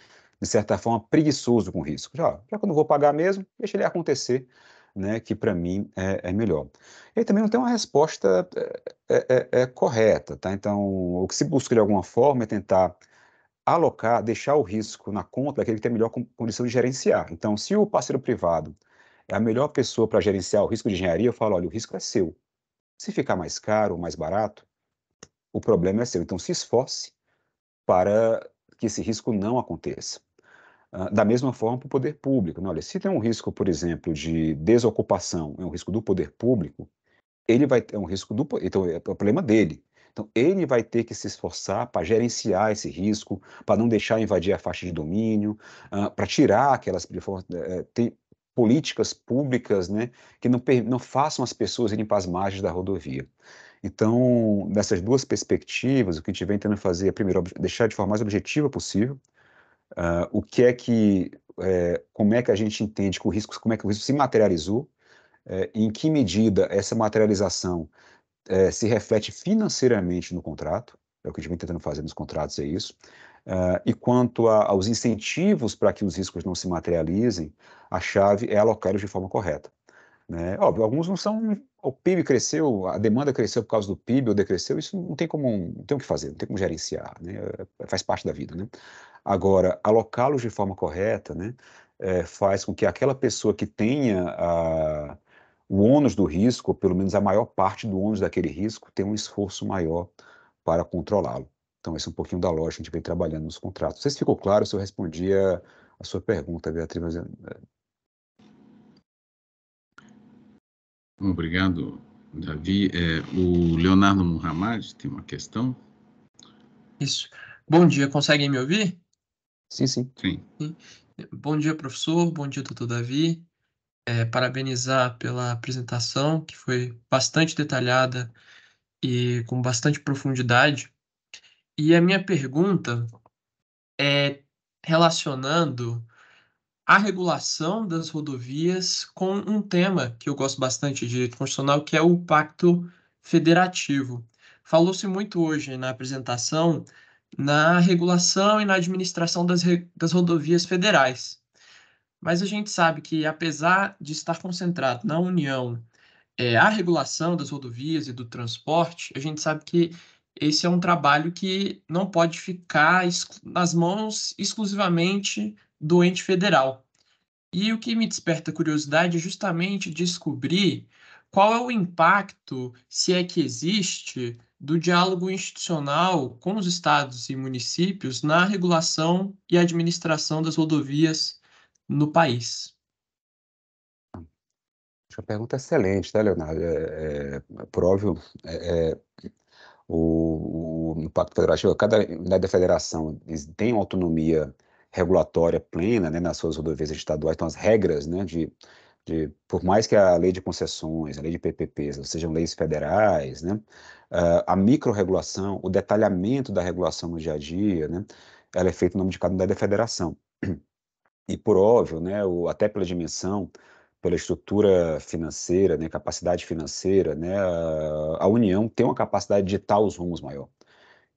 de certa forma, preguiçoso com risco? Já, já que eu não vou pagar mesmo, deixa ele acontecer, né, que para mim é, é, melhor. E também não tem uma resposta é é, é, é, correta. Tá? Então, o que se busca de alguma forma é tentar alocar, deixar o risco na conta daquele que tem a melhor condição de gerenciar. Então, se o parceiro privado é a melhor pessoa para gerenciar o risco de engenharia, eu falo, olha, o risco é seu. Se ficar mais caro ou mais barato, o problema é seu. Então, se esforce para que esse risco não aconteça. Ah, da mesma forma para o poder público. Né? Olha, se tem um risco, por exemplo, de desocupação, é um risco do poder público, ele vai ter um risco do. Então, é, é o problema dele. Então, ele vai ter que se esforçar para gerenciar esse risco, para não deixar invadir a faixa de domínio, uh, para tirar aquelas uh, políticas públicas né, que não, não façam as pessoas irem para as margens da rodovia. Então, dessas duas perspectivas, o que a gente vem tentando fazer é, primeiro, deixar de forma mais objetiva possível uh, o que é que, é, como é que a gente entende que o risco, como é que o risco se materializou, é, em que medida essa materialização é, se reflete financeiramente no contrato, é o que a gente vem tentando fazer nos contratos, é isso. Uh, e quanto a, aos incentivos para que os riscos não se materializem, a chave é alocá-los de forma correta. Né? Óbvio, alguns não são. O PIB cresceu, a demanda cresceu por causa do PIB ou decresceu, isso não tem como, não tem o que fazer, não tem como gerenciar, né? É, faz parte da vida. Né? Agora, alocá-los de forma correta né? É, faz com que aquela pessoa que tenha a o ônus do risco, ou pelo menos a maior parte do ônus daquele risco, tem um esforço maior para controlá-lo. Então, esse é um pouquinho da lógica que a gente vem trabalhando nos contratos. Não sei se ficou claro se eu respondi a, a sua pergunta, Beatriz. É.
Obrigado, Davi. É, o Leonardo Muhammad tem uma questão.
Isso. Bom dia, conseguem me ouvir?
Sim, sim. sim.
sim. Bom dia, professor. Bom dia, doutor Davi é, parabenizar pela apresentação, que foi bastante detalhada e com bastante profundidade. E a minha pergunta é relacionando a regulação das rodovias com um tema que eu gosto bastante de direito constitucional, que é o pacto federativo. Falou-se muito hoje na apresentação na regulação e na administração das, das rodovias federais. Mas a gente sabe que, apesar de estar concentrado na União, é, a regulação das rodovias e do transporte, a gente sabe que esse é um trabalho que não pode ficar nas mãos exclusivamente do ente federal. E o que me desperta curiosidade é justamente descobrir qual é o impacto, se é que existe, do diálogo institucional com os estados e municípios na regulação e administração das rodovias no país.
Uma pergunta é excelente, tá, Leonardo? É, é é, é, o, o, no Pacto Federativo, é cada unidade né, da federação tem autonomia regulatória plena né, nas suas rodovias estaduais, então as regras né, de, de, por mais que a lei de concessões, a lei de PPPs sejam leis federais, né, ah, a microregulação, o detalhamento da regulação no dia a dia, né, ela é feita no nome de cada unidade né, da federação e por óbvio, né, o, até pela dimensão, pela estrutura financeira, né, capacidade financeira, né, a, a União tem uma capacidade de ditar os rumos maior.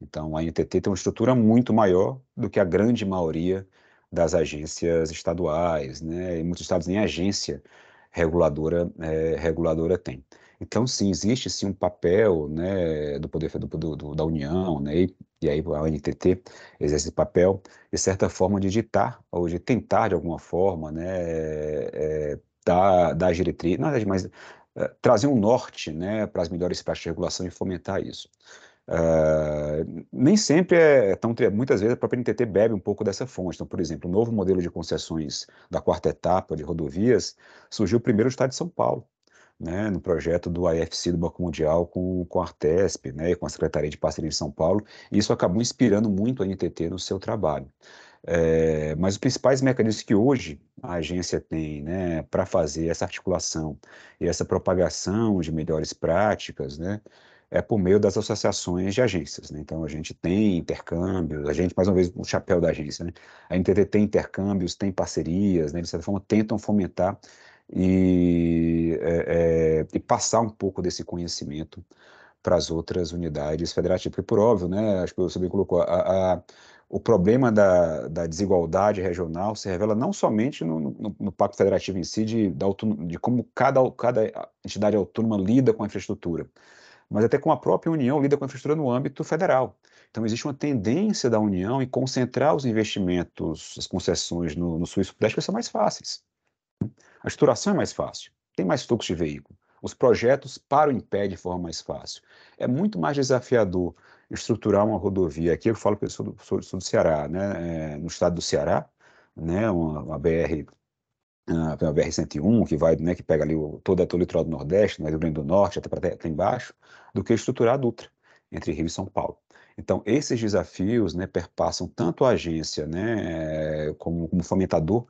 Então, a NTT tem uma estrutura muito maior do que a grande maioria das agências estaduais, né, e muitos estados nem agência reguladora, é, reguladora tem. Então, sim, existe sim um papel né, do poder do, do, da União né, e e aí a NTT exerce esse papel, de certa forma, de ditar, ou de tentar, de alguma forma, né, é, dar, dar diretriz, nada mais, é, eh, trazer um norte né, para as melhores práticas de regulação e fomentar isso. Uh, nem sempre é tão. Muitas vezes a própria NTT bebe um pouco dessa fonte. Então, por exemplo, o novo modelo de concessões da quarta etapa de rodovias surgiu primeiro no estado de São Paulo né, no projeto do IFC do Banco Mundial com, com a Artesp, né, com a Secretaria de Parceria de São Paulo, e isso acabou inspirando muito a NTT no seu trabalho. É, mas os principais mecanismos que hoje a agência tem né, para fazer essa articulação e essa propagação de melhores práticas, né, é por meio das associações de agências. Né? Então, a gente tem intercâmbios, a gente, mais uma vez, o chapéu da agência. Né? A NTT tem intercâmbios, tem parcerias, né? de certa forma, tentam fomentar e, é, é, e passar um pouco desse conhecimento para as outras unidades federativas. Porque, por óbvio, né, acho que você bem colocou, a, a, o problema da, da, desigualdade regional se revela não somente no, no, no Pacto Federativo em si, de, de como cada, cada, entidade autônoma lida com a infraestrutura, mas até com a própria União lida com a infraestrutura no âmbito federal. Então, existe uma tendência da União em concentrar os investimentos, as concessões no, no Sul e Sudeste, que são mais fáceis. A estruturação é mais fácil, tem mais fluxo de veículo. Os projetos para o impé de forma mais fácil. É muito mais desafiador estruturar uma rodovia. Aqui eu falo que eu sou do, sou, sou do Ceará, né? É, no estado do Ceará, né? uma, uma BR a BR-101, que vai, né, que pega ali o, todo, o litoral do Nordeste, né, do Rio Grande do Norte, até, até, até embaixo, do que estruturar a Dutra, entre Rio e São Paulo. Então, esses desafios né, perpassam tanto a agência né, eh, como, como fomentador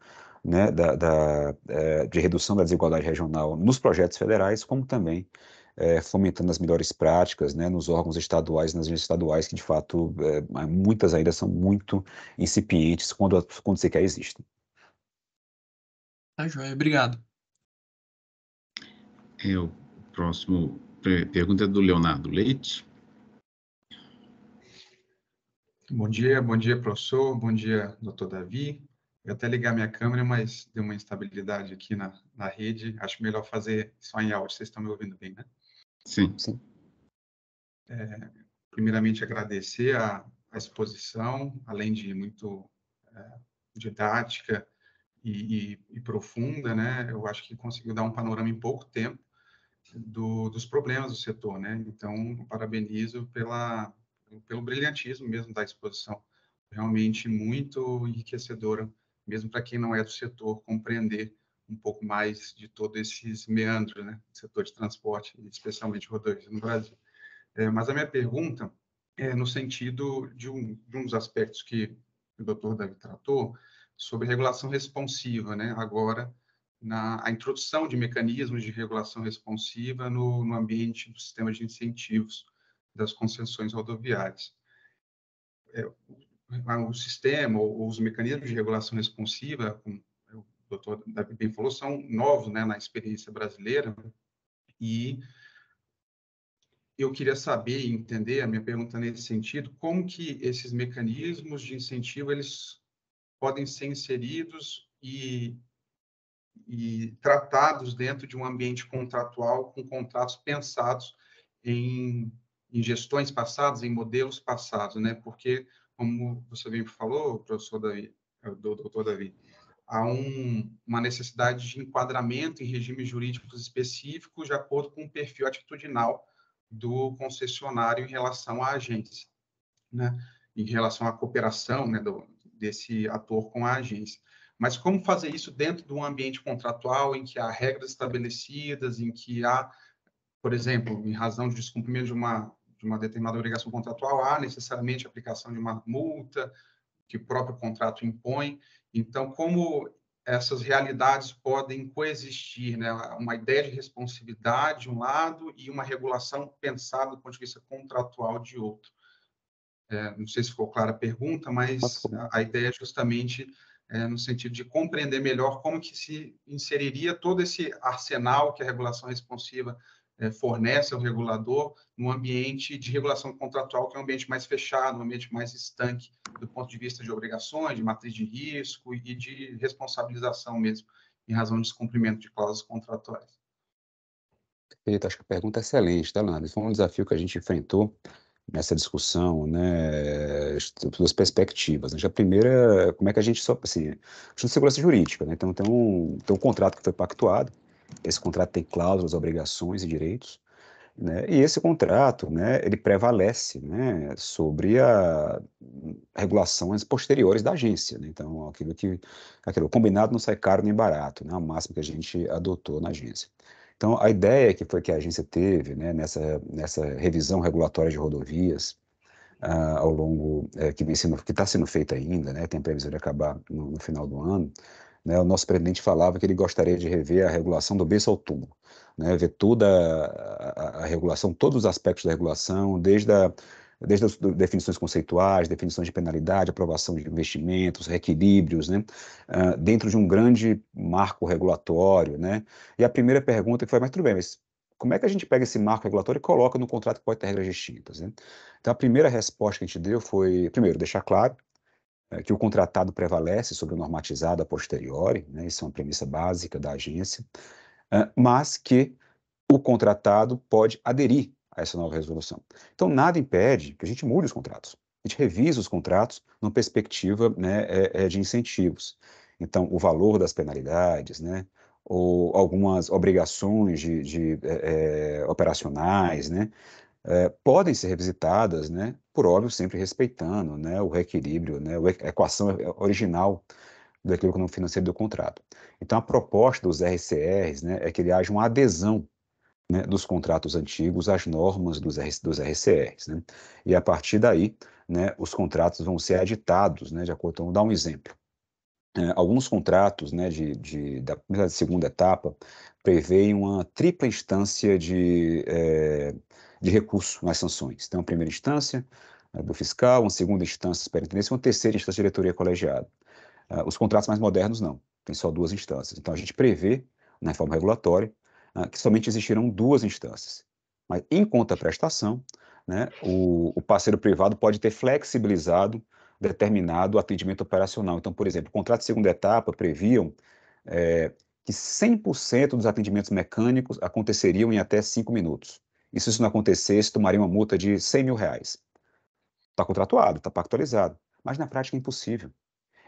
né, da, da, é, de redução da desigualdade regional nos projetos federais, como também é, fomentando as melhores práticas né, nos órgãos estaduais, nas agências estaduais, que de fato é, é, muitas ainda são muito incipientes quando, quando sequer existem.
Tá joia, obrigado.
É, o próximo pergunta é do Leonardo
Leite. Bom dia, bom dia, professor, bom dia, doutor Davi. Eu até ligar minha câmera, mas deu uma instabilidade aqui na, na rede. Acho melhor fazer só em áudio. Vocês estão me ouvindo bem, né? Sim. Sim. É, primeiramente, agradecer a, a, exposição, além de muito é, didática e, e, e, profunda, né? Eu acho que conseguiu dar um panorama em pouco tempo do, dos problemas do setor, né? Então, parabenizo pela, pelo brilhantismo mesmo da exposição. Realmente muito enriquecedora mesmo para quem não é do setor, compreender um pouco mais de todos esses meandros, né, do setor de transporte, especialmente rodovias no Brasil. É, mas a minha pergunta é no sentido de um, de um dos aspectos que o doutor Davi tratou, sobre regulação responsiva, né, agora, na a introdução de mecanismos de regulação responsiva no, no ambiente do sistema de incentivos das concessões rodoviárias. É, né, o sistema ou, os mecanismos de regulação responsiva, como o doutor Davi bem falou, são novos né, na experiência brasileira e eu queria saber e entender, a minha pergunta nesse sentido, como que esses mecanismos de incentivo, eles podem ser inseridos e, e tratados dentro de um ambiente contratual com contratos pensados em, em gestões passadas, em modelos passados, né? Porque como você bem falou, professor Davi, é, doutor Davi, há um, uma necessidade de enquadramento em regimes jurídicos específicos de acordo com o perfil atitudinal do concessionário em relação à agência, né? em relação à cooperação né, do, desse ator com a agência. Mas como fazer isso dentro de um ambiente contratual em que há regras estabelecidas, em que há, por exemplo, em razão de descumprimento de uma de uma determinada obrigação contratual, há necessariamente a aplicação de uma multa que o próprio contrato impõe. Então, como essas realidades podem coexistir, né? uma ideia de responsividade de um lado e uma regulação pensada do ponto de vista contratual de outro. É, não sei se ficou clara a pergunta, mas a, a ideia é justamente é, no sentido de compreender melhor como que se inseriria todo esse arsenal que a regulação responsiva é, fornece ao regulador num ambiente de regulação contratual, que é um ambiente mais fechado, um ambiente mais estanque do ponto de vista de obrigações, de matriz de risco e de responsabilização mesmo, em razão de descumprimento de cláusulas contratuais.
Perfeito, acho que a pergunta é excelente, tá, Leandro? Foi um desafio que a gente enfrentou nessa discussão, né, duas perspectivas. Né? A primeira, como é que a gente só, assim, a segurança jurídica, né? Então, tem um, tem um contrato que foi pactuado, esse contrato tem cláusulas, obrigações e direitos. Né? E esse contrato, né, ele prevalece, né, sobre a regulações posteriores da agência. Né? Então, aquilo que aquilo combinado não sai caro nem barato, né? A é máxima que a gente adotou na agência. Então, a ideia que foi que a agência teve, né, nessa nessa revisão regulatória de rodovias uh, ao longo uh, que vem sendo que está sendo feita ainda, né? Tem a previsão de acabar no, no final do ano. Né, o nosso presidente falava que ele gostaria de rever a regulação do berço ao túmulo, né, ver toda a, a, a, regulação, todos os aspectos da regulação, desde, a, desde as definições conceituais, definições de penalidade, aprovação de investimentos, reequilíbrios, né, uh, dentro de um grande marco regulatório. Né? E a primeira pergunta que foi, mas tudo bem, mas como é que a gente pega esse marco regulatório e coloca no contrato que pode ter regras distintas? Né? Então, a primeira resposta que a gente deu foi, primeiro, deixar claro eh, que o contratado prevalece sobre o normatizado a posteriori, né, isso é uma premissa básica da agência, eh, mas que o contratado pode aderir a essa nova resolução. Então, nada impede que a gente mude os contratos, a gente revise os contratos numa perspectiva né, eh, de incentivos. Então, o valor das penalidades, né, ou algumas obrigações de, de é, operacionais, né, é, podem ser revisitadas, né, por óbvio, sempre respeitando né, o equilíbrio, né, a equação é, é original do equilíbrio financeiro do contrato. Então, a proposta dos RCRs né, é que ele haja uma adesão né, dos contratos antigos às normas dos, R, dos RCRs. Né? E a partir daí, né, os contratos vão ser editados, né, de acordo. Então, vou dar um exemplo. É, alguns contratos né, de, de, da primeira e segunda etapa prevêem uma tripla instância de, é, de recurso nas sanções. Então, a primeira instância do fiscal, uma segunda instância superintendência, uma terceira instância diretoria colegiada. Ah, os contratos mais modernos não, tem só duas instâncias. Então, a gente prevê na reforma regulatória ah, que somente existirão duas instâncias. Mas, em contraprestação, né, o, o parceiro privado pode ter flexibilizado determinado atendimento operacional. Então, por exemplo, o contrato de segunda etapa previam é, que 100% dos atendimentos mecânicos aconteceriam em até cinco minutos. E se isso não acontecesse, tomaria uma multa de 100 mil reais. Está contratuado, está pactualizado, mas na prática é impossível.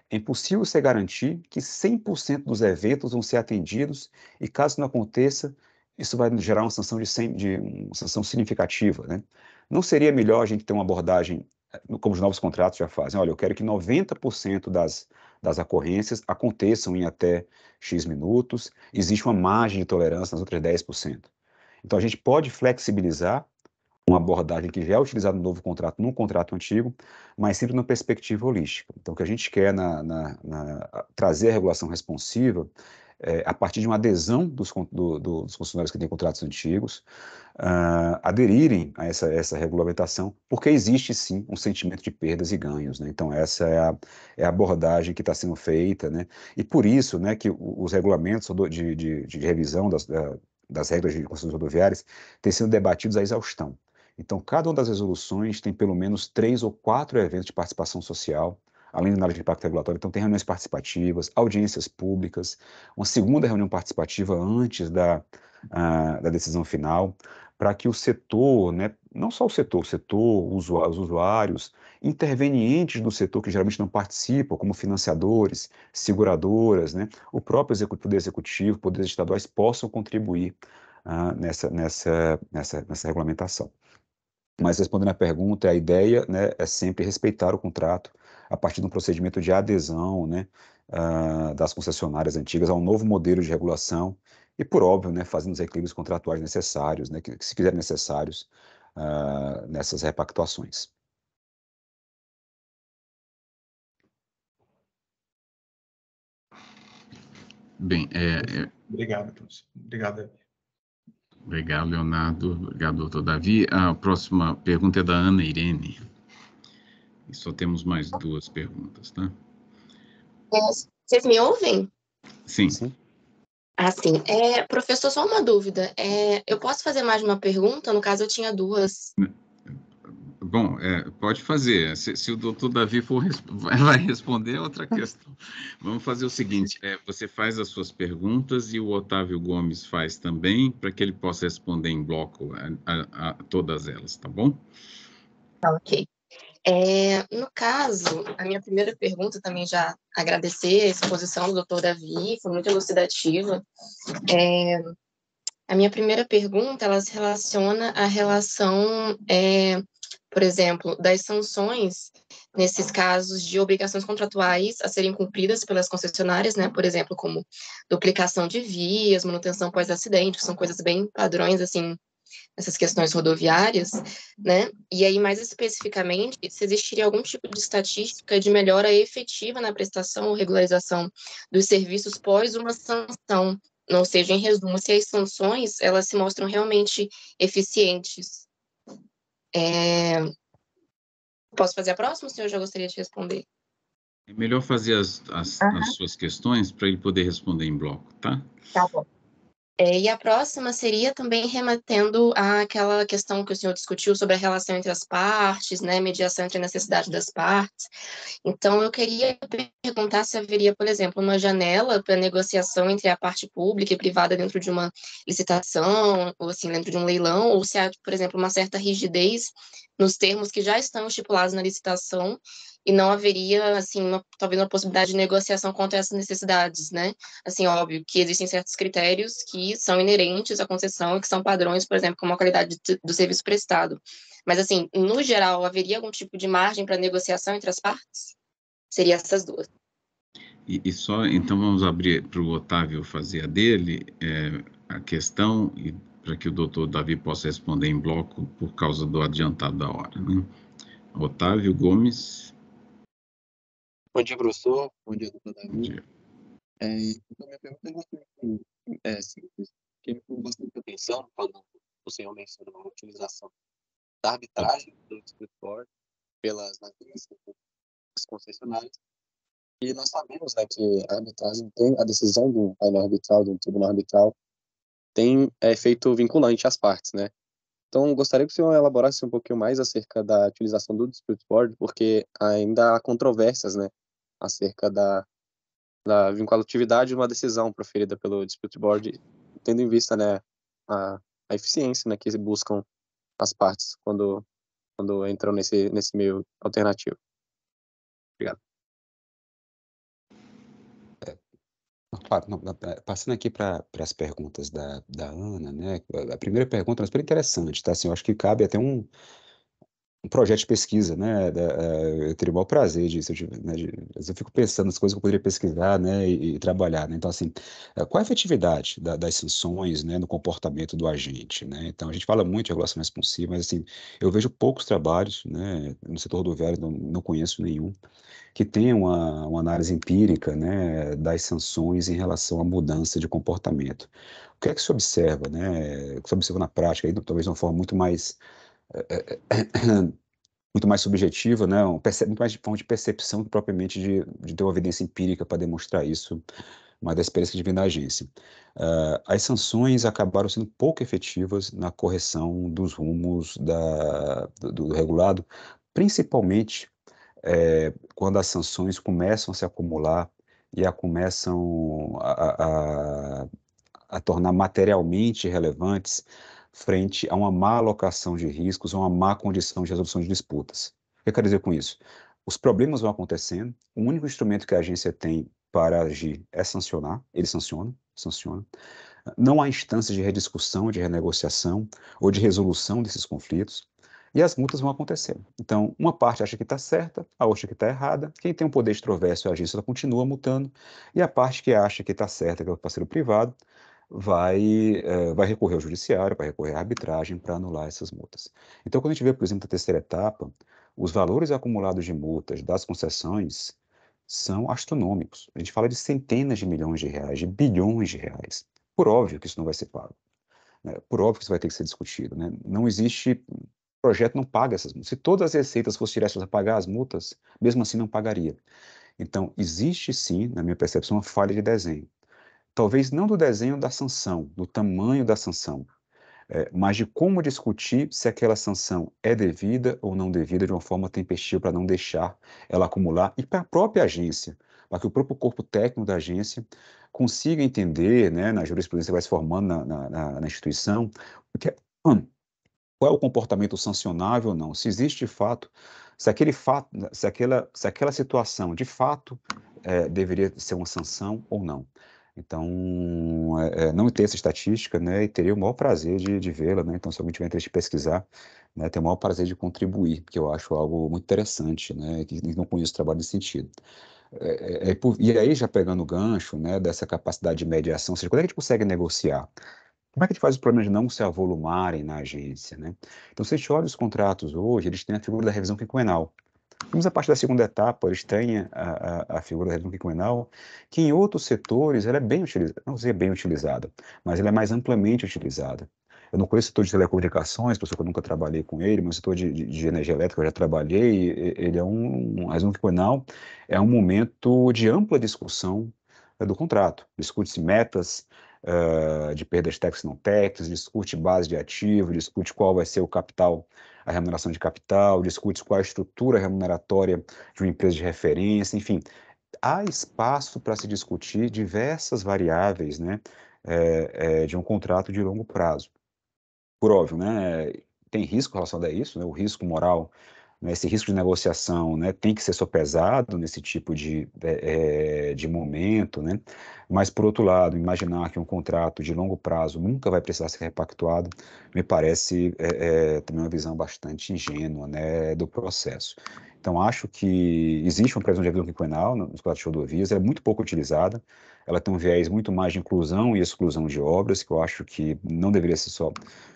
É impossível você garantir que 100% dos eventos vão ser atendidos e caso não aconteça, isso vai gerar uma sanção, de 100, de, uma sanção significativa. Né? Não seria melhor a gente ter uma abordagem, eh, como os novos contratos já fazem, olha, eu quero que 90% das, das ocorrências aconteçam em até X minutos, existe uma margem de tolerância nas outras 10%. Então, a gente pode flexibilizar uma abordagem que já é utilizada no novo contrato, num contrato antigo, mas sempre numa perspectiva holística. Então, o que a gente quer na, na, na trazer a regulação responsiva é, a partir de uma adesão dos, do, dos funcionários que têm contratos antigos, uh, aderirem a essa, essa regulamentação, porque existe sim um sentimento de perdas e ganhos. Né? Então, essa é a, é a abordagem que está sendo feita, né? e por isso né, que os regulamentos de, de, de revisão das, das regras de concessões rodoviárias têm sido debatidos à exaustão. Então, cada uma das resoluções tem pelo menos três ou quatro eventos de participação social, além da análise de impacto regulatório. Então, tem reuniões participativas, audiências públicas, uma segunda reunião participativa antes da, ah, da decisão final, para que o setor né, não só o setor, o setor, os usuários, intervenientes do setor que geralmente não participam, como financiadores, seguradoras, né? o próprio poder executivo, poderes estaduais possam contribuir ah, nessa, nessa, nessa, nessa regulamentação. Mas respondendo à pergunta, a ideia né, é sempre respeitar o contrato a partir de um procedimento de adesão né, ah, das concessionárias antigas a um novo modelo de regulação e, por óbvio, né, fazendo os equilíbrios contratuais necessários, né, que, que se quiserem necessários, uh,
nessas repactuações. Bem, é, é Obrigado, Obrigado, Davi.
Obrigado, Leonardo. Obrigado, doutor Davi. A próxima pergunta é da Ana Irene. E só temos mais duas perguntas, tá?
Vocês me ouvem? Sim. Sim. Assim, é, professor, só uma dúvida. É, eu posso fazer mais uma pergunta? No caso, eu tinha duas.
Bom, é, pode fazer. Se, se, o doutor Davi for, [laughs] vai responder, é outra questão. Vamos fazer o seguinte: é, você faz as suas perguntas e o Otávio Gomes faz também, para que ele possa responder em bloco a, a, a todas elas, tá bom?
Tá ok. É, no caso, a minha primeira pergunta também já agradecer a exposição do doutor Davi, foi muito elucidativa. É, a minha primeira pergunta, ela se relaciona à relação, é, por exemplo, das sanções nesses casos de obrigações contratuais a serem cumpridas pelas concessionárias, né? Por exemplo, como duplicação de vias, manutenção pós-acidente, que são coisas bem padrões, assim, essas questões rodoviárias, né? E aí, mais especificamente, se existiria algum tipo de estatística de melhora efetiva na prestação ou regularização dos serviços pós uma sanção. Ou seja, em resumo, se as sanções elas se mostram realmente eficientes. É... Posso fazer a próxima, senhor? Já gostaria de responder.
É melhor fazer as, as, uhum. as suas questões para ele poder responder em bloco, tá?
Tá bom. É, e a próxima seria também remetendo àquela questão que o senhor discutiu sobre a relação entre as partes, né, mediação entre a necessidade das partes. Então, eu queria perguntar se haveria, por exemplo, uma janela para negociação entre a parte pública e privada dentro de uma licitação, ou assim, dentro de um leilão, ou se há, por exemplo, uma certa rigidez nos termos que já estão estipulados na licitação e não haveria, assim, uma, talvez uma possibilidade de negociação contra essas necessidades, né? Assim, óbvio que existem certos critérios que são inerentes à concessão e que são padrões, por exemplo, como a qualidade do serviço prestado. Mas, assim, no geral, haveria algum tipo de margem para negociação entre as partes? Seria essas duas.
E, e só, então, vamos abrir para o Otávio fazer a dele, é, a questão, e para que o doutor Davi possa responder em bloco por causa do adiantado da hora. Né? Otávio Gomes. Bom dia,
professor. Bom dia, doutor Davi. Bom dia. É, então,
minha pergunta é bastante
é, simples, que me chamou bastante atenção quando o senhor mencionou a utilização da arbitragem do District pelas navios concessionárias. E nós sabemos né, que a arbitragem tem a decisão do painel arbitral, do tribunal arbitral, tem efeito é, vinculante às partes, né? Então, gostaria que o senhor elaborasse um pouquinho mais acerca da utilização do dispute board, porque ainda há controvérsias, né, acerca da, da vinculatividade de uma decisão proferida pelo dispute board, tendo em vista, né, a, a eficiência, né, que buscam as partes quando quando entram nesse nesse meio alternativo. Obrigado.
Claro, não, tá, passando aqui para as perguntas da, da Ana, né? A primeira pergunta é super interessante, tá? Assim, eu acho que cabe até um, um projeto de pesquisa, né? Da, eh, eu teria o maior prazer disso. Eu, né, de, eu fico pensando nas coisas que eu poderia pesquisar, né? E, e trabalhar, né? Então, assim, eh, qual a efetividade da, das sanções, né? No comportamento do agente, né? Então, a gente fala muito de regulação responsiva, mas, assim, eu vejo poucos trabalhos, né? No setor rodoviário, não, não conheço nenhum que tem uma, uma análise empírica né, das sanções em relação à mudança de comportamento. O que é que se observa, né? O que se observa na prática, aí, talvez de uma forma muito mais [coughs] muito mais subjetiva, né? Um, muito mais de forma de percepção propriamente de, de ter uma evidência empírica para demonstrar isso, mas da experiência que vem da agência. Uh, as sanções acabaram sendo pouco efetivas na correção dos rumos da, do, do regulado, principalmente é, quando as sanções começam a se acumular e a começam a, a, a tornar materialmente relevantes frente a uma má alocação de riscos, a uma má condição de resolução de disputas. O que eu quero dizer com isso? Os problemas vão acontecendo, o único instrumento que a agência tem para agir é sancionar, ele sanciona, sanciona. Não há instâncias de rediscussão, de renegociação ou de resolução desses conflitos. E as multas vão acontecer. Então, uma parte acha que está certa, a outra que está errada. Quem tem um poder extroverso e agência continua multando. E a parte que acha que está certa, que é o parceiro privado, vai, é, vai recorrer ao judiciário, vai recorrer à arbitragem para anular essas multas. Então, quando a gente vê, por exemplo, a terceira etapa, os valores acumulados de multas das concessões são astronômicos. A gente fala de centenas de milhões de reais, de bilhões de reais. Por óbvio que isso não vai ser pago. Né? Por óbvio que isso vai ter que ser discutido. Né? Não existe projeto não paga essas multas. Se todas as receitas fossem diretas a pagar as multas, mesmo assim não pagaria. Então, existe sim, na minha percepção, uma falha de desenho. Talvez não do desenho da sanção, do tamanho da sanção, é, mas de como discutir se aquela sanção é devida ou não devida de uma forma tempestiva para não deixar ela acumular e para a própria agência, para que o próprio corpo técnico da agência consiga entender, né, na jurisprudência que vai se formando na, na, na instituição, o que é, qual é o comportamento sancionável ou não, se existe de fato, se aquele fato, se aquela, se aquela situação de fato é, deveria ser uma sanção ou não. Então, é, é, não ter essa estatística, né, e teria o maior prazer de, de vê-la, né, então se alguém tiver interesse de pesquisar, né, tem o maior prazer de contribuir, porque eu acho algo muito interessante, né, que não conheço trabalho nesse sentido. É, é, é, e aí, já pegando o gancho, né, dessa capacidade de mediação, ou seja, quando é que a gente consegue negociar? Como é que a gente faz os problemas não se avolumarem na agência? Né? Então, se a gente olha os contratos hoje, eles têm a figura da revisão quinquenal. Vamos a partir da segunda etapa, eles têm a, a, a figura da revisão quinquenal, que em outros setores ela é bem utilizada, não sei é bem utilizada, mas ela é mais amplamente utilizada. Eu não conheço o setor de telecomunicações, que eu nunca trabalhei com ele, mas o setor de, de, de energia elétrica eu já trabalhei, ele é um, um, a revisão quinquenal é um momento de ampla discussão eh, do contrato. Discute-se metas, uh, de perdas tax não tax, discute base de ativo, discute qual vai ser o capital, a remuneração de capital, discute qual a estrutura remuneratória de uma empresa de referência, enfim, há espaço para se discutir diversas variáveis, né, é, é, de um contrato de longo prazo. Por óbvio, né, tem risco relacionado a isso, né, o risco moral né, esse risco de negociação né, tem que ser sopesado nesse tipo de, é, é, de momento, né? mas, por outro lado, imaginar que um contrato de longo prazo nunca vai precisar ser repactuado me parece é, é, também uma visão bastante ingênua né, do processo. Então, acho que existe uma previsão de vida quinquenal nos contratos de rodovias, ela é muito pouco utilizada, ela tem um viés muito mais de inclusão e exclusão de obras, que eu acho que não deveria ser só,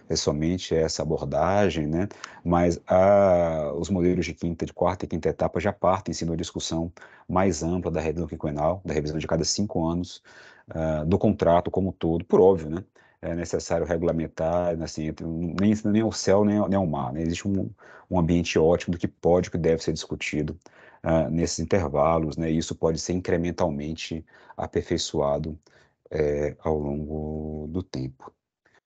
é somente essa abordagem, né? mas a, os modelos de quinta, de quarta e quinta etapa já partem sim de uma discussão mais ampla da revisão quinquenal, da revisão de cada cinco anos, uh, do contrato como um todo, por óbvio, né? é necessário regulamentar, assim, nem, nem ao céu, nem, nem ao mar. Né? Existe um, um ambiente ótimo do que pode e que deve ser discutido ah, nesses intervalos, né? E isso pode ser incrementalmente aperfeiçoado é, ao longo do tempo.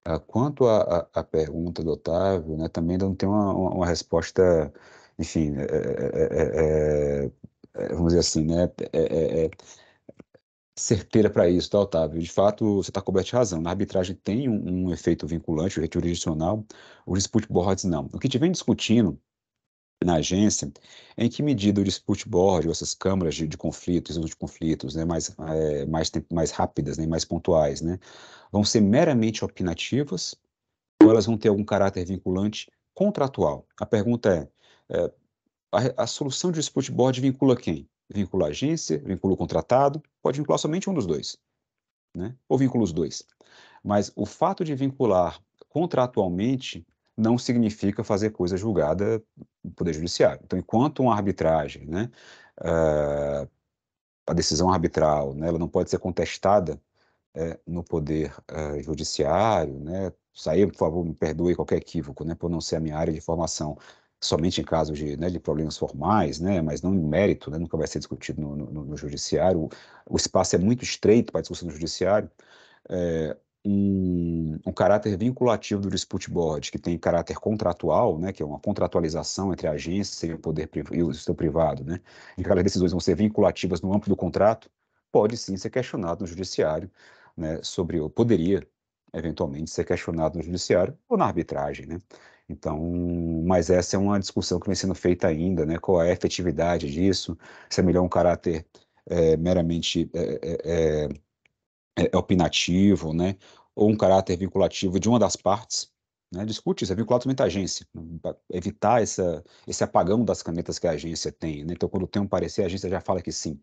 Ah, quanto à pergunta do Otávio, né, também não tem uma, uma resposta, enfim, é é, é, é, é, vamos dizer assim, né? certeira para isso, tá, Otávio? De fato, você está coberto de razão. Na arbitragem tem um, um efeito vinculante, o retiro jurisdicional, o dispute boards não. O que vem discutindo na agência, em que medida o dispute board, ou essas câmaras de, de conflitos, de conflitos, né, mais, é, mais, mais rápidas, né, mais pontuais, né, vão ser meramente opinativas ou elas vão ter algum caráter vinculante contratual? A pergunta é, é a, a, solução de dispute board vincula quem? Vincula a agência, vincula o contratado, pode vincular somente um dos dois, né, ou vincula os dois. Mas o fato de vincular contratualmente não significa fazer coisa julgada no Poder Judiciário. Então, enquanto uma arbitragem, né, uh, a decisão arbitral, né, ela não pode ser contestada é, no Poder uh, Judiciário, né, sair, por favor, me perdoe qualquer equívoco, né, por não ser a minha área de formação, somente em casos de, né, de problemas formais, né, mas não em mérito, né, nunca vai ser discutido no, no, no judiciário. O, o, espaço é muito estreito para discussão no judiciário. É, um, um, caráter vinculativo do dispute board, que tem caráter contratual, né, que é uma contratualização entre a agência e o poder e o setor privado, né, que as decisões vão ser vinculativas no âmbito do contrato, pode sim ser questionado no judiciário, né, sobre ou poderia eventualmente ser questionado no judiciário ou na arbitragem, né? Então, mas essa é uma discussão que vem sendo feita ainda, né? Qual é a efetividade disso? Se é melhor um caráter é, meramente é, é, é, é, opinativo, né? ou um caráter vinculativo de uma das partes. Né? Discute isso, é vinculado também à agência, né, evitar essa, esse apagão das canetas que a agência tem. Né? Então, quando tem um parecer, a agência já fala que sim.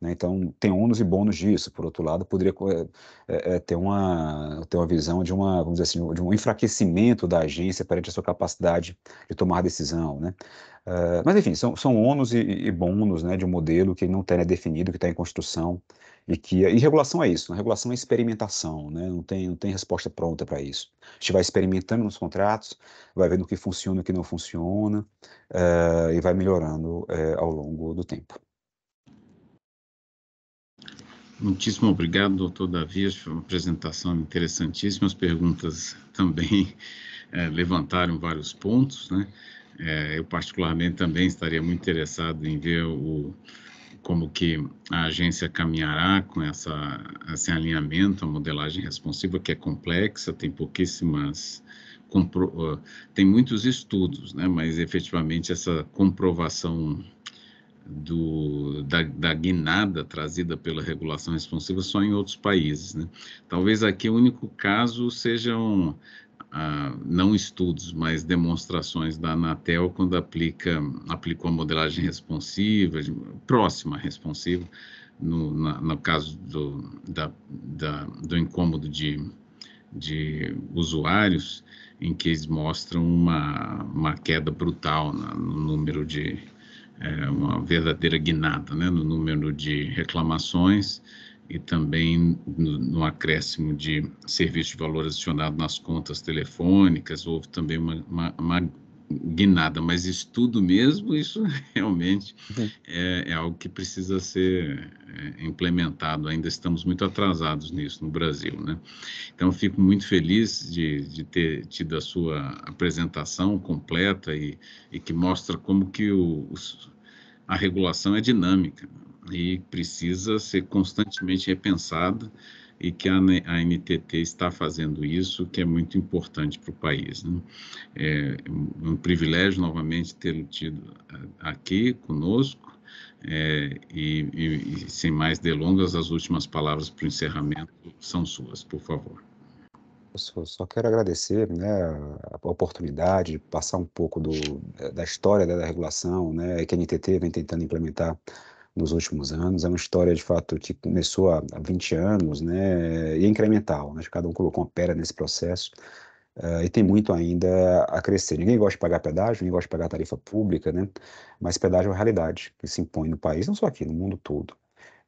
Né? Então, tem ônus e bônus disso. Por outro lado, poderia é, é, é, ter, uma, ter uma visão de, uma, vamos dizer assim, de um enfraquecimento da agência perante a sua capacidade de tomar decisão. Né? Uh, mas, enfim, são, são ônus e, e bônus né, de um modelo que não tem né, definido, que está em construção. E, que, e regulação é isso, né? regulação é experimentação, né? não, tem, não tem resposta pronta para isso. A gente vai experimentando nos contratos, vai vendo o que funciona, o que não funciona, eh, e vai melhorando eh, ao longo do tempo.
Muitíssimo obrigado, doutor Davi. Foi uma apresentação interessantíssima. As perguntas também é, levantaram vários pontos. Né? É, eu, particularmente, também estaria muito interessado em ver o, como que a agência caminhará com essa, esse alinhamento à modelagem responsiva, que é complexa, tem pouquíssimas, compro, tem muitos estudos, né, mas efetivamente essa comprovação do, da, da, guinada trazida pela regulação responsiva só em outros países. Né? Talvez aqui o único caso sejam não estudos, mas demonstrações da Anatel quando aplica, aplicou a modelagem responsiva, próxima responsiva, no, na, no caso do, da, da, do incômodo de, de usuários, em que eles mostram uma, uma queda brutal na, no número de, é, uma verdadeira guinada né, no número de reclamações, e também no, no acréscimo de serviço de valor adicionado nas contas telefônicas, houve também uma, uma, uma guinada, mas isso tudo mesmo, isso [laughs] realmente uhum. é, é, algo que precisa ser é, implementado. Ainda estamos muito atrasados nisso no Brasil, né? Então, fico muito feliz de, de ter tido a sua apresentação completa e, e que mostra como que o, a regulação é dinâmica. Né? e precisa ser constantemente repensada e que a, a NTT está fazendo isso, que é muito importante para o país. Né? É um privilégio, novamente, tê-lo tido aqui conosco, é, e, e, e, sem mais delongas, as últimas palavras para o encerramento são suas, por favor.
Eu só quero agradecer né, a oportunidade de passar um pouco do, da história né, da regulação né, que a NTT vem tentando implementar nos últimos anos. É uma história, de fato, que começou há, 20 anos né, e é incremental. Né? Cada um colocou uma pera nesse processo uh, e tem muito ainda a crescer. Ninguém gosta de pagar pedágio, ninguém gosta de pagar tarifa pública, né? mas pedágio é uma realidade que se impõe no país, não só aqui, no mundo todo.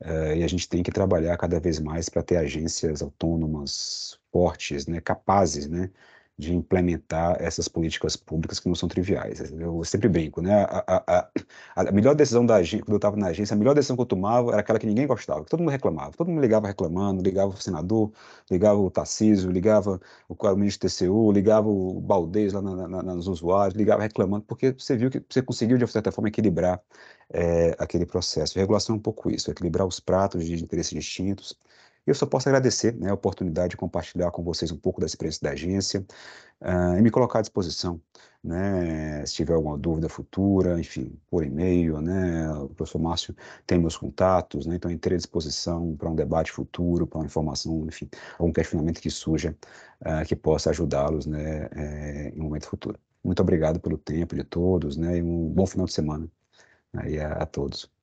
Uh, e a gente tem que trabalhar cada vez mais para ter agências autônomas fortes, né, capazes né, de implementar essas políticas públicas que não são triviais. Eu sempre brinco, né? A, a, a, melhor decisão da agência, quando eu estava na agência, a melhor decisão que eu tomava era aquela que ninguém gostava, que todo mundo reclamava. Todo mundo ligava reclamando, ligava o senador, ligava o Tarcísio, ligava o, o ministro do TCU, ligava o Baldez lá na, na, nos usuários, ligava reclamando, porque você viu que você conseguiu, de certa forma, equilibrar é, aquele processo. A regulação é um pouco isso, equilibrar os pratos de interesses distintos, eu só posso agradecer né, a oportunidade de compartilhar com vocês um pouco da experiência da agência uh, e me colocar à disposição. Né, se tiver alguma dúvida futura, enfim, por e-mail, né, o professor Márcio tem meus contatos, né, então entrei à disposição para um debate futuro, para uma informação, enfim, algum questionamento que surja uh, que possa ajudá-los né, uh, em um momento futuro. Muito obrigado pelo tempo de todos
né, e um bom final de semana a, a todos.